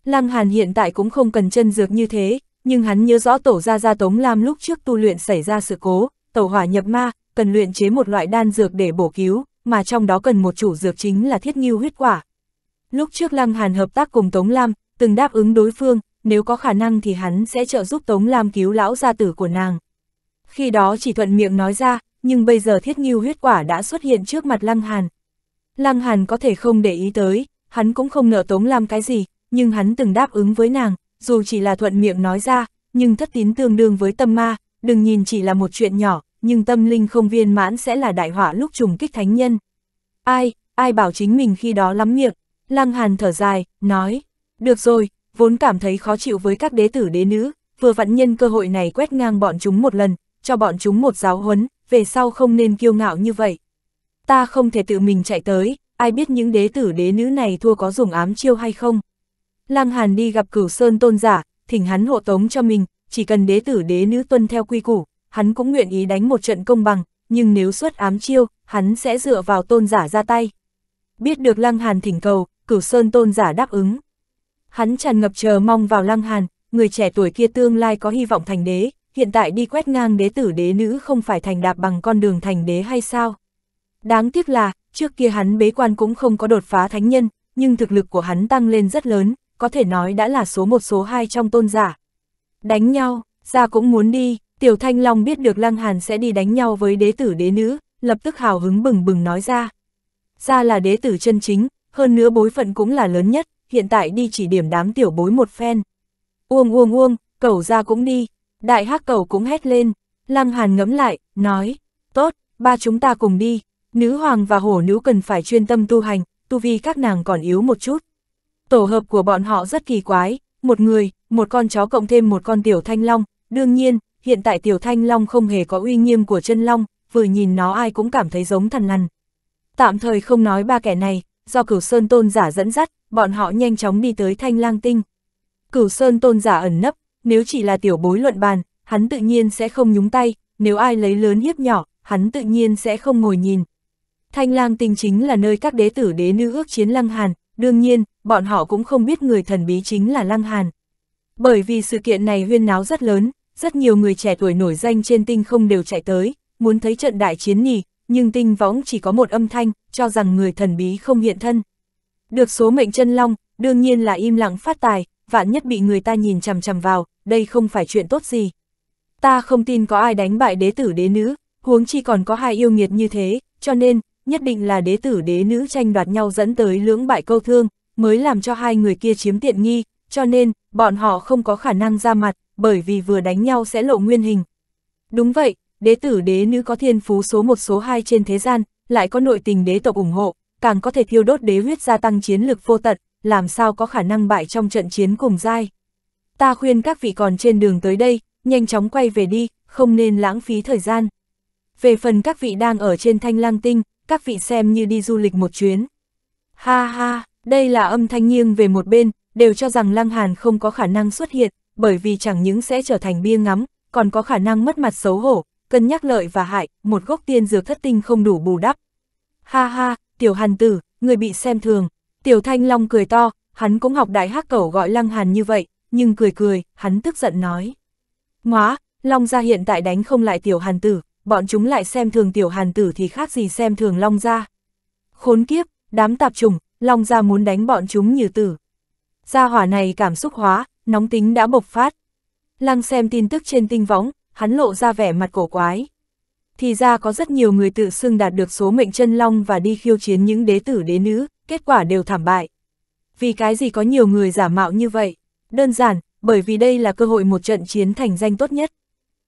Lăng Hàn hiện tại cũng không cần chân dược như thế, nhưng hắn nhớ rõ tổ gia gia Tống Lam lúc trước tu luyện xảy ra sự cố, tổ hỏa nhập ma, cần luyện chế một loại đan dược để bổ cứu, mà trong đó cần một chủ dược chính là thiết nghiêu huyết quả. Lúc trước Lăng Hàn hợp tác cùng Tống Lam, từng đáp ứng đối phương, nếu có khả năng thì hắn sẽ trợ giúp Tống Lam cứu lão gia tử của nàng. Khi đó chỉ thuận miệng nói ra, nhưng bây giờ thiết nghiêu huyết quả đã xuất hiện trước mặt Lăng Hàn, Lăng Hàn có thể không để ý tới, hắn cũng không nợ Tống Lam cái gì, nhưng hắn từng đáp ứng với nàng, dù chỉ là thuận miệng nói ra, nhưng thất tín tương đương với tâm ma, đừng nhìn chỉ là một chuyện nhỏ, nhưng tâm linh không viên mãn sẽ là đại họa lúc trùng kích thánh nhân. Ai, ai bảo chính mình khi đó lắm miệng, Lăng Hàn thở dài, nói, được rồi, vốn cảm thấy khó chịu với các đế tử đế nữ, vừa vặn nhân cơ hội này quét ngang bọn chúng một lần, cho bọn chúng một giáo huấn, về sau không nên kiêu ngạo như vậy ta không thể tự mình chạy tới, ai biết những đế tử đế nữ này thua có dùng ám chiêu hay không. Lăng Hàn đi gặp cửu sơn tôn giả, thỉnh hắn hộ tống cho mình, chỉ cần đế tử đế nữ tuân theo quy củ, hắn cũng nguyện ý đánh một trận công bằng, nhưng nếu xuất ám chiêu, hắn sẽ dựa vào tôn giả ra tay. Biết được Lăng Hàn thỉnh cầu, cửu sơn tôn giả đáp ứng. Hắn tràn ngập chờ mong vào Lăng Hàn, người trẻ tuổi kia tương lai có hy vọng thành đế, hiện tại đi quét ngang đế tử đế nữ không phải thành đạp bằng con đường thành đế hay sao? Đáng tiếc là, trước kia hắn bế quan cũng không có đột phá thánh nhân, nhưng thực lực của hắn tăng lên rất lớn, có thể nói đã là số một số hai trong tôn giả. Đánh nhau, ra cũng muốn đi, Tiểu Thanh Long biết được Lăng Hàn sẽ đi đánh nhau với đế tử đế nữ, lập tức hào hứng bừng bừng nói ra. Ra là đế tử chân chính, hơn nữa bối phận cũng là lớn nhất, hiện tại đi chỉ điểm đám tiểu bối một phen. Uông uông uông, cầu ra cũng đi, đại hắc cầu cũng hét lên, Lăng Hàn ngẫm lại, nói, tốt, ba chúng ta cùng đi, Nữ hoàng và hổ nữ cần phải chuyên tâm tu hành, tu vi các nàng còn yếu một chút. Tổ hợp của bọn họ rất kỳ quái, một người, một con chó cộng thêm một con tiểu thanh long, đương nhiên, hiện tại tiểu thanh long không hề có uy nghiêm của chân long, vừa nhìn nó ai cũng cảm thấy giống thằn lằn. Tạm thời không nói ba kẻ này, do cửu sơn tôn giả dẫn dắt, bọn họ nhanh chóng đi tới thanh lang tinh. Cửu sơn tôn giả ẩn nấp, nếu chỉ là tiểu bối luận bàn, hắn tự nhiên sẽ không nhúng tay, nếu ai lấy lớn hiếp nhỏ, hắn tự nhiên sẽ không ngồi nhìn, Thanh lang tinh chính là nơi các đế tử đế nữ ước chiến Lăng Hàn, đương nhiên, bọn họ cũng không biết người thần bí chính là Lăng Hàn. Bởi vì sự kiện này huyên náo rất lớn, rất nhiều người trẻ tuổi nổi danh trên tinh không đều chạy tới, muốn thấy trận đại chiến nhỉ, nhưng tinh võng chỉ có một âm thanh, cho rằng người thần bí không hiện thân. Được số mệnh chân long, đương nhiên là im lặng phát tài, vạn nhất bị người ta nhìn chằm chằm vào, đây không phải chuyện tốt gì. Ta không tin có ai đánh bại đế tử đế nữ, huống chi còn có hai yêu nghiệt như thế, cho nên, nhất định là đế tử đế nữ tranh đoạt nhau dẫn tới lưỡng bại câu thương, mới làm cho hai người kia chiếm tiện nghi, cho nên, bọn họ không có khả năng ra mặt, bởi vì vừa đánh nhau sẽ lộ nguyên hình. Đúng vậy, đế tử đế nữ có thiên phú số một số 2 trên thế gian, lại có nội tình đế tộc ủng hộ, càng có thể thiêu đốt đế huyết gia tăng chiến lực vô tận, làm sao có khả năng bại trong trận chiến cùng dai. Ta khuyên các vị còn trên đường tới đây, nhanh chóng quay về đi, không nên lãng phí thời gian. Về phần các vị đang ở trên thanh lang tinh, các vị xem như đi du lịch một chuyến. Ha ha, đây là âm thanh nghiêng về một bên, đều cho rằng Lăng Hàn không có khả năng xuất hiện, bởi vì chẳng những sẽ trở thành bia ngắm, còn có khả năng mất mặt xấu hổ, cân nhắc lợi và hại, một gốc tiên dược thất tinh không đủ bù đắp. Ha ha, tiểu hàn tử, người bị xem thường, tiểu thanh long cười to, hắn cũng học đại hắc cẩu gọi Lăng Hàn như vậy, nhưng cười cười, hắn tức giận nói. Móa, Long gia hiện tại đánh không lại tiểu hàn tử, bọn chúng lại xem thường tiểu hàn tử thì khác gì xem thường long gia. Khốn kiếp, đám tạp trùng, long gia muốn đánh bọn chúng như tử. Gia hỏa này cảm xúc hóa, nóng tính đã bộc phát. Lăng xem tin tức trên tinh võng, hắn lộ ra vẻ mặt cổ quái. Thì ra có rất nhiều người tự xưng đạt được số mệnh chân long và đi khiêu chiến những đế tử đế nữ, kết quả đều thảm bại. Vì cái gì có nhiều người giả mạo như vậy? Đơn giản, bởi vì đây là cơ hội một trận chiến thành danh tốt nhất.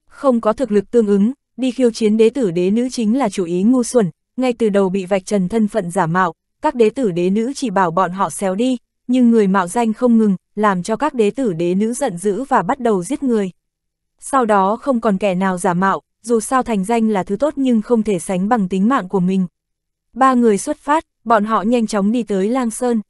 Không có thực lực tương ứng, đi khiêu chiến đế tử đế nữ chính là chủ ý ngu xuẩn, ngay từ đầu bị vạch trần thân phận giả mạo, các đế tử đế nữ chỉ bảo bọn họ xéo đi, nhưng người mạo danh không ngừng, làm cho các đế tử đế nữ giận dữ và bắt đầu giết người. Sau đó không còn kẻ nào giả mạo, dù sao thành danh là thứ tốt nhưng không thể sánh bằng tính mạng của mình. Ba người xuất phát, bọn họ nhanh chóng đi tới Lang Sơn.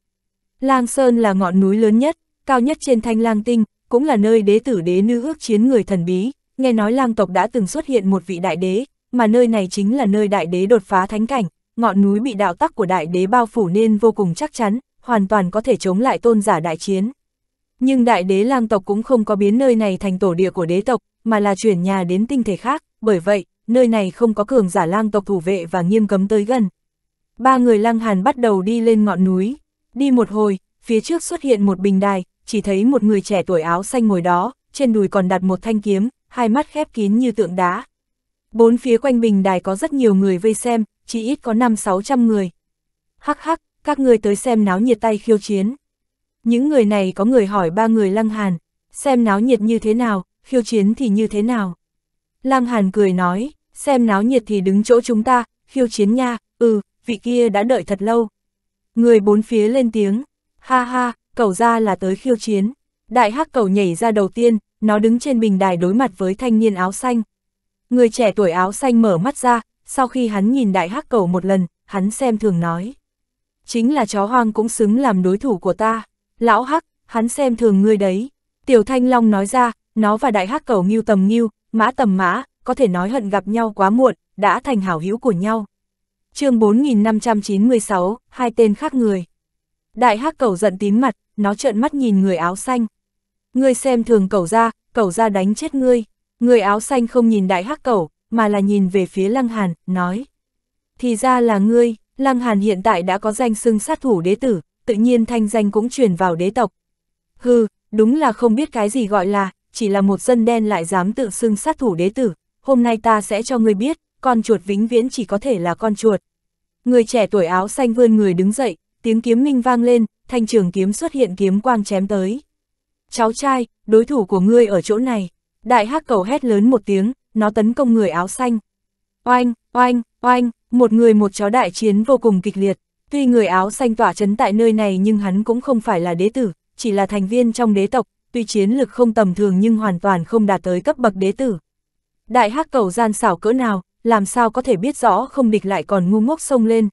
Lang Sơn là ngọn núi lớn nhất, cao nhất trên thanh lang tinh, cũng là nơi đế tử đế nữ ước chiến người thần bí, nghe nói lang tộc đã từng xuất hiện một vị đại đế, mà nơi này chính là nơi đại đế đột phá thánh cảnh, ngọn núi bị đạo tắc của đại đế bao phủ nên vô cùng chắc chắn, hoàn toàn có thể chống lại tôn giả đại chiến. Nhưng đại đế lang tộc cũng không có biến nơi này thành tổ địa của đế tộc, mà là chuyển nhà đến tinh thể khác, bởi vậy, nơi này không có cường giả lang tộc thủ vệ và nghiêm cấm tới gần. Ba người lang hàn bắt đầu đi lên ngọn núi, đi một hồi, phía trước xuất hiện một bình đài, chỉ thấy một người trẻ tuổi áo xanh ngồi đó, trên đùi còn đặt một thanh kiếm, hai mắt khép kín như tượng đá. Bốn phía quanh bình đài có rất nhiều người vây xem, chỉ ít có năm sáu trăm người. Hắc hắc, các người tới xem náo nhiệt tay khiêu chiến. Những người này có người hỏi ba người Lăng Hàn, xem náo nhiệt như thế nào, khiêu chiến thì như thế nào. Lăng Hàn cười nói, xem náo nhiệt thì đứng chỗ chúng ta, khiêu chiến nha, ừ, vị kia đã đợi thật lâu. Người bốn phía lên tiếng, ha ha, cậu ra là tới khiêu chiến. Đại hắc cầu nhảy ra đầu tiên, nó đứng trên bình đài đối mặt với thanh niên áo xanh. Người trẻ tuổi áo xanh mở mắt ra, sau khi hắn nhìn đại hắc cầu một lần, hắn xem thường nói. Chính là chó hoang cũng xứng làm đối thủ của ta. Lão hắc, hắn xem thường ngươi đấy. Tiểu thanh long nói ra, nó và đại hắc cầu nghiêu tầm nghiêu, mã tầm mã, có thể nói hận gặp nhau quá muộn, đã thành hảo hữu của nhau. chương 4596, hai tên khác người. Đại hắc cầu giận tím mặt, nó trợn mắt nhìn người áo xanh. Ngươi xem thường cẩu ra, cẩu ra đánh chết ngươi. Người áo xanh không nhìn đại hắc cẩu, mà là nhìn về phía Lăng Hàn, nói. Thì ra là ngươi, Lăng Hàn hiện tại đã có danh xưng sát thủ đế tử, tự nhiên thanh danh cũng truyền vào đế tộc. Hừ, đúng là không biết cái gì gọi là, chỉ là một dân đen lại dám tự xưng sát thủ đế tử, hôm nay ta sẽ cho ngươi biết, con chuột vĩnh viễn chỉ có thể là con chuột. Người trẻ tuổi áo xanh vươn người đứng dậy, tiếng kiếm minh vang lên, thanh trường kiếm xuất hiện kiếm quang chém tới cháu trai, đối thủ của ngươi ở chỗ này. Đại hắc cầu hét lớn một tiếng, nó tấn công người áo xanh. Oanh, oanh, oanh, một người một chó đại chiến vô cùng kịch liệt. Tuy người áo xanh tỏa chấn tại nơi này nhưng hắn cũng không phải là đế tử, chỉ là thành viên trong đế tộc, tuy chiến lực không tầm thường nhưng hoàn toàn không đạt tới cấp bậc đế tử. Đại hắc cầu gian xảo cỡ nào, làm sao có thể biết rõ không địch lại còn ngu ngốc sông lên.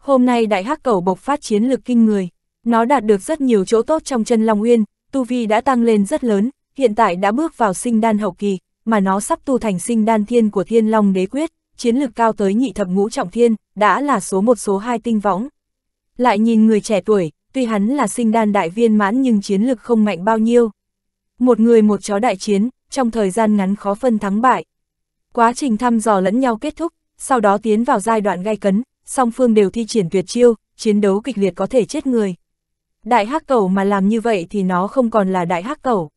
Hôm nay đại hắc cầu bộc phát chiến lực kinh người, nó đạt được rất nhiều chỗ tốt trong chân Long Uyên, Tu Vi đã tăng lên rất lớn, hiện tại đã bước vào sinh đan hậu kỳ, mà nó sắp tu thành sinh đan thiên của thiên long đế quyết, chiến lực cao tới nhị thập ngũ trọng thiên, đã là số một số hai tinh võng. Lại nhìn người trẻ tuổi, tuy hắn là sinh đan đại viên mãn nhưng chiến lực không mạnh bao nhiêu. Một người một chó đại chiến, trong thời gian ngắn khó phân thắng bại. Quá trình thăm dò lẫn nhau kết thúc, sau đó tiến vào giai đoạn gai cấn, song phương đều thi triển tuyệt chiêu, chiến đấu kịch liệt có thể chết người đại hắc cẩu mà làm như vậy thì nó không còn là đại hắc cẩu.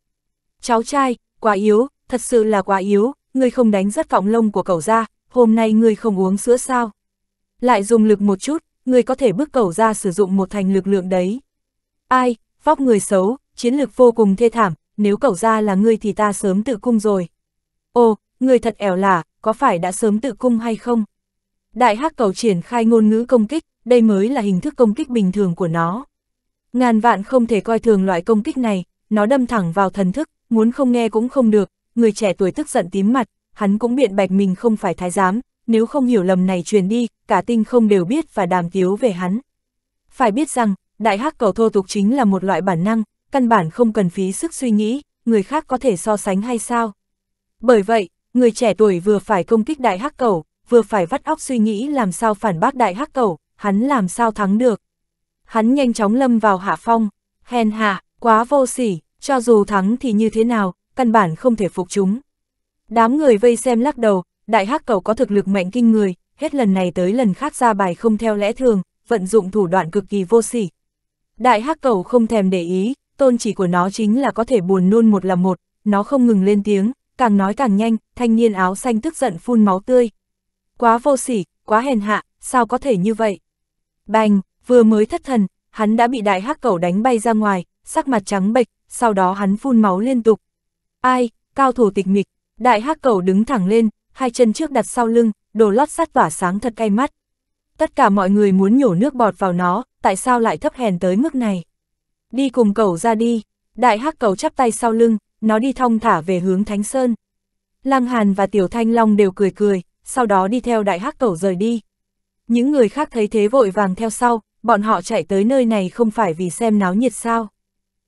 Cháu trai, quá yếu, thật sự là quá yếu, ngươi không đánh rất cọng lông của cẩu ra, hôm nay ngươi không uống sữa sao. Lại dùng lực một chút, ngươi có thể bước cẩu ra sử dụng một thành lực lượng đấy. Ai, vóc người xấu, chiến lược vô cùng thê thảm, nếu cẩu ra là ngươi thì ta sớm tự cung rồi. Ô, ngươi thật ẻo lả, có phải đã sớm tự cung hay không? Đại hắc cầu triển khai ngôn ngữ công kích, đây mới là hình thức công kích bình thường của nó. Ngàn vạn không thể coi thường loại công kích này, nó đâm thẳng vào thần thức, muốn không nghe cũng không được, người trẻ tuổi tức giận tím mặt, hắn cũng biện bạch mình không phải thái giám, nếu không hiểu lầm này truyền đi, cả tinh không đều biết và đàm tiếu về hắn. Phải biết rằng, đại hắc cầu thô tục chính là một loại bản năng, căn bản không cần phí sức suy nghĩ, người khác có thể so sánh hay sao. Bởi vậy, người trẻ tuổi vừa phải công kích đại hắc cầu, vừa phải vắt óc suy nghĩ làm sao phản bác đại hắc cầu, hắn làm sao thắng được hắn nhanh chóng lâm vào hạ phong, hèn hạ, quá vô sỉ, cho dù thắng thì như thế nào, căn bản không thể phục chúng. Đám người vây xem lắc đầu, đại hắc cầu có thực lực mạnh kinh người, hết lần này tới lần khác ra bài không theo lẽ thường, vận dụng thủ đoạn cực kỳ vô sỉ. Đại hắc cầu không thèm để ý, tôn chỉ của nó chính là có thể buồn nôn một là một, nó không ngừng lên tiếng, càng nói càng nhanh, thanh niên áo xanh tức giận phun máu tươi. Quá vô sỉ, quá hèn hạ, sao có thể như vậy? Bành, vừa mới thất thần, hắn đã bị đại hắc cẩu đánh bay ra ngoài, sắc mặt trắng bệch, sau đó hắn phun máu liên tục. Ai, cao thủ tịch mịch, đại hắc cẩu đứng thẳng lên, hai chân trước đặt sau lưng, đồ lót sát tỏa sáng thật cay mắt. Tất cả mọi người muốn nhổ nước bọt vào nó, tại sao lại thấp hèn tới mức này? Đi cùng cẩu ra đi, đại hắc cẩu chắp tay sau lưng, nó đi thong thả về hướng Thánh Sơn. Lăng Hàn và Tiểu Thanh Long đều cười cười, sau đó đi theo đại hắc cẩu rời đi. Những người khác thấy thế vội vàng theo sau, bọn họ chạy tới nơi này không phải vì xem náo nhiệt sao.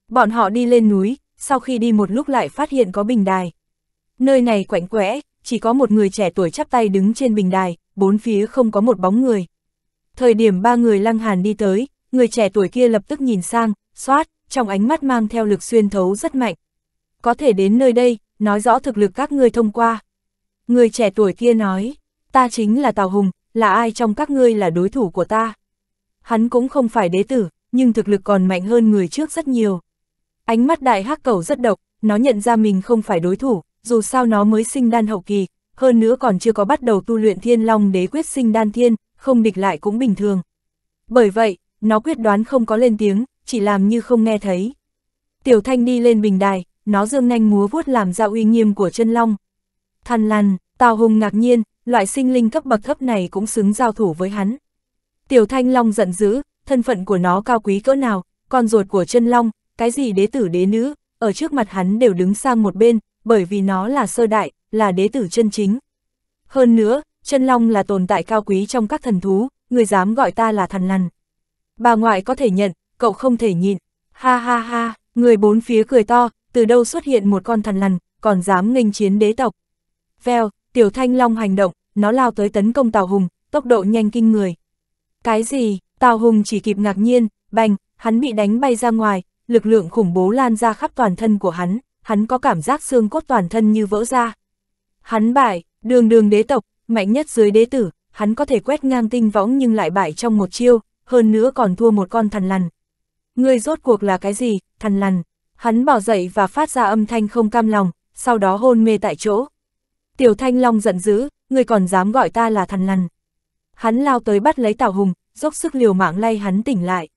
Bọn họ đi lên núi, sau khi đi một lúc lại phát hiện có bình đài. Nơi này quạnh quẽ, chỉ có một người trẻ tuổi chắp tay đứng trên bình đài, bốn phía không có một bóng người. Thời điểm ba người lăng hàn đi tới, người trẻ tuổi kia lập tức nhìn sang, xoát, trong ánh mắt mang theo lực xuyên thấu rất mạnh. Có thể đến nơi đây, nói rõ thực lực các ngươi thông qua. Người trẻ tuổi kia nói, ta chính là Tào Hùng, là ai trong các ngươi là đối thủ của ta hắn cũng không phải đế tử, nhưng thực lực còn mạnh hơn người trước rất nhiều. Ánh mắt đại hắc cầu rất độc, nó nhận ra mình không phải đối thủ, dù sao nó mới sinh đan hậu kỳ, hơn nữa còn chưa có bắt đầu tu luyện thiên long đế quyết sinh đan thiên, không địch lại cũng bình thường. Bởi vậy, nó quyết đoán không có lên tiếng, chỉ làm như không nghe thấy. Tiểu thanh đi lên bình đài, nó dương nhanh múa vuốt làm ra uy nghiêm của chân long. Thằn lằn, Tào Hùng ngạc nhiên, loại sinh linh cấp bậc thấp này cũng xứng giao thủ với hắn. Tiểu Thanh Long giận dữ, thân phận của nó cao quý cỡ nào, con ruột của chân Long, cái gì đế tử đế nữ, ở trước mặt hắn đều đứng sang một bên, bởi vì nó là sơ đại, là đế tử chân chính. Hơn nữa, chân Long là tồn tại cao quý trong các thần thú, người dám gọi ta là thần lằn. Bà ngoại có thể nhận, cậu không thể nhịn. Ha ha ha, người bốn phía cười to, từ đâu xuất hiện một con thần lằn, còn dám nghênh chiến đế tộc. Vèo, tiểu thanh long hành động, nó lao tới tấn công Tào Hùng, tốc độ nhanh kinh người. Cái gì? Tào Hùng chỉ kịp ngạc nhiên, bành, hắn bị đánh bay ra ngoài, lực lượng khủng bố lan ra khắp toàn thân của hắn, hắn có cảm giác xương cốt toàn thân như vỡ ra. Hắn bại, đường đường đế tộc, mạnh nhất dưới đế tử, hắn có thể quét ngang tinh võng nhưng lại bại trong một chiêu, hơn nữa còn thua một con thần lằn. Ngươi rốt cuộc là cái gì, thần lằn? Hắn bỏ dậy và phát ra âm thanh không cam lòng, sau đó hôn mê tại chỗ. Tiểu Thanh Long giận dữ, ngươi còn dám gọi ta là thần lằn. Hắn lao tới bắt lấy Tào Hùng, dốc sức liều mạng lay hắn tỉnh lại.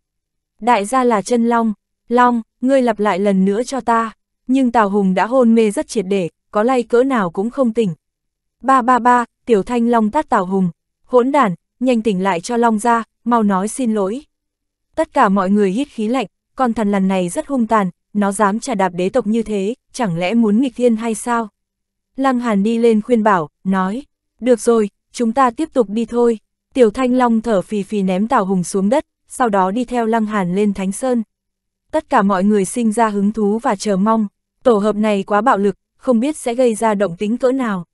Đại gia là chân long, long, ngươi lặp lại lần nữa cho ta. Nhưng Tào Hùng đã hôn mê rất triệt để, có lay cỡ nào cũng không tỉnh. Ba ba ba, tiểu thanh long tát Tào Hùng, hỗn đản, nhanh tỉnh lại cho long ra, mau nói xin lỗi. Tất cả mọi người hít khí lạnh, con thần lần này rất hung tàn, nó dám trả đạp đế tộc như thế, chẳng lẽ muốn nghịch thiên hay sao? Lăng Hàn đi lên khuyên bảo, nói, được rồi, chúng ta tiếp tục đi thôi. Tiểu Thanh Long thở phì phì ném Tào Hùng xuống đất, sau đó đi theo Lăng Hàn lên Thánh Sơn. Tất cả mọi người sinh ra hứng thú và chờ mong, tổ hợp này quá bạo lực, không biết sẽ gây ra động tính cỡ nào.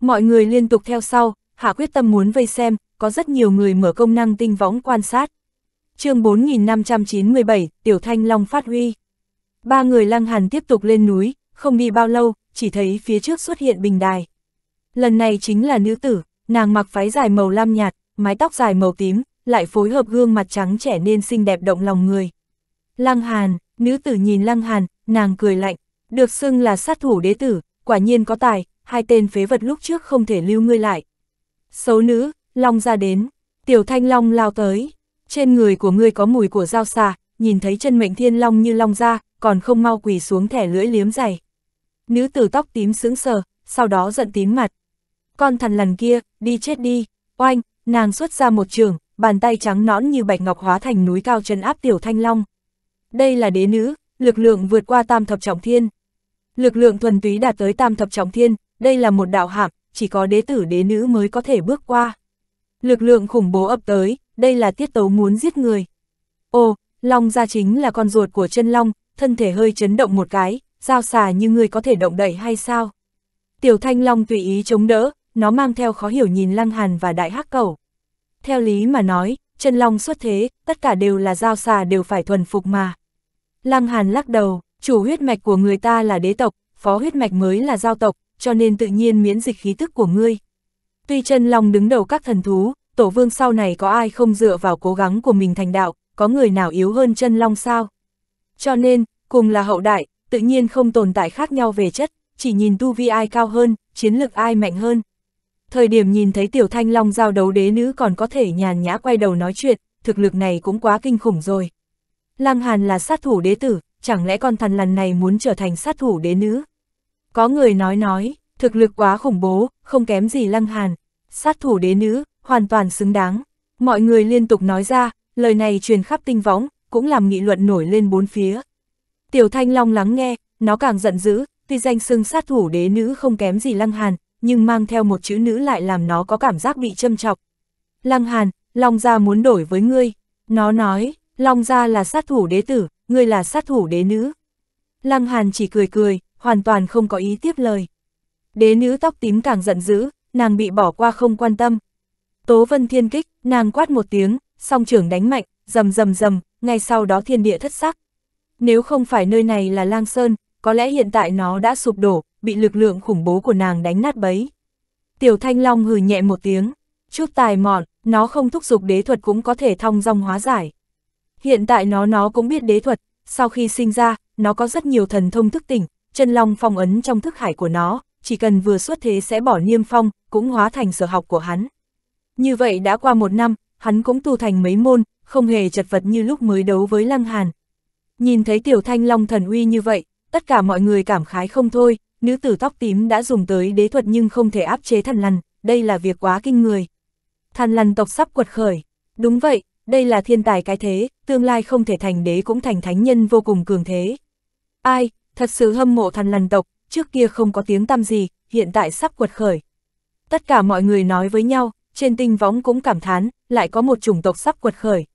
Mọi người liên tục theo sau, hạ quyết tâm muốn vây xem, có rất nhiều người mở công năng tinh võng quan sát. chương 4597, Tiểu Thanh Long phát huy. Ba người Lăng Hàn tiếp tục lên núi, không đi bao lâu, chỉ thấy phía trước xuất hiện bình đài. Lần này chính là nữ tử, nàng mặc váy dài màu lam nhạt, mái tóc dài màu tím, lại phối hợp gương mặt trắng trẻ nên xinh đẹp động lòng người. Lăng Hàn, nữ tử nhìn Lăng Hàn, nàng cười lạnh, được xưng là sát thủ đế tử, quả nhiên có tài, hai tên phế vật lúc trước không thể lưu ngươi lại. Xấu nữ, Long ra đến, tiểu thanh Long lao tới, trên người của ngươi có mùi của dao xà, nhìn thấy chân mệnh thiên Long như Long ra, còn không mau quỳ xuống thẻ lưỡi liếm dày. Nữ tử tóc tím sững sờ, sau đó giận tím mặt. Con thằn lằn kia, đi chết đi, oanh, nàng xuất ra một trường, bàn tay trắng nõn như bạch ngọc hóa thành núi cao trấn áp tiểu thanh long. Đây là đế nữ, lực lượng vượt qua tam thập trọng thiên. Lực lượng thuần túy đạt tới tam thập trọng thiên, đây là một đạo hạm, chỉ có đế tử đế nữ mới có thể bước qua. Lực lượng khủng bố ập tới, đây là tiết tấu muốn giết người. Ô, Long gia chính là con ruột của chân Long, thân thể hơi chấn động một cái, giao xà như người có thể động đậy hay sao? Tiểu Thanh Long tùy ý chống đỡ, nó mang theo khó hiểu nhìn Lăng Hàn và Đại Hắc Cẩu. Theo lý mà nói, chân long xuất thế, tất cả đều là giao xà đều phải thuần phục mà. Lăng Hàn lắc đầu, chủ huyết mạch của người ta là đế tộc, phó huyết mạch mới là giao tộc, cho nên tự nhiên miễn dịch khí tức của ngươi. Tuy chân long đứng đầu các thần thú, tổ vương sau này có ai không dựa vào cố gắng của mình thành đạo, có người nào yếu hơn chân long sao? Cho nên, cùng là hậu đại, tự nhiên không tồn tại khác nhau về chất, chỉ nhìn tu vi ai cao hơn, chiến lực ai mạnh hơn. Thời điểm nhìn thấy Tiểu Thanh Long giao đấu đế nữ còn có thể nhàn nhã quay đầu nói chuyện, thực lực này cũng quá kinh khủng rồi. Lăng Hàn là sát thủ đế tử, chẳng lẽ con thần lần này muốn trở thành sát thủ đế nữ? Có người nói nói, thực lực quá khủng bố, không kém gì Lăng Hàn. Sát thủ đế nữ, hoàn toàn xứng đáng. Mọi người liên tục nói ra, lời này truyền khắp tinh võng, cũng làm nghị luận nổi lên bốn phía. Tiểu Thanh Long lắng nghe, nó càng giận dữ, tuy danh xưng sát thủ đế nữ không kém gì Lăng Hàn, nhưng mang theo một chữ nữ lại làm nó có cảm giác bị châm chọc. Lăng Hàn, Long Gia muốn đổi với ngươi. Nó nói, Long Gia là sát thủ đế tử, ngươi là sát thủ đế nữ. Lăng Hàn chỉ cười cười, hoàn toàn không có ý tiếp lời. Đế nữ tóc tím càng giận dữ, nàng bị bỏ qua không quan tâm. Tố Vân Thiên kích, nàng quát một tiếng, song trưởng đánh mạnh, rầm rầm rầm, ngay sau đó thiên địa thất sắc. Nếu không phải nơi này là Lang Sơn, có lẽ hiện tại nó đã sụp đổ, bị lực lượng khủng bố của nàng đánh nát bấy. Tiểu Thanh Long hừ nhẹ một tiếng, chút tài mọn, nó không thúc giục đế thuật cũng có thể thong dong hóa giải. Hiện tại nó nó cũng biết đế thuật, sau khi sinh ra, nó có rất nhiều thần thông thức tỉnh, chân long phong ấn trong thức hải của nó, chỉ cần vừa xuất thế sẽ bỏ niêm phong, cũng hóa thành sở học của hắn. Như vậy đã qua một năm, hắn cũng tu thành mấy môn, không hề chật vật như lúc mới đấu với Lăng Hàn. Nhìn thấy tiểu thanh long thần uy như vậy, tất cả mọi người cảm khái không thôi, nữ tử tóc tím đã dùng tới đế thuật nhưng không thể áp chế thần lằn, đây là việc quá kinh người. thần lằn tộc sắp quật khởi, đúng vậy, đây là thiên tài cái thế, tương lai không thể thành đế cũng thành thánh nhân vô cùng cường thế. Ai, thật sự hâm mộ thần lằn tộc, trước kia không có tiếng tăm gì, hiện tại sắp quật khởi. Tất cả mọi người nói với nhau, trên tinh võng cũng cảm thán, lại có một chủng tộc sắp quật khởi.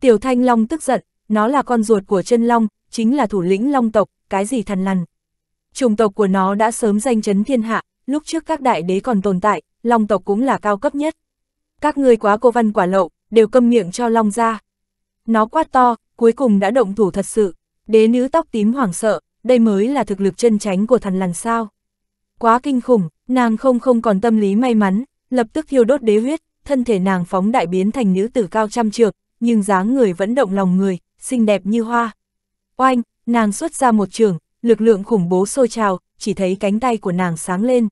Tiểu Thanh Long tức giận, nó là con ruột của chân Long, chính là thủ lĩnh Long tộc, cái gì thần lằn chủng tộc của nó đã sớm danh chấn thiên hạ, lúc trước các đại đế còn tồn tại, long tộc cũng là cao cấp nhất. Các ngươi quá cô văn quả lậu, đều câm miệng cho long ra. Nó quá to, cuối cùng đã động thủ thật sự, đế nữ tóc tím hoảng sợ, đây mới là thực lực chân tránh của thần lằn sao. Quá kinh khủng, nàng không không còn tâm lý may mắn, lập tức thiêu đốt đế huyết, thân thể nàng phóng đại biến thành nữ tử cao trăm trượng, nhưng dáng người vẫn động lòng người, xinh đẹp như hoa. Oanh, nàng xuất ra một trường, lực lượng khủng bố sôi trào, chỉ thấy cánh tay của nàng sáng lên.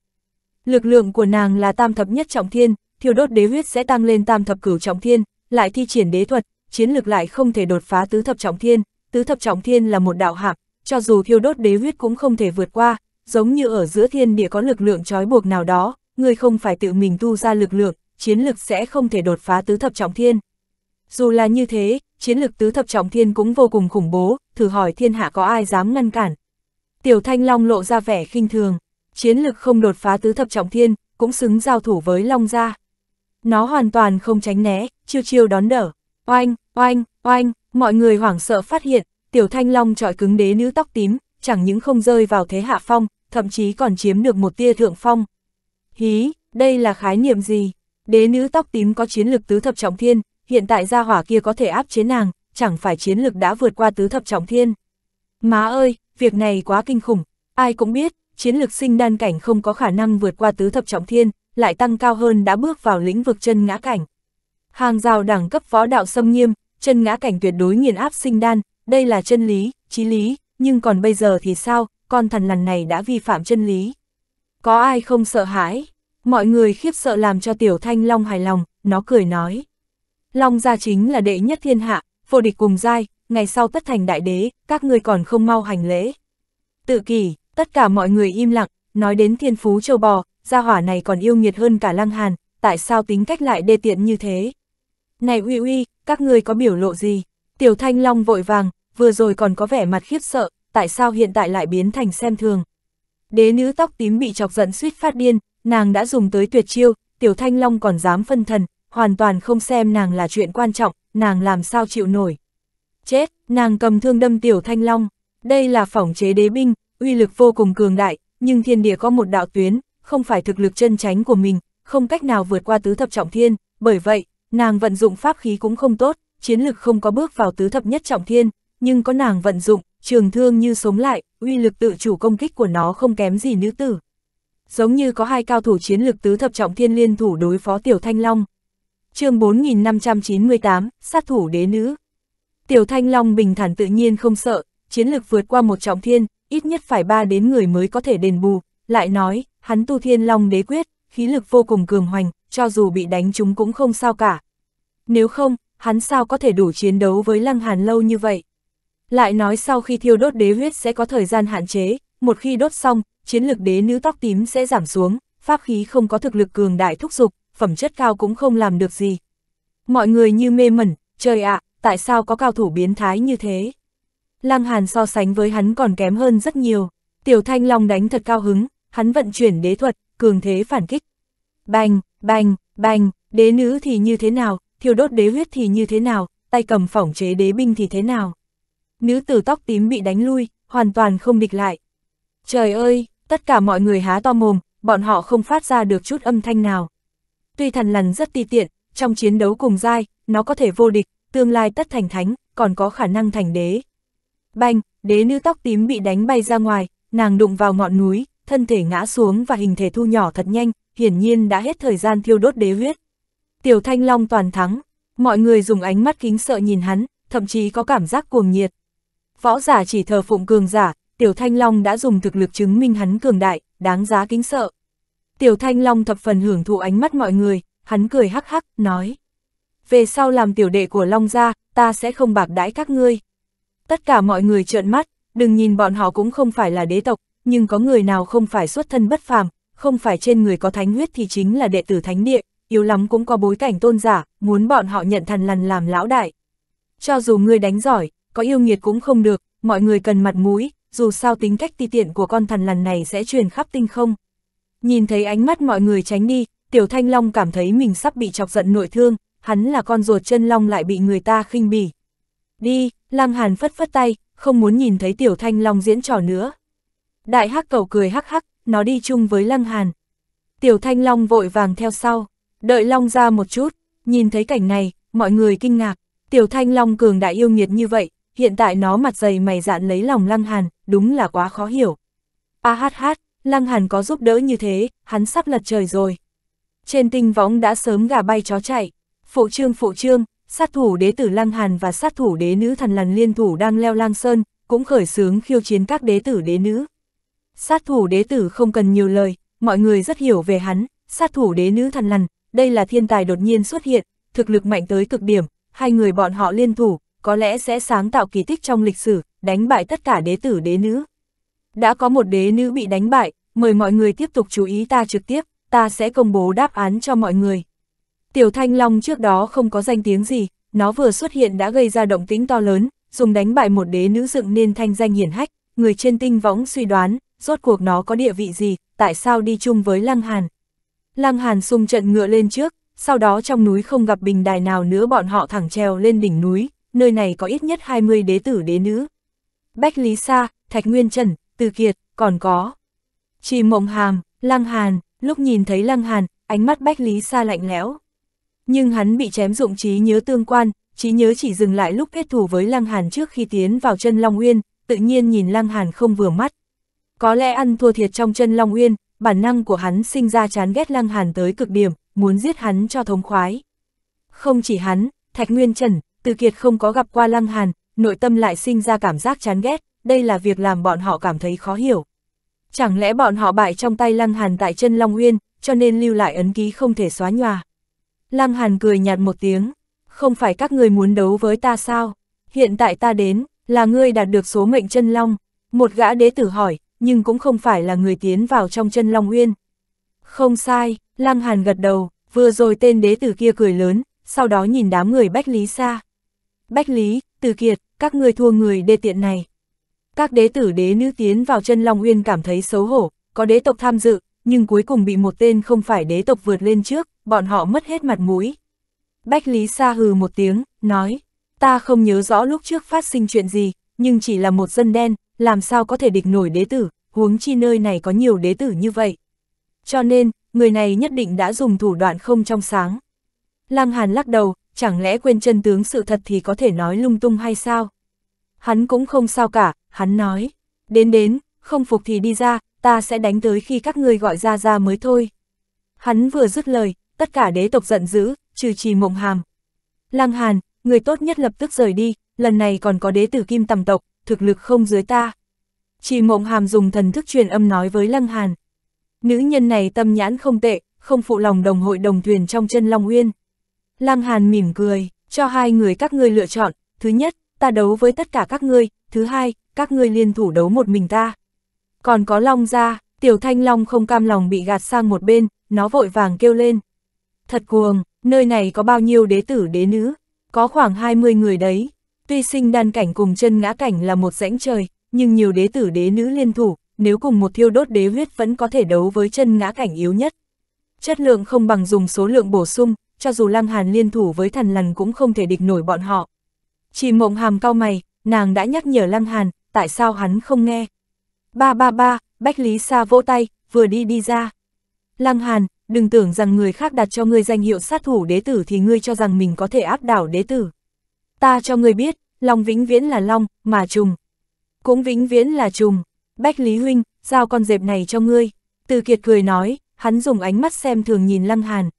Lực lượng của nàng là tam thập nhất trọng thiên, thiêu đốt đế huyết sẽ tăng lên tam thập cửu trọng thiên, lại thi triển đế thuật, chiến lực lại không thể đột phá tứ thập trọng thiên, tứ thập trọng thiên là một đạo hạm, cho dù thiêu đốt đế huyết cũng không thể vượt qua, giống như ở giữa thiên địa có lực lượng trói buộc nào đó, người không phải tự mình tu ra lực lượng, chiến lực sẽ không thể đột phá tứ thập trọng thiên. Dù là như thế, chiến lực tứ thập trọng thiên cũng vô cùng khủng bố, thử hỏi thiên hạ có ai dám ngăn cản, Tiểu Thanh Long lộ ra vẻ khinh thường, chiến lực không đột phá tứ thập trọng thiên, cũng xứng giao thủ với Long gia. Nó hoàn toàn không tránh né, chiêu chiêu đón đỡ. Oanh, oanh, oanh, mọi người hoảng sợ phát hiện, Tiểu Thanh Long trọi cứng đế nữ tóc tím, chẳng những không rơi vào thế hạ phong, thậm chí còn chiếm được một tia thượng phong. Hí, đây là khái niệm gì? Đế nữ tóc tím có chiến lực tứ thập trọng thiên, hiện tại gia hỏa kia có thể áp chế nàng, chẳng phải chiến lực đã vượt qua tứ thập trọng thiên. Má ơi, việc này quá kinh khủng, ai cũng biết, chiến lược sinh đan cảnh không có khả năng vượt qua tứ thập trọng thiên, lại tăng cao hơn đã bước vào lĩnh vực chân ngã cảnh. Hàng rào đẳng cấp võ đạo xâm nghiêm, chân ngã cảnh tuyệt đối nghiền áp sinh đan, đây là chân lý, chí lý, nhưng còn bây giờ thì sao, con thần lằn này đã vi phạm chân lý. Có ai không sợ hãi? Mọi người khiếp sợ làm cho Tiểu Thanh Long hài lòng, nó cười nói. Long gia chính là đệ nhất thiên hạ, vô địch cùng giai, ngày sau tất thành đại đế, các ngươi còn không mau hành lễ. Tự kỷ, tất cả mọi người im lặng, nói đến thiên phú châu bò, gia hỏa này còn yêu nghiệt hơn cả lăng hàn, tại sao tính cách lại đê tiện như thế? Này uy uy, các ngươi có biểu lộ gì? Tiểu thanh long vội vàng, vừa rồi còn có vẻ mặt khiếp sợ, tại sao hiện tại lại biến thành xem thường? Đế nữ tóc tím bị chọc giận suýt phát điên, nàng đã dùng tới tuyệt chiêu, tiểu thanh long còn dám phân thần, hoàn toàn không xem nàng là chuyện quan trọng, nàng làm sao chịu nổi. Chết, nàng cầm thương đâm tiểu thanh long. Đây là phỏng chế đế binh, uy lực vô cùng cường đại, nhưng thiên địa có một đạo tuyến, không phải thực lực chân tránh của mình, không cách nào vượt qua tứ thập trọng thiên, bởi vậy, nàng vận dụng pháp khí cũng không tốt, chiến lực không có bước vào tứ thập nhất trọng thiên, nhưng có nàng vận dụng, trường thương như sống lại, uy lực tự chủ công kích của nó không kém gì nữ tử. Giống như có hai cao thủ chiến lực tứ thập trọng thiên liên thủ đối phó Tiểu Thanh Long. chương 4598, sát thủ đế nữ. Tiểu Thanh Long bình thản tự nhiên không sợ, chiến lực vượt qua một trọng thiên, ít nhất phải ba đến người mới có thể đền bù, lại nói, hắn tu thiên long đế quyết, khí lực vô cùng cường hoành, cho dù bị đánh chúng cũng không sao cả. Nếu không, hắn sao có thể đủ chiến đấu với Lăng Hàn lâu như vậy? Lại nói sau khi thiêu đốt đế huyết sẽ có thời gian hạn chế, một khi đốt xong, chiến lực đế nữ tóc tím sẽ giảm xuống, pháp khí không có thực lực cường đại thúc dục, phẩm chất cao cũng không làm được gì. Mọi người như mê mẩn, trời ạ, à, tại sao có cao thủ biến thái như thế? Lăng Hàn so sánh với hắn còn kém hơn rất nhiều, Tiểu Thanh Long đánh thật cao hứng, hắn vận chuyển đế thuật, cường thế phản kích. Bành, bành, bành, đế nữ thì như thế nào, thiêu đốt đế huyết thì như thế nào, tay cầm phỏng chế đế binh thì thế nào. Nữ tử tóc tím bị đánh lui, hoàn toàn không địch lại. Trời ơi, tất cả mọi người há to mồm, bọn họ không phát ra được chút âm thanh nào. Tuy thần lằn rất ti tiện, trong chiến đấu cùng dai, nó có thể vô địch, tương lai tất thành thánh, còn có khả năng thành đế. Banh, đế nữ tóc tím bị đánh bay ra ngoài, nàng đụng vào ngọn núi, thân thể ngã xuống và hình thể thu nhỏ thật nhanh, hiển nhiên đã hết thời gian thiêu đốt đế huyết. Tiểu Thanh Long toàn thắng, mọi người dùng ánh mắt kính sợ nhìn hắn, thậm chí có cảm giác cuồng nhiệt. Võ giả chỉ thờ phụng cường giả, Tiểu Thanh Long đã dùng thực lực chứng minh hắn cường đại, đáng giá kính sợ. Tiểu Thanh Long thập phần hưởng thụ ánh mắt mọi người, hắn cười hắc hắc, nói về sau làm tiểu đệ của Long Gia, ta sẽ không bạc đãi các ngươi. Tất cả mọi người trợn mắt, đừng nhìn bọn họ cũng không phải là đế tộc, nhưng có người nào không phải xuất thân bất phàm, không phải trên người có thánh huyết thì chính là đệ tử thánh địa, yếu lắm cũng có bối cảnh tôn giả, muốn bọn họ nhận thần lằn làm lão đại. Cho dù ngươi đánh giỏi, có yêu nghiệt cũng không được, mọi người cần mặt mũi, dù sao tính cách ti tiện của con thần lằn này sẽ truyền khắp tinh không. Nhìn thấy ánh mắt mọi người tránh đi, Tiểu Thanh Long cảm thấy mình sắp bị chọc giận nội thương, hắn là con ruột chân long lại bị người ta khinh bỉ. Đi, Lăng Hàn phất phất tay, không muốn nhìn thấy Tiểu Thanh Long diễn trò nữa. Đại hắc cầu cười hắc hắc, nó đi chung với Lăng Hàn. Tiểu Thanh Long vội vàng theo sau, đợi Long ra một chút, nhìn thấy cảnh này, mọi người kinh ngạc. Tiểu Thanh Long cường đại yêu nghiệt như vậy, hiện tại nó mặt dày mày dạn lấy lòng Lăng Hàn, đúng là quá khó hiểu. A hát hát, Lăng Hàn có giúp đỡ như thế, hắn sắp lật trời rồi. Trên tinh võng đã sớm gà bay chó chạy. Phụ trương phụ trương, sát thủ đế tử Lăng Hàn và sát thủ đế nữ thần lằn liên thủ đang leo lang sơn, cũng khởi xướng khiêu chiến các đế tử đế nữ. Sát thủ đế tử không cần nhiều lời, mọi người rất hiểu về hắn, sát thủ đế nữ thần lằn, đây là thiên tài đột nhiên xuất hiện, thực lực mạnh tới cực điểm, hai người bọn họ liên thủ, có lẽ sẽ sáng tạo kỳ tích trong lịch sử, đánh bại tất cả đế tử đế nữ. Đã có một đế nữ bị đánh bại, mời mọi người tiếp tục chú ý ta trực tiếp, ta sẽ công bố đáp án cho mọi người. Tiểu Thanh Long trước đó không có danh tiếng gì, nó vừa xuất hiện đã gây ra động tính to lớn, dùng đánh bại một đế nữ dựng nên thanh danh hiển hách, người trên tinh võng suy đoán, rốt cuộc nó có địa vị gì, tại sao đi chung với Lăng Hàn. Lăng Hàn xung trận ngựa lên trước, sau đó trong núi không gặp bình đài nào nữa bọn họ thẳng treo lên đỉnh núi, nơi này có ít nhất 20 đế tử đế nữ. Bách Lý Sa, Thạch Nguyên Trần, Từ Kiệt, còn có. Chỉ mộng hàm, Lăng Hàn, lúc nhìn thấy Lăng Hàn, ánh mắt Bách Lý Sa lạnh lẽo, nhưng hắn bị chém dụng trí nhớ tương quan, trí nhớ chỉ dừng lại lúc kết thù với Lăng Hàn trước khi tiến vào chân Long Uyên, tự nhiên nhìn Lăng Hàn không vừa mắt. Có lẽ ăn thua thiệt trong chân Long Uyên, bản năng của hắn sinh ra chán ghét Lăng Hàn tới cực điểm, muốn giết hắn cho thống khoái. Không chỉ hắn, Thạch Nguyên Trần, Từ Kiệt không có gặp qua Lăng Hàn, nội tâm lại sinh ra cảm giác chán ghét, đây là việc làm bọn họ cảm thấy khó hiểu. Chẳng lẽ bọn họ bại trong tay Lăng Hàn tại chân Long Uyên, cho nên lưu lại ấn ký không thể xóa nhòa. Lăng Hàn cười nhạt một tiếng, không phải các người muốn đấu với ta sao? Hiện tại ta đến, là ngươi đạt được số mệnh chân long. Một gã đế tử hỏi, nhưng cũng không phải là người tiến vào trong chân long uyên. Không sai, Lăng Hàn gật đầu, vừa rồi tên đế tử kia cười lớn, sau đó nhìn đám người Bách Lý xa. Bách Lý, Từ Kiệt, các ngươi thua người đê tiện này. Các đế tử đế nữ tiến vào chân long uyên cảm thấy xấu hổ, có đế tộc tham dự, nhưng cuối cùng bị một tên không phải đế tộc vượt lên trước, bọn họ mất hết mặt mũi. Bách Lý Sa hừ một tiếng, nói, ta không nhớ rõ lúc trước phát sinh chuyện gì, nhưng chỉ là một dân đen, làm sao có thể địch nổi đế tử, huống chi nơi này có nhiều đế tử như vậy. Cho nên, người này nhất định đã dùng thủ đoạn không trong sáng. Lăng Hàn lắc đầu, chẳng lẽ quên chân tướng sự thật thì có thể nói lung tung hay sao? Hắn cũng không sao cả, hắn nói, đến đến, không phục thì đi ra, ta sẽ đánh tới khi các ngươi gọi ra ra mới thôi. Hắn vừa dứt lời, tất cả đế tộc giận dữ, trừ trì mộng hàm. Lăng Hàn, người tốt nhất lập tức rời đi, lần này còn có đế tử kim tầm tộc, thực lực không dưới ta. Trì mộng hàm dùng thần thức truyền âm nói với Lăng Hàn. Nữ nhân này tâm nhãn không tệ, không phụ lòng đồng hội đồng thuyền trong chân Long Uyên. Lăng Hàn mỉm cười, cho hai người các ngươi lựa chọn, thứ nhất, ta đấu với tất cả các ngươi, thứ hai, các ngươi liên thủ đấu một mình ta. Còn có Long ra, Tiểu Thanh Long không cam lòng bị gạt sang một bên, nó vội vàng kêu lên. Thật cuồng, nơi này có bao nhiêu đế tử đế nữ, có khoảng 20 người đấy. Tuy sinh đan cảnh cùng chân ngã cảnh là một rãnh trời, nhưng nhiều đế tử đế nữ liên thủ, nếu cùng một thiêu đốt đế huyết vẫn có thể đấu với chân ngã cảnh yếu nhất. Chất lượng không bằng dùng số lượng bổ sung, cho dù Lăng Hàn liên thủ với thần lằn cũng không thể địch nổi bọn họ. Chỉ mộng hàm cao mày, nàng đã nhắc nhở Lăng Hàn, tại sao hắn không nghe. Ba ba ba, Bách Lý Sa vỗ tay, vừa đi đi ra. Lăng Hàn, đừng tưởng rằng người khác đặt cho ngươi danh hiệu sát thủ đế tử thì ngươi cho rằng mình có thể áp đảo đế tử. Ta cho ngươi biết, Long vĩnh viễn là Long, mà trùng. Cũng vĩnh viễn là trùng. Bách Lý Huynh, giao con dẹp này cho ngươi. Từ Kiệt cười nói, hắn dùng ánh mắt xem thường nhìn Lăng Hàn.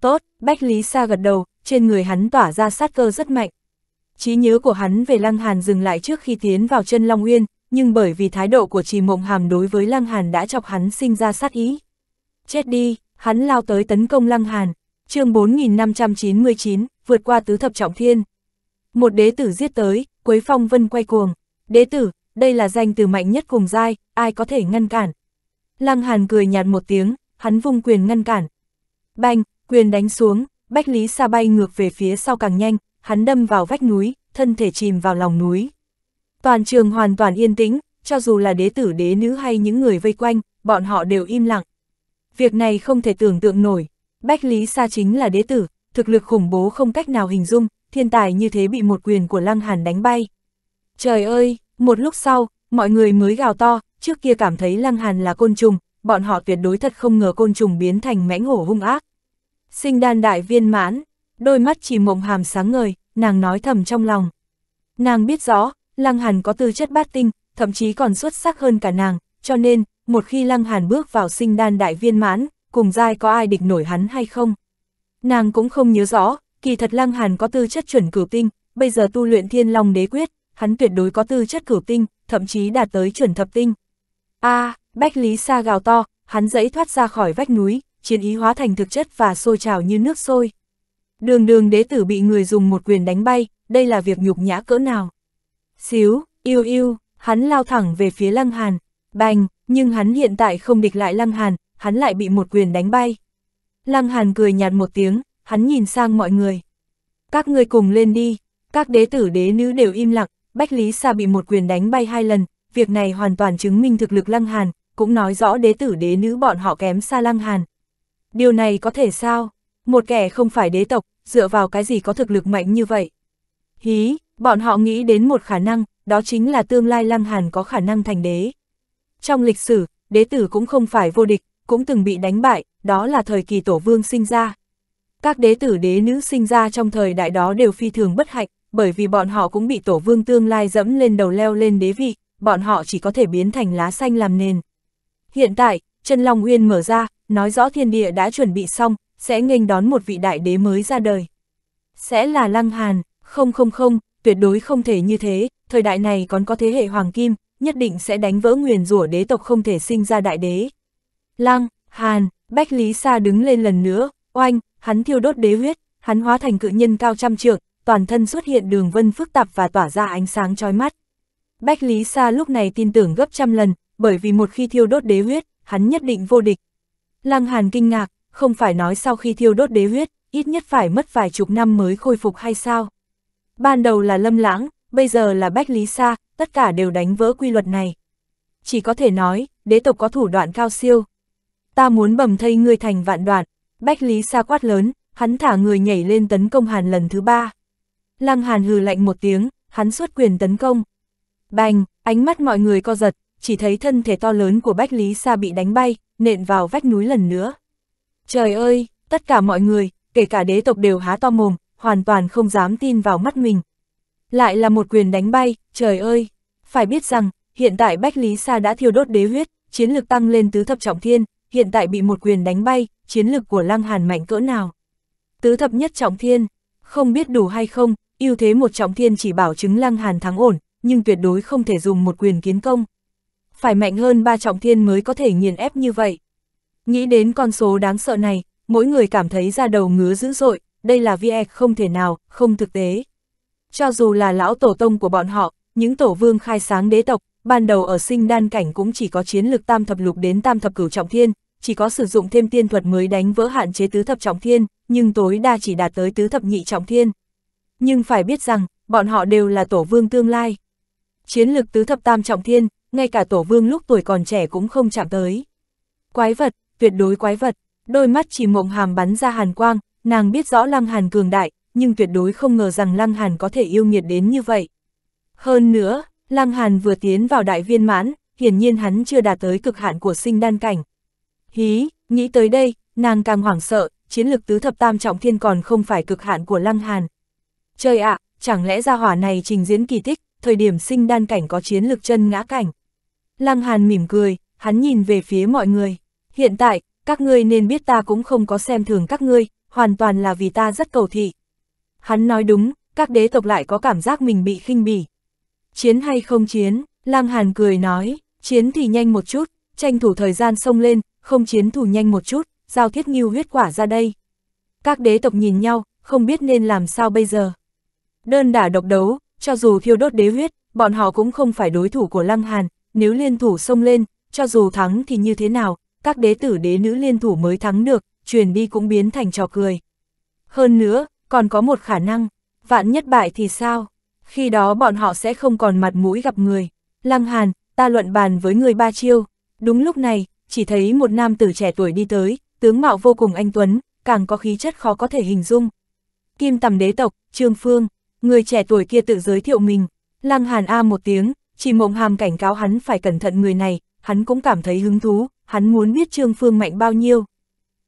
Tốt, Bách Lý Sa gật đầu, trên người hắn tỏa ra sát cơ rất mạnh. Trí nhớ của hắn về Lăng Hàn dừng lại trước khi tiến vào chân Long Uyên, nhưng bởi vì thái độ của Trì Mộng Hàm đối với Lăng Hàn đã chọc hắn sinh ra sát ý. Chết đi, hắn lao tới tấn công Lăng Hàn, chương 4599, vượt qua tứ thập trọng thiên. Một đế tử giết tới, quế Phong Vân quay cuồng, đế tử, đây là danh từ mạnh nhất cùng giai, ai có thể ngăn cản. Lăng Hàn cười nhạt một tiếng, hắn vung quyền ngăn cản. Banh, quyền đánh xuống, Bách Lý Sa bay ngược về phía sau càng nhanh, hắn đâm vào vách núi, thân thể chìm vào lòng núi. Toàn trường hoàn toàn yên tĩnh, cho dù là đế tử đế nữ hay những người vây quanh, bọn họ đều im lặng. Việc này không thể tưởng tượng nổi. Bách Lý Sa chính là đế tử, thực lực khủng bố không cách nào hình dung, thiên tài như thế bị một quyền của Lăng Hàn đánh bay. Trời ơi, một lúc sau, mọi người mới gào to, trước kia cảm thấy Lăng Hàn là côn trùng, bọn họ tuyệt đối thật không ngờ côn trùng biến thành mãnh hổ hung ác. Sinh đan đại viên mãn, đôi mắt chỉ mộng hàm sáng ngời, nàng nói thầm trong lòng. Nàng biết rõ, Lăng Hàn có tư chất bát tinh, thậm chí còn xuất sắc hơn cả nàng, cho nên, một khi Lăng Hàn bước vào sinh đan đại viên mãn, cùng giai có ai địch nổi hắn hay không? Nàng cũng không nhớ rõ, kỳ thật Lăng Hàn có tư chất chuẩn cửu tinh, bây giờ tu luyện thiên long đế quyết, hắn tuyệt đối có tư chất cửu tinh, thậm chí đạt tới chuẩn thập tinh. a à, Bách Lý Sa gào to, hắn dẫy thoát ra khỏi vách núi, chiến ý hóa thành thực chất và sôi trào như nước sôi. Đường đường đế tử bị người dùng một quyền đánh bay, đây là việc nhục nhã cỡ nào? Xíu, yêu yêu, hắn lao thẳng về phía Lăng Hàn, bành, nhưng hắn hiện tại không địch lại Lăng Hàn, hắn lại bị một quyền đánh bay. Lăng Hàn cười nhạt một tiếng, hắn nhìn sang mọi người. Các ngươi cùng lên đi, các đế tử đế nữ đều im lặng, Bách Lý Sa bị một quyền đánh bay hai lần, việc này hoàn toàn chứng minh thực lực Lăng Hàn, cũng nói rõ đế tử đế nữ bọn họ kém xa Lăng Hàn. Điều này có thể sao? Một kẻ không phải đế tộc, dựa vào cái gì có thực lực mạnh như vậy? Hí, bọn họ nghĩ đến một khả năng, đó chính là tương lai Lăng Hàn có khả năng thành đế. Trong lịch sử, đế tử cũng không phải vô địch, cũng từng bị đánh bại, đó là thời kỳ tổ vương sinh ra. Các đế tử đế nữ sinh ra trong thời đại đó đều phi thường bất hạnh, bởi vì bọn họ cũng bị tổ vương tương lai dẫm lên đầu leo lên đế vị, bọn họ chỉ có thể biến thành lá xanh làm nền. Hiện tại, chân Long Uyên mở ra, nói rõ thiên địa đã chuẩn bị xong, sẽ nghênh đón một vị đại đế mới ra đời. Sẽ là Lăng Hàn. Không không không, tuyệt đối không thể như thế, thời đại này còn có thế hệ hoàng kim, nhất định sẽ đánh vỡ nguyền rủa đế tộc không thể sinh ra đại đế. Lăng, Hàn, Bách Lý Sa đứng lên lần nữa, oanh, hắn thiêu đốt đế huyết, hắn hóa thành cự nhân cao trăm trượng, toàn thân xuất hiện đường vân phức tạp và tỏa ra ánh sáng chói mắt. Bách Lý Sa lúc này tin tưởng gấp trăm lần, bởi vì một khi thiêu đốt đế huyết, hắn nhất định vô địch. Lăng Hàn kinh ngạc, không phải nói sau khi thiêu đốt đế huyết, ít nhất phải mất vài chục năm mới khôi phục hay sao? Ban đầu là Lâm Lãng, bây giờ là Bách Lý Sa, tất cả đều đánh vỡ quy luật này. Chỉ có thể nói, đế tộc có thủ đoạn cao siêu. Ta muốn bầm thây ngươi thành vạn đoạn, Bách Lý Sa quát lớn, hắn thả người nhảy lên tấn công Hàn lần thứ ba. Lăng Hàn hừ lạnh một tiếng, hắn xuất quyền tấn công. Bành, ánh mắt mọi người co giật, chỉ thấy thân thể to lớn của Bách Lý Sa bị đánh bay, nện vào vách núi lần nữa. Trời ơi, tất cả mọi người, kể cả đế tộc đều há to mồm, hoàn toàn không dám tin vào mắt mình. Lại là một quyền đánh bay, trời ơi! Phải biết rằng, hiện tại Bách Lý Sa đã thiêu đốt đế huyết, chiến lực tăng lên tứ thập trọng thiên, hiện tại bị một quyền đánh bay, chiến lực của Lăng Hàn mạnh cỡ nào. Tứ thập nhất trọng thiên, không biết đủ hay không, ưu thế một trọng thiên chỉ bảo chứng Lăng Hàn thắng ổn, nhưng tuyệt đối không thể dùng một quyền kiến công. Phải mạnh hơn ba trọng thiên mới có thể nghiền ép như vậy. Nghĩ đến con số đáng sợ này, mỗi người cảm thấy ra đầu ngứa dữ dội, đây là việc e không thể nào, không thực tế. Cho dù là lão tổ tông của bọn họ, những tổ vương khai sáng đế tộc, ban đầu ở sinh đan cảnh cũng chỉ có chiến lực tam thập lục đến tam thập cửu trọng thiên, chỉ có sử dụng thêm tiên thuật mới đánh vỡ hạn chế tứ thập trọng thiên, nhưng tối đa chỉ đạt tới tứ thập nhị trọng thiên. Nhưng phải biết rằng, bọn họ đều là tổ vương tương lai. Chiến lực tứ thập tam trọng thiên, ngay cả tổ vương lúc tuổi còn trẻ cũng không chạm tới. Quái vật, tuyệt đối quái vật, đôi mắt chỉ mộng hàm bắn ra hàn quang, Nàng biết rõ Lăng Hàn cường đại, nhưng tuyệt đối không ngờ rằng Lăng Hàn có thể yêu nghiệt đến như vậy. Hơn nữa, Lăng Hàn vừa tiến vào đại viên mãn, hiển nhiên hắn chưa đạt tới cực hạn của sinh đan cảnh. Hí, nghĩ tới đây, nàng càng hoảng sợ, chiến lực tứ thập tam trọng thiên còn không phải cực hạn của Lăng Hàn. Trời ạ, chẳng lẽ ra hỏa này trình diễn kỳ tích, thời điểm sinh đan cảnh có chiến lực chân ngã cảnh. Lăng Hàn mỉm cười, hắn nhìn về phía mọi người. Hiện tại, các ngươi nên biết ta cũng không có xem thường các ngươi, hoàn toàn là vì ta rất cầu thị. Hắn nói đúng, các đế tộc lại có cảm giác mình bị khinh bỉ. Chiến hay không chiến, Lăng Hàn cười nói, chiến thì nhanh một chút, tranh thủ thời gian xông lên, không chiến thủ nhanh một chút, giao thiết nghiêu huyết quả ra đây. Các đế tộc nhìn nhau, không biết nên làm sao bây giờ. Đơn đả độc đấu, cho dù thiêu đốt đế huyết, bọn họ cũng không phải đối thủ của Lăng Hàn, nếu liên thủ xông lên, cho dù thắng thì như thế nào, các đế tử đế nữ liên thủ mới thắng được, truyền đi cũng biến thành trò cười. Hơn nữa, còn có một khả năng, vạn nhất bại thì sao? Khi đó bọn họ sẽ không còn mặt mũi gặp người. Lăng Hàn, ta luận bàn với người ba chiêu. Đúng lúc này, chỉ thấy một nam tử trẻ tuổi đi tới, tướng mạo vô cùng anh Tuấn, càng có khí chất khó có thể hình dung. Kim tầm đế tộc, Trương Phương, người trẻ tuổi kia tự giới thiệu mình. Lăng Hàn A một tiếng, chỉ mộng hàm cảnh cáo hắn phải cẩn thận người này, hắn cũng cảm thấy hứng thú, hắn muốn biết Trương Phương mạnh bao nhiêu.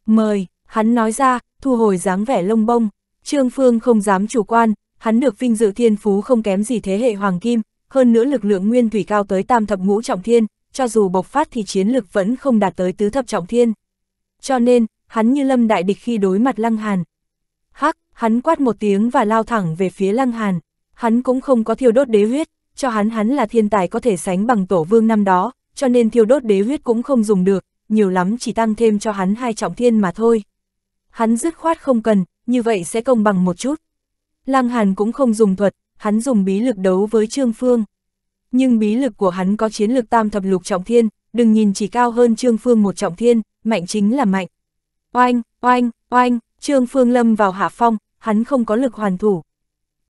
Mời, hắn nói ra, thu hồi dáng vẻ lông bông, Trương Phương không dám chủ quan, hắn được vinh dự thiên phú không kém gì thế hệ Hoàng Kim, hơn nữa lực lượng nguyên thủy cao tới tam thập ngũ trọng thiên, cho dù bộc phát thì chiến lực vẫn không đạt tới tứ thập trọng thiên. Cho nên, hắn như lâm đại địch khi đối mặt Lăng Hàn. Hắc, hắn quát một tiếng và lao thẳng về phía Lăng Hàn, hắn cũng không có thiêu đốt đế huyết, cho hắn hắn là thiên tài có thể sánh bằng tổ vương năm đó, cho nên thiêu đốt đế huyết cũng không dùng được, nhiều lắm chỉ tăng thêm cho hắn hai trọng thiên mà thôi. Hắn dứt khoát không cần, như vậy sẽ công bằng một chút. Lăng Hàn cũng không dùng thuật, hắn dùng bí lực đấu với Trương Phương. Nhưng bí lực của hắn có chiến lực tam thập lục trọng thiên, đừng nhìn chỉ cao hơn Trương Phương một trọng thiên, mạnh chính là mạnh. Oanh, oanh, oanh, Trương Phương lâm vào hạ phong, hắn không có lực hoàn thủ,